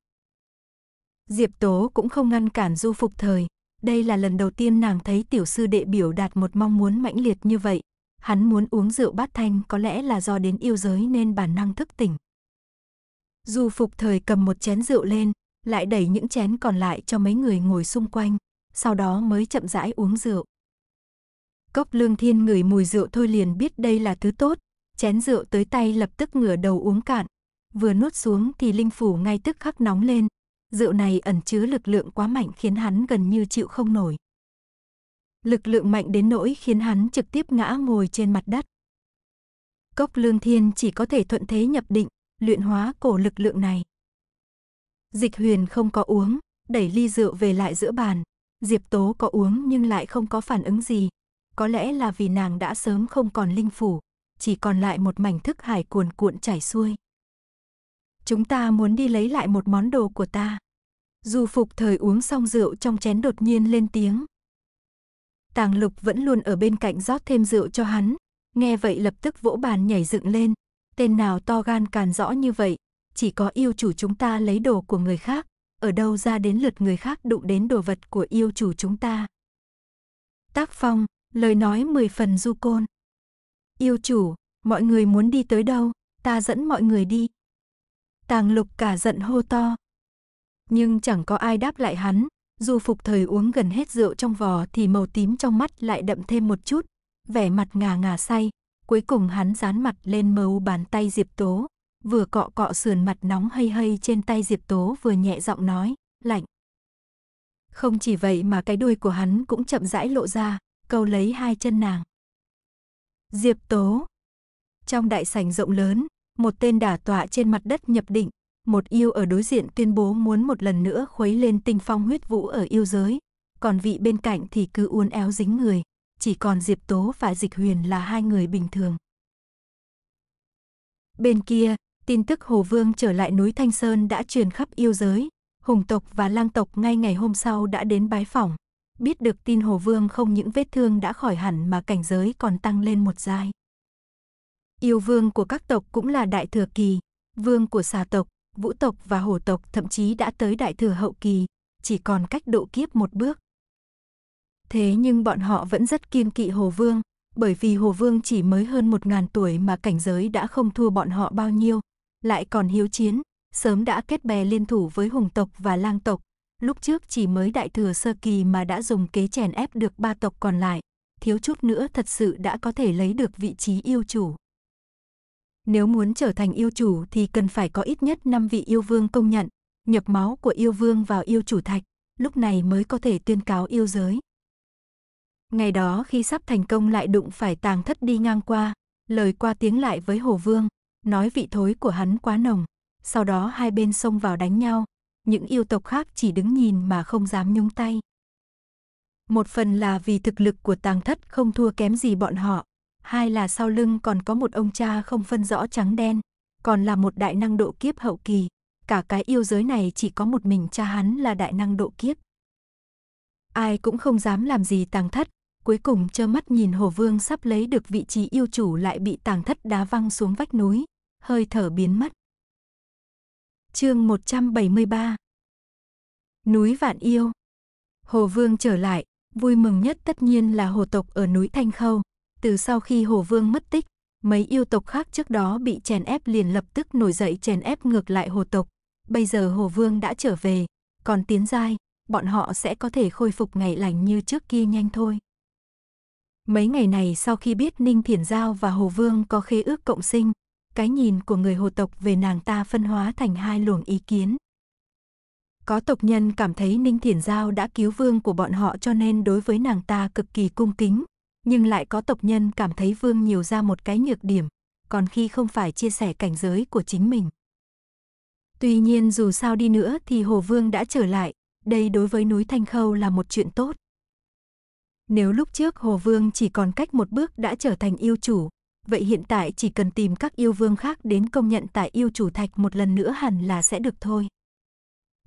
Diệp Tố cũng không ngăn cản Du Phục Thời, đây là lần đầu tiên nàng thấy tiểu sư đệ biểu đạt một mong muốn mãnh liệt như vậy. Hắn muốn uống rượu bát thanh có lẽ là do đến yêu giới nên bản năng thức tỉnh. Du Phục Thời cầm một chén rượu lên, lại đẩy những chén còn lại cho mấy người ngồi xung quanh, sau đó mới chậm rãi uống rượu. Cốc lương thiên ngửi mùi rượu thôi liền biết đây là thứ tốt, chén rượu tới tay lập tức ngửa đầu uống cạn. Vừa nuốt xuống thì linh phủ ngay tức khắc nóng lên, rượu này ẩn chứa lực lượng quá mạnh khiến hắn gần như chịu không nổi. Lực lượng mạnh đến nỗi khiến hắn trực tiếp ngã ngồi trên mặt đất. Cốc lương thiên chỉ có thể thuận thế nhập định, luyện hóa cổ lực lượng này. Dịch huyền không có uống, đẩy ly rượu về lại giữa bàn. Diệp tố có uống nhưng lại không có phản ứng gì, có lẽ là vì nàng đã sớm không còn linh phủ, chỉ còn lại một mảnh thức hải cuồn cuộn chảy xuôi. Chúng ta muốn đi lấy lại một món đồ của ta. Dù phục thời uống xong rượu trong chén đột nhiên lên tiếng. Tàng lục vẫn luôn ở bên cạnh rót thêm rượu cho hắn, nghe vậy lập tức vỗ bàn nhảy dựng lên. Tên nào to gan càn rõ như vậy, chỉ có yêu chủ chúng ta lấy đồ của người khác, ở đâu ra đến lượt người khác đụng đến đồ vật của yêu chủ chúng ta. Tác phong, lời nói mười phần du côn. Yêu chủ, mọi người muốn đi tới đâu, ta dẫn mọi người đi. Tàng lục cả giận hô to. Nhưng chẳng có ai đáp lại hắn, dù phục thời uống gần hết rượu trong vò thì màu tím trong mắt lại đậm thêm một chút, vẻ mặt ngà ngà say, cuối cùng hắn dán mặt lên mấu bàn tay Diệp Tố, vừa cọ cọ sườn mặt nóng hây hây trên tay Diệp Tố vừa nhẹ giọng nói, lạnh. Không chỉ vậy mà cái đuôi của hắn cũng chậm rãi lộ ra, câu lấy hai chân nàng. Diệp Tố Trong đại sảnh rộng lớn, một tên đả tọa trên mặt đất nhập định, một yêu ở đối diện tuyên bố muốn một lần nữa khuấy lên tinh phong huyết vũ ở yêu giới, còn vị bên cạnh thì cứ uốn éo dính người, chỉ còn Diệp Tố và Dịch Huyền là hai người bình thường. Bên kia, tin tức Hồ Vương trở lại núi Thanh Sơn đã truyền khắp yêu giới, Hùng tộc và Lang tộc ngay ngày hôm sau đã đến bái phỏng biết được tin Hồ Vương không những vết thương đã khỏi hẳn mà cảnh giới còn tăng lên một giai. Yêu vương của các tộc cũng là đại thừa kỳ, vương của xà tộc, vũ tộc và hồ tộc thậm chí đã tới đại thừa hậu kỳ, chỉ còn cách độ kiếp một bước. Thế nhưng bọn họ vẫn rất kiên kỵ Hồ Vương, bởi vì Hồ Vương chỉ mới hơn một ngàn tuổi mà cảnh giới đã không thua bọn họ bao nhiêu, lại còn hiếu chiến, sớm đã kết bè liên thủ với hùng tộc và lang tộc, lúc trước chỉ mới đại thừa sơ kỳ mà đã dùng kế chèn ép được ba tộc còn lại, thiếu chút nữa thật sự đã có thể lấy được vị trí yêu chủ. Nếu muốn trở thành yêu chủ thì cần phải có ít nhất 5 vị yêu vương công nhận, nhập máu của yêu vương vào yêu chủ thạch, lúc này mới có thể tuyên cáo yêu giới. Ngày đó khi sắp thành công lại đụng phải tàng thất đi ngang qua, lời qua tiếng lại với Hồ Vương, nói vị thối của hắn quá nồng, sau đó hai bên xông vào đánh nhau, những yêu tộc khác chỉ đứng nhìn mà không dám nhúng tay. Một phần là vì thực lực của tàng thất không thua kém gì bọn họ, hai là sau lưng còn có một ông cha không phân rõ trắng đen, còn là một đại năng độ kiếp hậu kỳ, cả cái yêu giới này chỉ có một mình cha hắn là đại năng độ kiếp. Ai cũng không dám làm gì tàng thất, cuối cùng trơ mắt nhìn Hồ Vương sắp lấy được vị trí yêu chủ lại bị tàng thất đá văng xuống vách núi, hơi thở biến mất chương 173 Núi Vạn Yêu Hồ Vương trở lại, vui mừng nhất tất nhiên là hồ tộc ở núi Thanh Khâu. Từ sau khi Hồ Vương mất tích, mấy yêu tộc khác trước đó bị chèn ép liền lập tức nổi dậy chèn ép ngược lại hồ tộc. Bây giờ Hồ Vương đã trở về, còn tiến giai, bọn họ sẽ có thể khôi phục ngày lành như trước kia nhanh thôi. Mấy ngày này sau khi biết Ninh Thiển Giao và Hồ Vương có khế ước cộng sinh, cái nhìn của người hồ tộc về nàng ta phân hóa thành hai luồng ý kiến. Có tộc nhân cảm thấy Ninh Thiển Giao đã cứu vương của bọn họ cho nên đối với nàng ta cực kỳ cung kính, nhưng lại có tộc nhân cảm thấy vương nhiều ra một cái nhược điểm, còn khi không phải chia sẻ cảnh giới của chính mình. Tuy nhiên dù sao đi nữa thì Hồ Vương đã trở lại, đây đối với núi Thanh Khâu là một chuyện tốt. Nếu lúc trước Hồ Vương chỉ còn cách một bước đã trở thành yêu chủ, vậy hiện tại chỉ cần tìm các yêu vương khác đến công nhận tại yêu chủ thạch một lần nữa hẳn là sẽ được thôi.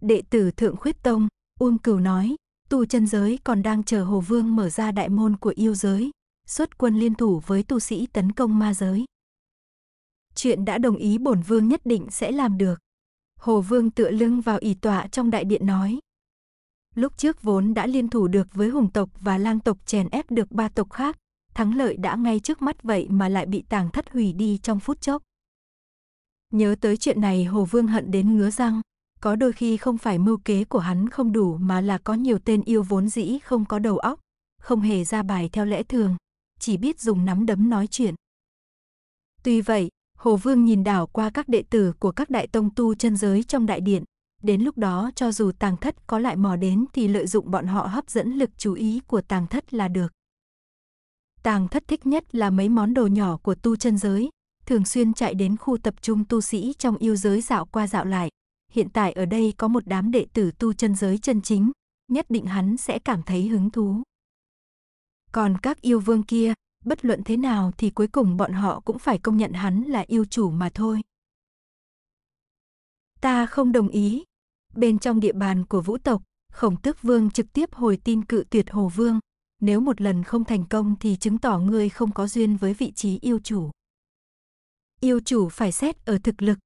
Đệ tử Thượng Khuyết Tông, Uông Cửu nói, tu chân giới còn đang chờ Hồ Vương mở ra đại môn của yêu giới, xuất quân liên thủ với tu sĩ tấn công ma giới. Chuyện đã đồng ý bổn vương nhất định sẽ làm được. Hồ Vương tựa lưng vào ỷ tọa trong đại điện nói. Lúc trước vốn đã liên thủ được với hùng tộc và lang tộc chèn ép được ba tộc khác, thắng lợi đã ngay trước mắt vậy mà lại bị tàng thất hủy đi trong phút chốc. Nhớ tới chuyện này Hồ Vương hận đến ngứa răng, có đôi khi không phải mưu kế của hắn không đủ mà là có nhiều tên yêu vốn dĩ không có đầu óc, không hề ra bài theo lẽ thường, chỉ biết dùng nắm đấm nói chuyện. Tuy vậy, Hồ Vương nhìn đảo qua các đệ tử của các đại tông tu chân giới trong đại điện, đến lúc đó cho dù tàng thất có lại mò đến thì lợi dụng bọn họ hấp dẫn lực chú ý của tàng thất là được. Tàng thất thích nhất là mấy món đồ nhỏ của tu chân giới, thường xuyên chạy đến khu tập trung tu sĩ trong yêu giới dạo qua dạo lại. Hiện tại ở đây có một đám đệ tử tu chân giới chân chính, nhất định hắn sẽ cảm thấy hứng thú. Còn các yêu vương kia, bất luận thế nào thì cuối cùng bọn họ cũng phải công nhận hắn là yêu chủ mà thôi. Ta không đồng ý. Bên trong địa bàn của vũ tộc, khổng tước vương trực tiếp hồi tin cự tuyệt hồ vương, nếu một lần không thành công thì chứng tỏ ngươi không có duyên với vị trí yêu chủ. Yêu chủ phải xét ở thực lực.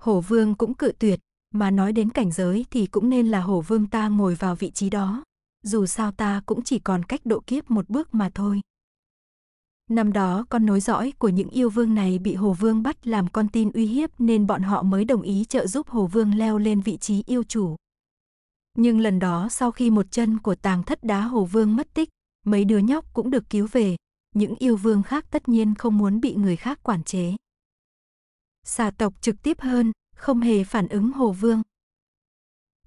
Hổ vương cũng cự tuyệt, mà nói đến cảnh giới thì cũng nên là hổ vương ta ngồi vào vị trí đó. Dù sao ta cũng chỉ còn cách độ kiếp một bước mà thôi. Năm đó con nối dõi của những yêu vương này bị Hồ Vương bắt làm con tin uy hiếp nên bọn họ mới đồng ý trợ giúp Hồ Vương leo lên vị trí yêu chủ. Nhưng lần đó sau khi một chân của tàng thất đá Hồ Vương mất tích mấy đứa nhóc cũng được cứu về, những yêu vương khác tất nhiên không muốn bị người khác quản chế. Xà tộc trực tiếp hơn, không hề phản ứng Hồ Vương.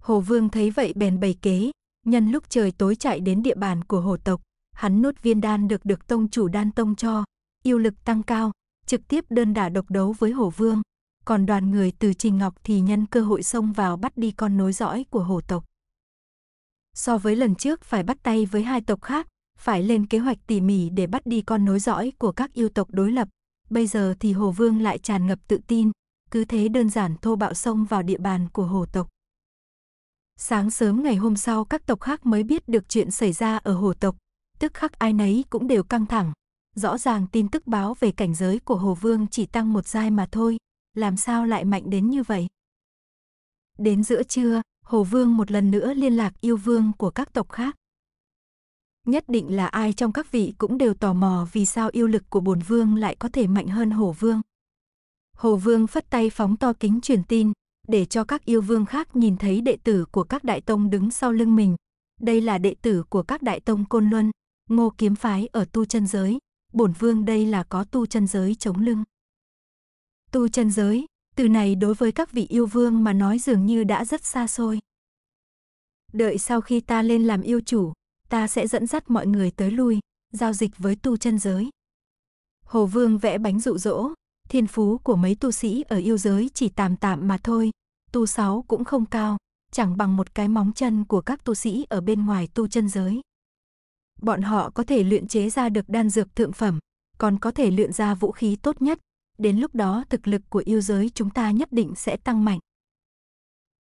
Hồ Vương thấy vậy bèn bày kế, nhân lúc trời tối chạy đến địa bàn của Hồ tộc, hắn nuốt viên đan được được tông chủ đan tông cho, yêu lực tăng cao, trực tiếp đơn đả độc đấu với Hồ Vương, còn đoàn người từ Trình Ngọc thì nhân cơ hội xông vào bắt đi con nối dõi của Hồ tộc. So với lần trước phải bắt tay với hai tộc khác, phải lên kế hoạch tỉ mỉ để bắt đi con nối dõi của các yêu tộc đối lập. Bây giờ thì Hồ Vương lại tràn ngập tự tin, cứ thế đơn giản thô bạo xông vào địa bàn của Hồ tộc. Sáng sớm ngày hôm sau các tộc khác mới biết được chuyện xảy ra ở Hồ tộc, tức khắc ai nấy cũng đều căng thẳng. Rõ ràng tin tức báo về cảnh giới của Hồ Vương chỉ tăng một giai mà thôi, làm sao lại mạnh đến như vậy? Đến giữa trưa, Hồ Vương một lần nữa liên lạc yêu vương của các tộc khác. Nhất định là ai trong các vị cũng đều tò mò vì sao yêu lực của bổn vương lại có thể mạnh hơn hổ vương. Hồ vương phất tay phóng to kính truyền tin, để cho các yêu vương khác nhìn thấy đệ tử của các đại tông đứng sau lưng mình. Đây là đệ tử của các đại tông Côn Luân, Ngô Kiếm Phái ở tu chân giới, bổn vương đây là có tu chân giới chống lưng. Tu chân giới, từ này đối với các vị yêu vương mà nói dường như đã rất xa xôi. Đợi sau khi ta lên làm yêu chủ, ta sẽ dẫn dắt mọi người tới lui, giao dịch với tu chân giới. Hồ Vương vẽ bánh dụ dỗ, thiên phú của mấy tu sĩ ở yêu giới chỉ tạm tạm mà thôi, tu sáu cũng không cao, chẳng bằng một cái móng chân của các tu sĩ ở bên ngoài tu chân giới. Bọn họ có thể luyện chế ra được đan dược thượng phẩm, còn có thể luyện ra vũ khí tốt nhất, đến lúc đó thực lực của yêu giới chúng ta nhất định sẽ tăng mạnh.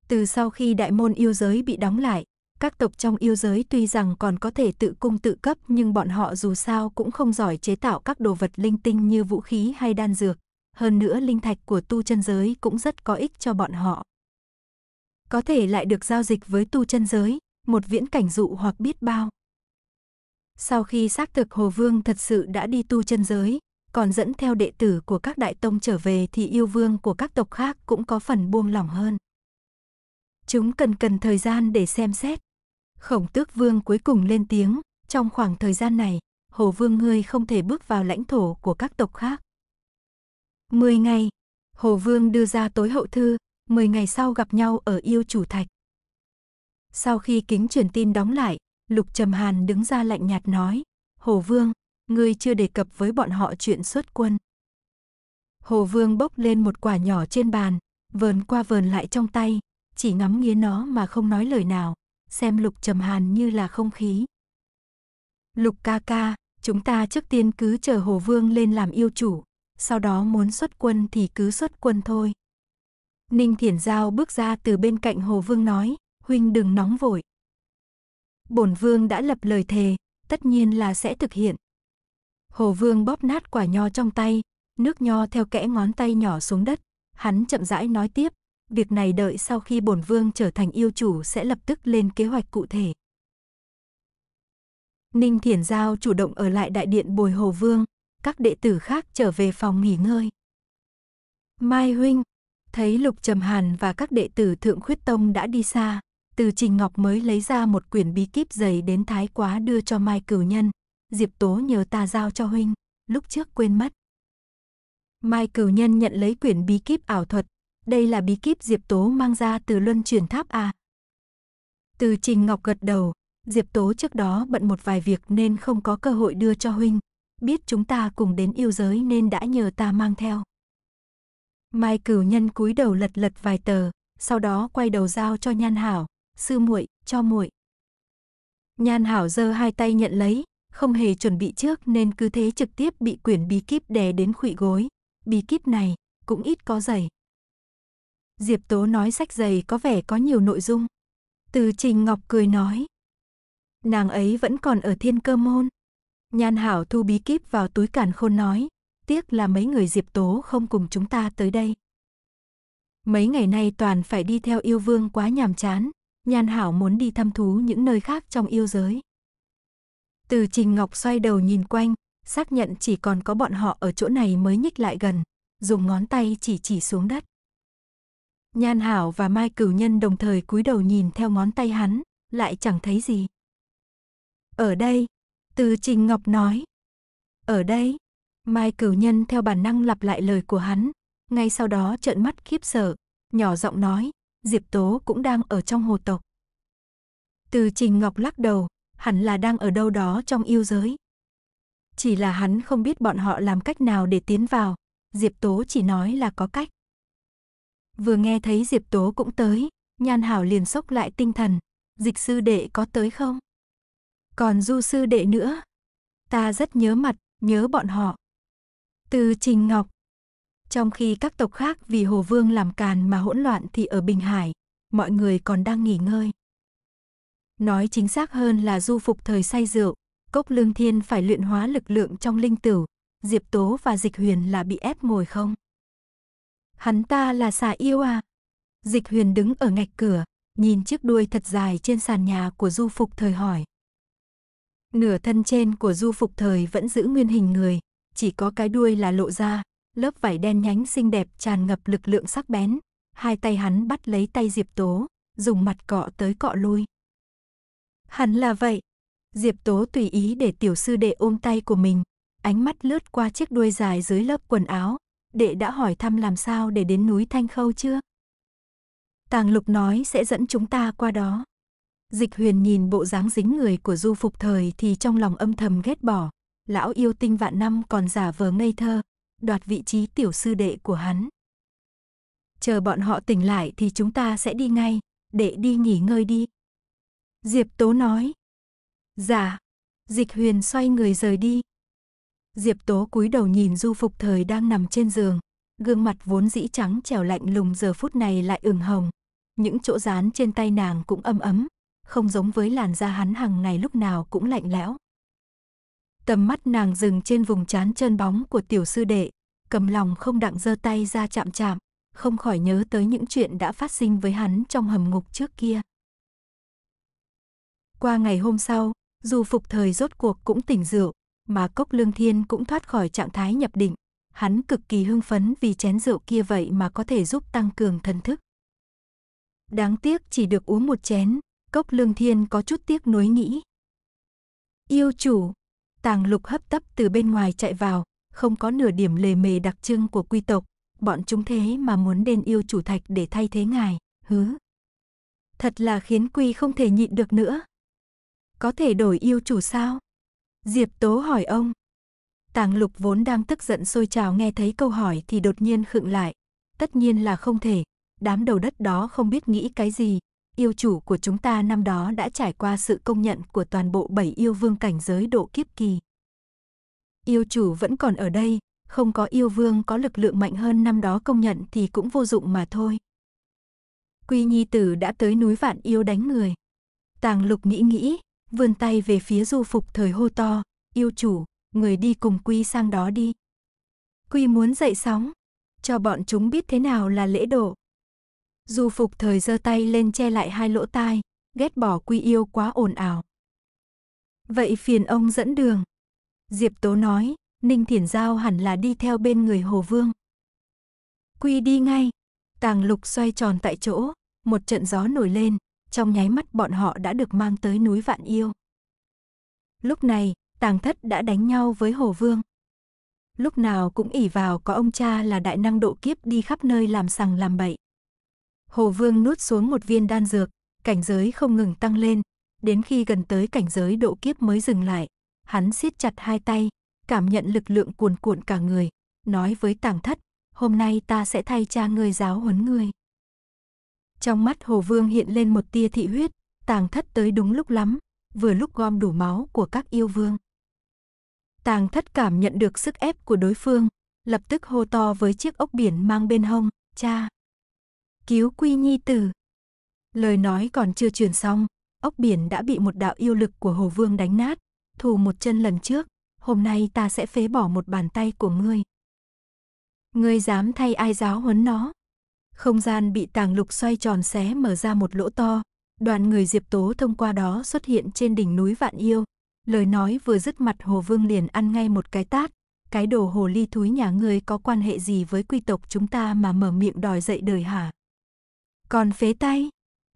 Từ sau khi đại môn yêu giới bị đóng lại, các tộc trong yêu giới tuy rằng còn có thể tự cung tự cấp nhưng bọn họ dù sao cũng không giỏi chế tạo các đồ vật linh tinh như vũ khí hay đan dược. Hơn nữa linh thạch của tu chân giới cũng rất có ích cho bọn họ. Có thể lại được giao dịch với tu chân giới, một viễn cảnh dụ hoặc biết bao. Sau khi xác thực Hồ Vương thật sự đã đi tu chân giới, còn dẫn theo đệ tử của các đại tông trở về thì yêu vương của các tộc khác cũng có phần buông lỏng hơn. Chúng cần cần thời gian để xem xét, Khổng tước vương cuối cùng lên tiếng, trong khoảng thời gian này, hồ vương ngươi không thể bước vào lãnh thổ của các tộc khác. Mười ngày, hồ vương đưa ra tối hậu thư, mười ngày sau gặp nhau ở yêu chủ thạch. Sau khi kính truyền tin đóng lại, Lục Trầm Hàn đứng ra lạnh nhạt nói, Hồ Vương, ngươi chưa đề cập với bọn họ chuyện xuất quân. Hồ Vương bốc lên một quả nhỏ trên bàn, vờn qua vờn lại trong tay, chỉ ngắm nghía nó mà không nói lời nào, xem Lục Trầm Hàn như là không khí. Lục ca ca, chúng ta trước tiên cứ chờ Hồ Vương lên làm yêu chủ, sau đó muốn xuất quân thì cứ xuất quân thôi. Ninh Thiển Giao bước ra từ bên cạnh Hồ Vương nói, huynh đừng nóng vội. Bổn Vương đã lập lời thề, tất nhiên là sẽ thực hiện. Hồ Vương bóp nát quả nho trong tay, nước nho theo kẽ ngón tay nhỏ xuống đất, hắn chậm rãi nói tiếp, việc này đợi sau khi bổn vương trở thành yêu chủ sẽ lập tức lên kế hoạch cụ thể. Ninh Thiển Giao chủ động ở lại đại điện bồi hồ vương, các đệ tử khác trở về phòng nghỉ ngơi. Mai Huynh, thấy Lục Trầm Hàn và các đệ tử Thượng Khuyết Tông đã đi xa, từ Trình Ngọc mới lấy ra một quyển bí kíp dày đến Thái Quá đưa cho Mai Cửu Nhân. Diệp Tố nhờ ta giao cho Huynh, lúc trước quên mất. Mai Cửu Nhân nhận lấy quyển bí kíp ảo thuật, đây là bí kíp Diệp Tố mang ra từ luân chuyển tháp à. Từ Trình Ngọc gật đầu, Diệp Tố trước đó bận một vài việc nên không có cơ hội đưa cho huynh, biết chúng ta cùng đến yêu giới nên đã nhờ ta mang theo. Mai Cửu Nhân cúi đầu lật lật vài tờ, sau đó quay đầu giao cho Nhan Hảo, "Sư muội, cho muội." Nhan Hảo giơ hai tay nhận lấy, không hề chuẩn bị trước nên cứ thế trực tiếp bị quyển bí kíp đè đến khuỵu gối. Bí kíp này cũng ít có giày. Diệp Tố nói sách dày có vẻ có nhiều nội dung. Từ Trình Ngọc cười nói. Nàng ấy vẫn còn ở thiên cơ môn. Nhan Hảo thu bí kíp vào túi cản khôn nói. Tiếc là mấy người Diệp Tố không cùng chúng ta tới đây. Mấy ngày nay toàn phải đi theo yêu vương quá nhàm chán. Nhan Hảo muốn đi thăm thú những nơi khác trong yêu giới. Từ Trình Ngọc xoay đầu nhìn quanh, xác nhận chỉ còn có bọn họ ở chỗ này mới nhích lại gần, dùng ngón tay chỉ chỉ xuống đất. Nhan Hảo và Mai Cửu Nhân đồng thời cúi đầu nhìn theo ngón tay hắn, lại chẳng thấy gì. Ở đây, từ Trình Ngọc nói. Ở đây, Mai Cửu Nhân theo bản năng lặp lại lời của hắn, ngay sau đó trợn mắt khiếp sợ, nhỏ giọng nói, Diệp Tố cũng đang ở trong hồ tộc. Từ Trình Ngọc lắc đầu, hẳn là đang ở đâu đó trong yêu giới. Chỉ là hắn không biết bọn họ làm cách nào để tiến vào, Diệp Tố chỉ nói là có cách. Vừa nghe thấy Diệp Tố cũng tới, Nhan Hảo liền sốc lại tinh thần. Dịch sư đệ có tới không? Còn du sư đệ nữa. Ta rất nhớ mặt, nhớ bọn họ. Từ Trình Ngọc. Trong khi các tộc khác vì Hồ Vương làm càn mà hỗn loạn thì ở Bình Hải, mọi người còn đang nghỉ ngơi. Nói chính xác hơn là du phục thời say rượu, cốc lương thiên phải luyện hóa lực lượng trong linh tử, Diệp Tố và Dịch Huyền là bị ép ngồi không? Hắn ta là xà yêu à? Dịch huyền đứng ở ngạch cửa, nhìn chiếc đuôi thật dài trên sàn nhà của du phục thời hỏi. Nửa thân trên của du phục thời vẫn giữ nguyên hình người, chỉ có cái đuôi là lộ ra, lớp vải đen nhánh xinh đẹp tràn ngập lực lượng sắc bén. Hai tay hắn bắt lấy tay Diệp Tố, dùng mặt cọ tới cọ lui. Hắn là vậy. Diệp Tố tùy ý để tiểu sư đệ ôm tay của mình, ánh mắt lướt qua chiếc đuôi dài dưới lớp quần áo, đệ đã hỏi thăm làm sao để đến núi Thanh Khâu chưa? Tàng lục nói sẽ dẫn chúng ta qua đó. Dịch huyền nhìn bộ dáng dính người của du phục thời thì trong lòng âm thầm ghét bỏ. Lão yêu tinh vạn năm còn giả vờ ngây thơ, đoạt vị trí tiểu sư đệ của hắn. Chờ bọn họ tỉnh lại thì chúng ta sẽ đi ngay, để đi nghỉ ngơi đi. Diệp Tố nói. Dạ. Dịch huyền xoay người rời đi, Diệp Tố cúi đầu nhìn Du Phục Thời đang nằm trên giường, gương mặt vốn dĩ trắng trẻo lạnh lùng giờ phút này lại ửng hồng. Những chỗ dán trên tay nàng cũng ấm ấm, không giống với làn da hắn hằng ngày lúc nào cũng lạnh lẽo. Tầm mắt nàng dừng trên vùng trán trơn bóng của tiểu sư đệ, cầm lòng không đặng giơ tay ra chạm chạm, không khỏi nhớ tới những chuyện đã phát sinh với hắn trong hầm ngục trước kia. Qua ngày hôm sau, dù phục thời rốt cuộc cũng tỉnh rượu, mà Cốc Lương Thiên cũng thoát khỏi trạng thái nhập định. Hắn cực kỳ hưng phấn vì chén rượu kia vậy mà có thể giúp tăng cường thần thức. Đáng tiếc chỉ được uống một chén, Cốc Lương Thiên có chút tiếc nuối nghĩ. Yêu chủ, tàng lục hấp tấp từ bên ngoài chạy vào, không có nửa điểm lề mề đặc trưng của quy tộc, bọn chúng thế mà muốn đền yêu chủ thạch để thay thế ngài, hứ. Thật là khiến quy không thể nhịn được nữa. Có thể đổi yêu chủ sao? Diệp Tố hỏi ông. Tàng lục vốn đang tức giận sôi trào nghe thấy câu hỏi thì đột nhiên khựng lại. Tất nhiên là không thể, đám đầu đất đó không biết nghĩ cái gì. Yêu chủ của chúng ta năm đó đã trải qua sự công nhận của toàn bộ bảy yêu vương cảnh giới độ kiếp kỳ. Yêu chủ vẫn còn ở đây, không có yêu vương có lực lượng mạnh hơn năm đó công nhận thì cũng vô dụng mà thôi. Quy Nhi Tử đã tới núi Vạn Yêu đánh người. Tàng lục nghĩ nghĩ, vươn tay về phía du phục thời hô to, yêu chủ, người đi cùng quy sang đó đi. Quy muốn dậy sóng, cho bọn chúng biết thế nào là lễ độ. Du phục thời giơ tay lên che lại hai lỗ tai, ghét bỏ quy yêu quá ồn ào. Vậy phiền ông dẫn đường. Diệp Tố nói, Ninh Thiển Giao hẳn là đi theo bên người Hồ Vương. Quy đi ngay. Tàng lục xoay tròn tại chỗ, một trận gió nổi lên, trong nháy mắt bọn họ đã được mang tới núi Vạn Yêu. Lúc này, Tàng Thất đã đánh nhau với Hồ Vương. Lúc nào cũng ỉ vào có ông cha là đại năng độ kiếp đi khắp nơi làm sằng làm bậy. Hồ Vương nuốt xuống một viên đan dược, cảnh giới không ngừng tăng lên, đến khi gần tới cảnh giới độ kiếp mới dừng lại. Hắn siết chặt hai tay, cảm nhận lực lượng cuồn cuộn cả người, nói với Tàng Thất, hôm nay ta sẽ thay cha người giáo huấn ngươi. Trong mắt Hồ Vương hiện lên một tia thị huyết, tàng thất tới đúng lúc lắm, vừa lúc gom đủ máu của các yêu vương. Tàng thất cảm nhận được sức ép của đối phương, lập tức hô to với chiếc ốc biển mang bên hông, cha. Cứu quy nhi tử. Lời nói còn chưa truyền xong, ốc biển đã bị một đạo yêu lực của Hồ Vương đánh nát, thù một chân lần trước, hôm nay ta sẽ phế bỏ một bàn tay của ngươi. Ngươi dám thay ai giáo huấn nó? Không gian bị tàng lục xoay tròn xé mở ra một lỗ to. Đoàn người Diệp Tố thông qua đó xuất hiện trên đỉnh núi Vạn Yêu. Lời nói vừa dứt mặt Hồ Vương liền ăn ngay một cái tát. Cái đồ hồ ly thúi nhà ngươi có quan hệ gì với quy tộc chúng ta mà mở miệng đòi dậy đời hả? Còn phế tay,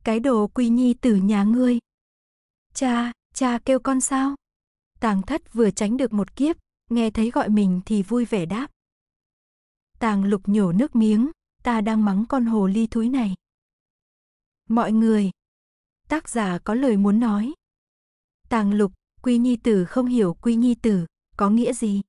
cái đồ quy nhi tử nhà ngươi. Cha, cha kêu con sao? Tàng thất vừa tránh được một kiếp, nghe thấy gọi mình thì vui vẻ đáp. Tàng lục nhổ nước miếng, ta đang mắng con hồ ly thúi này. Mọi người, tác giả có lời muốn nói. Tàng lục, quy nhi tử không hiểu quy nhi tử, có nghĩa gì?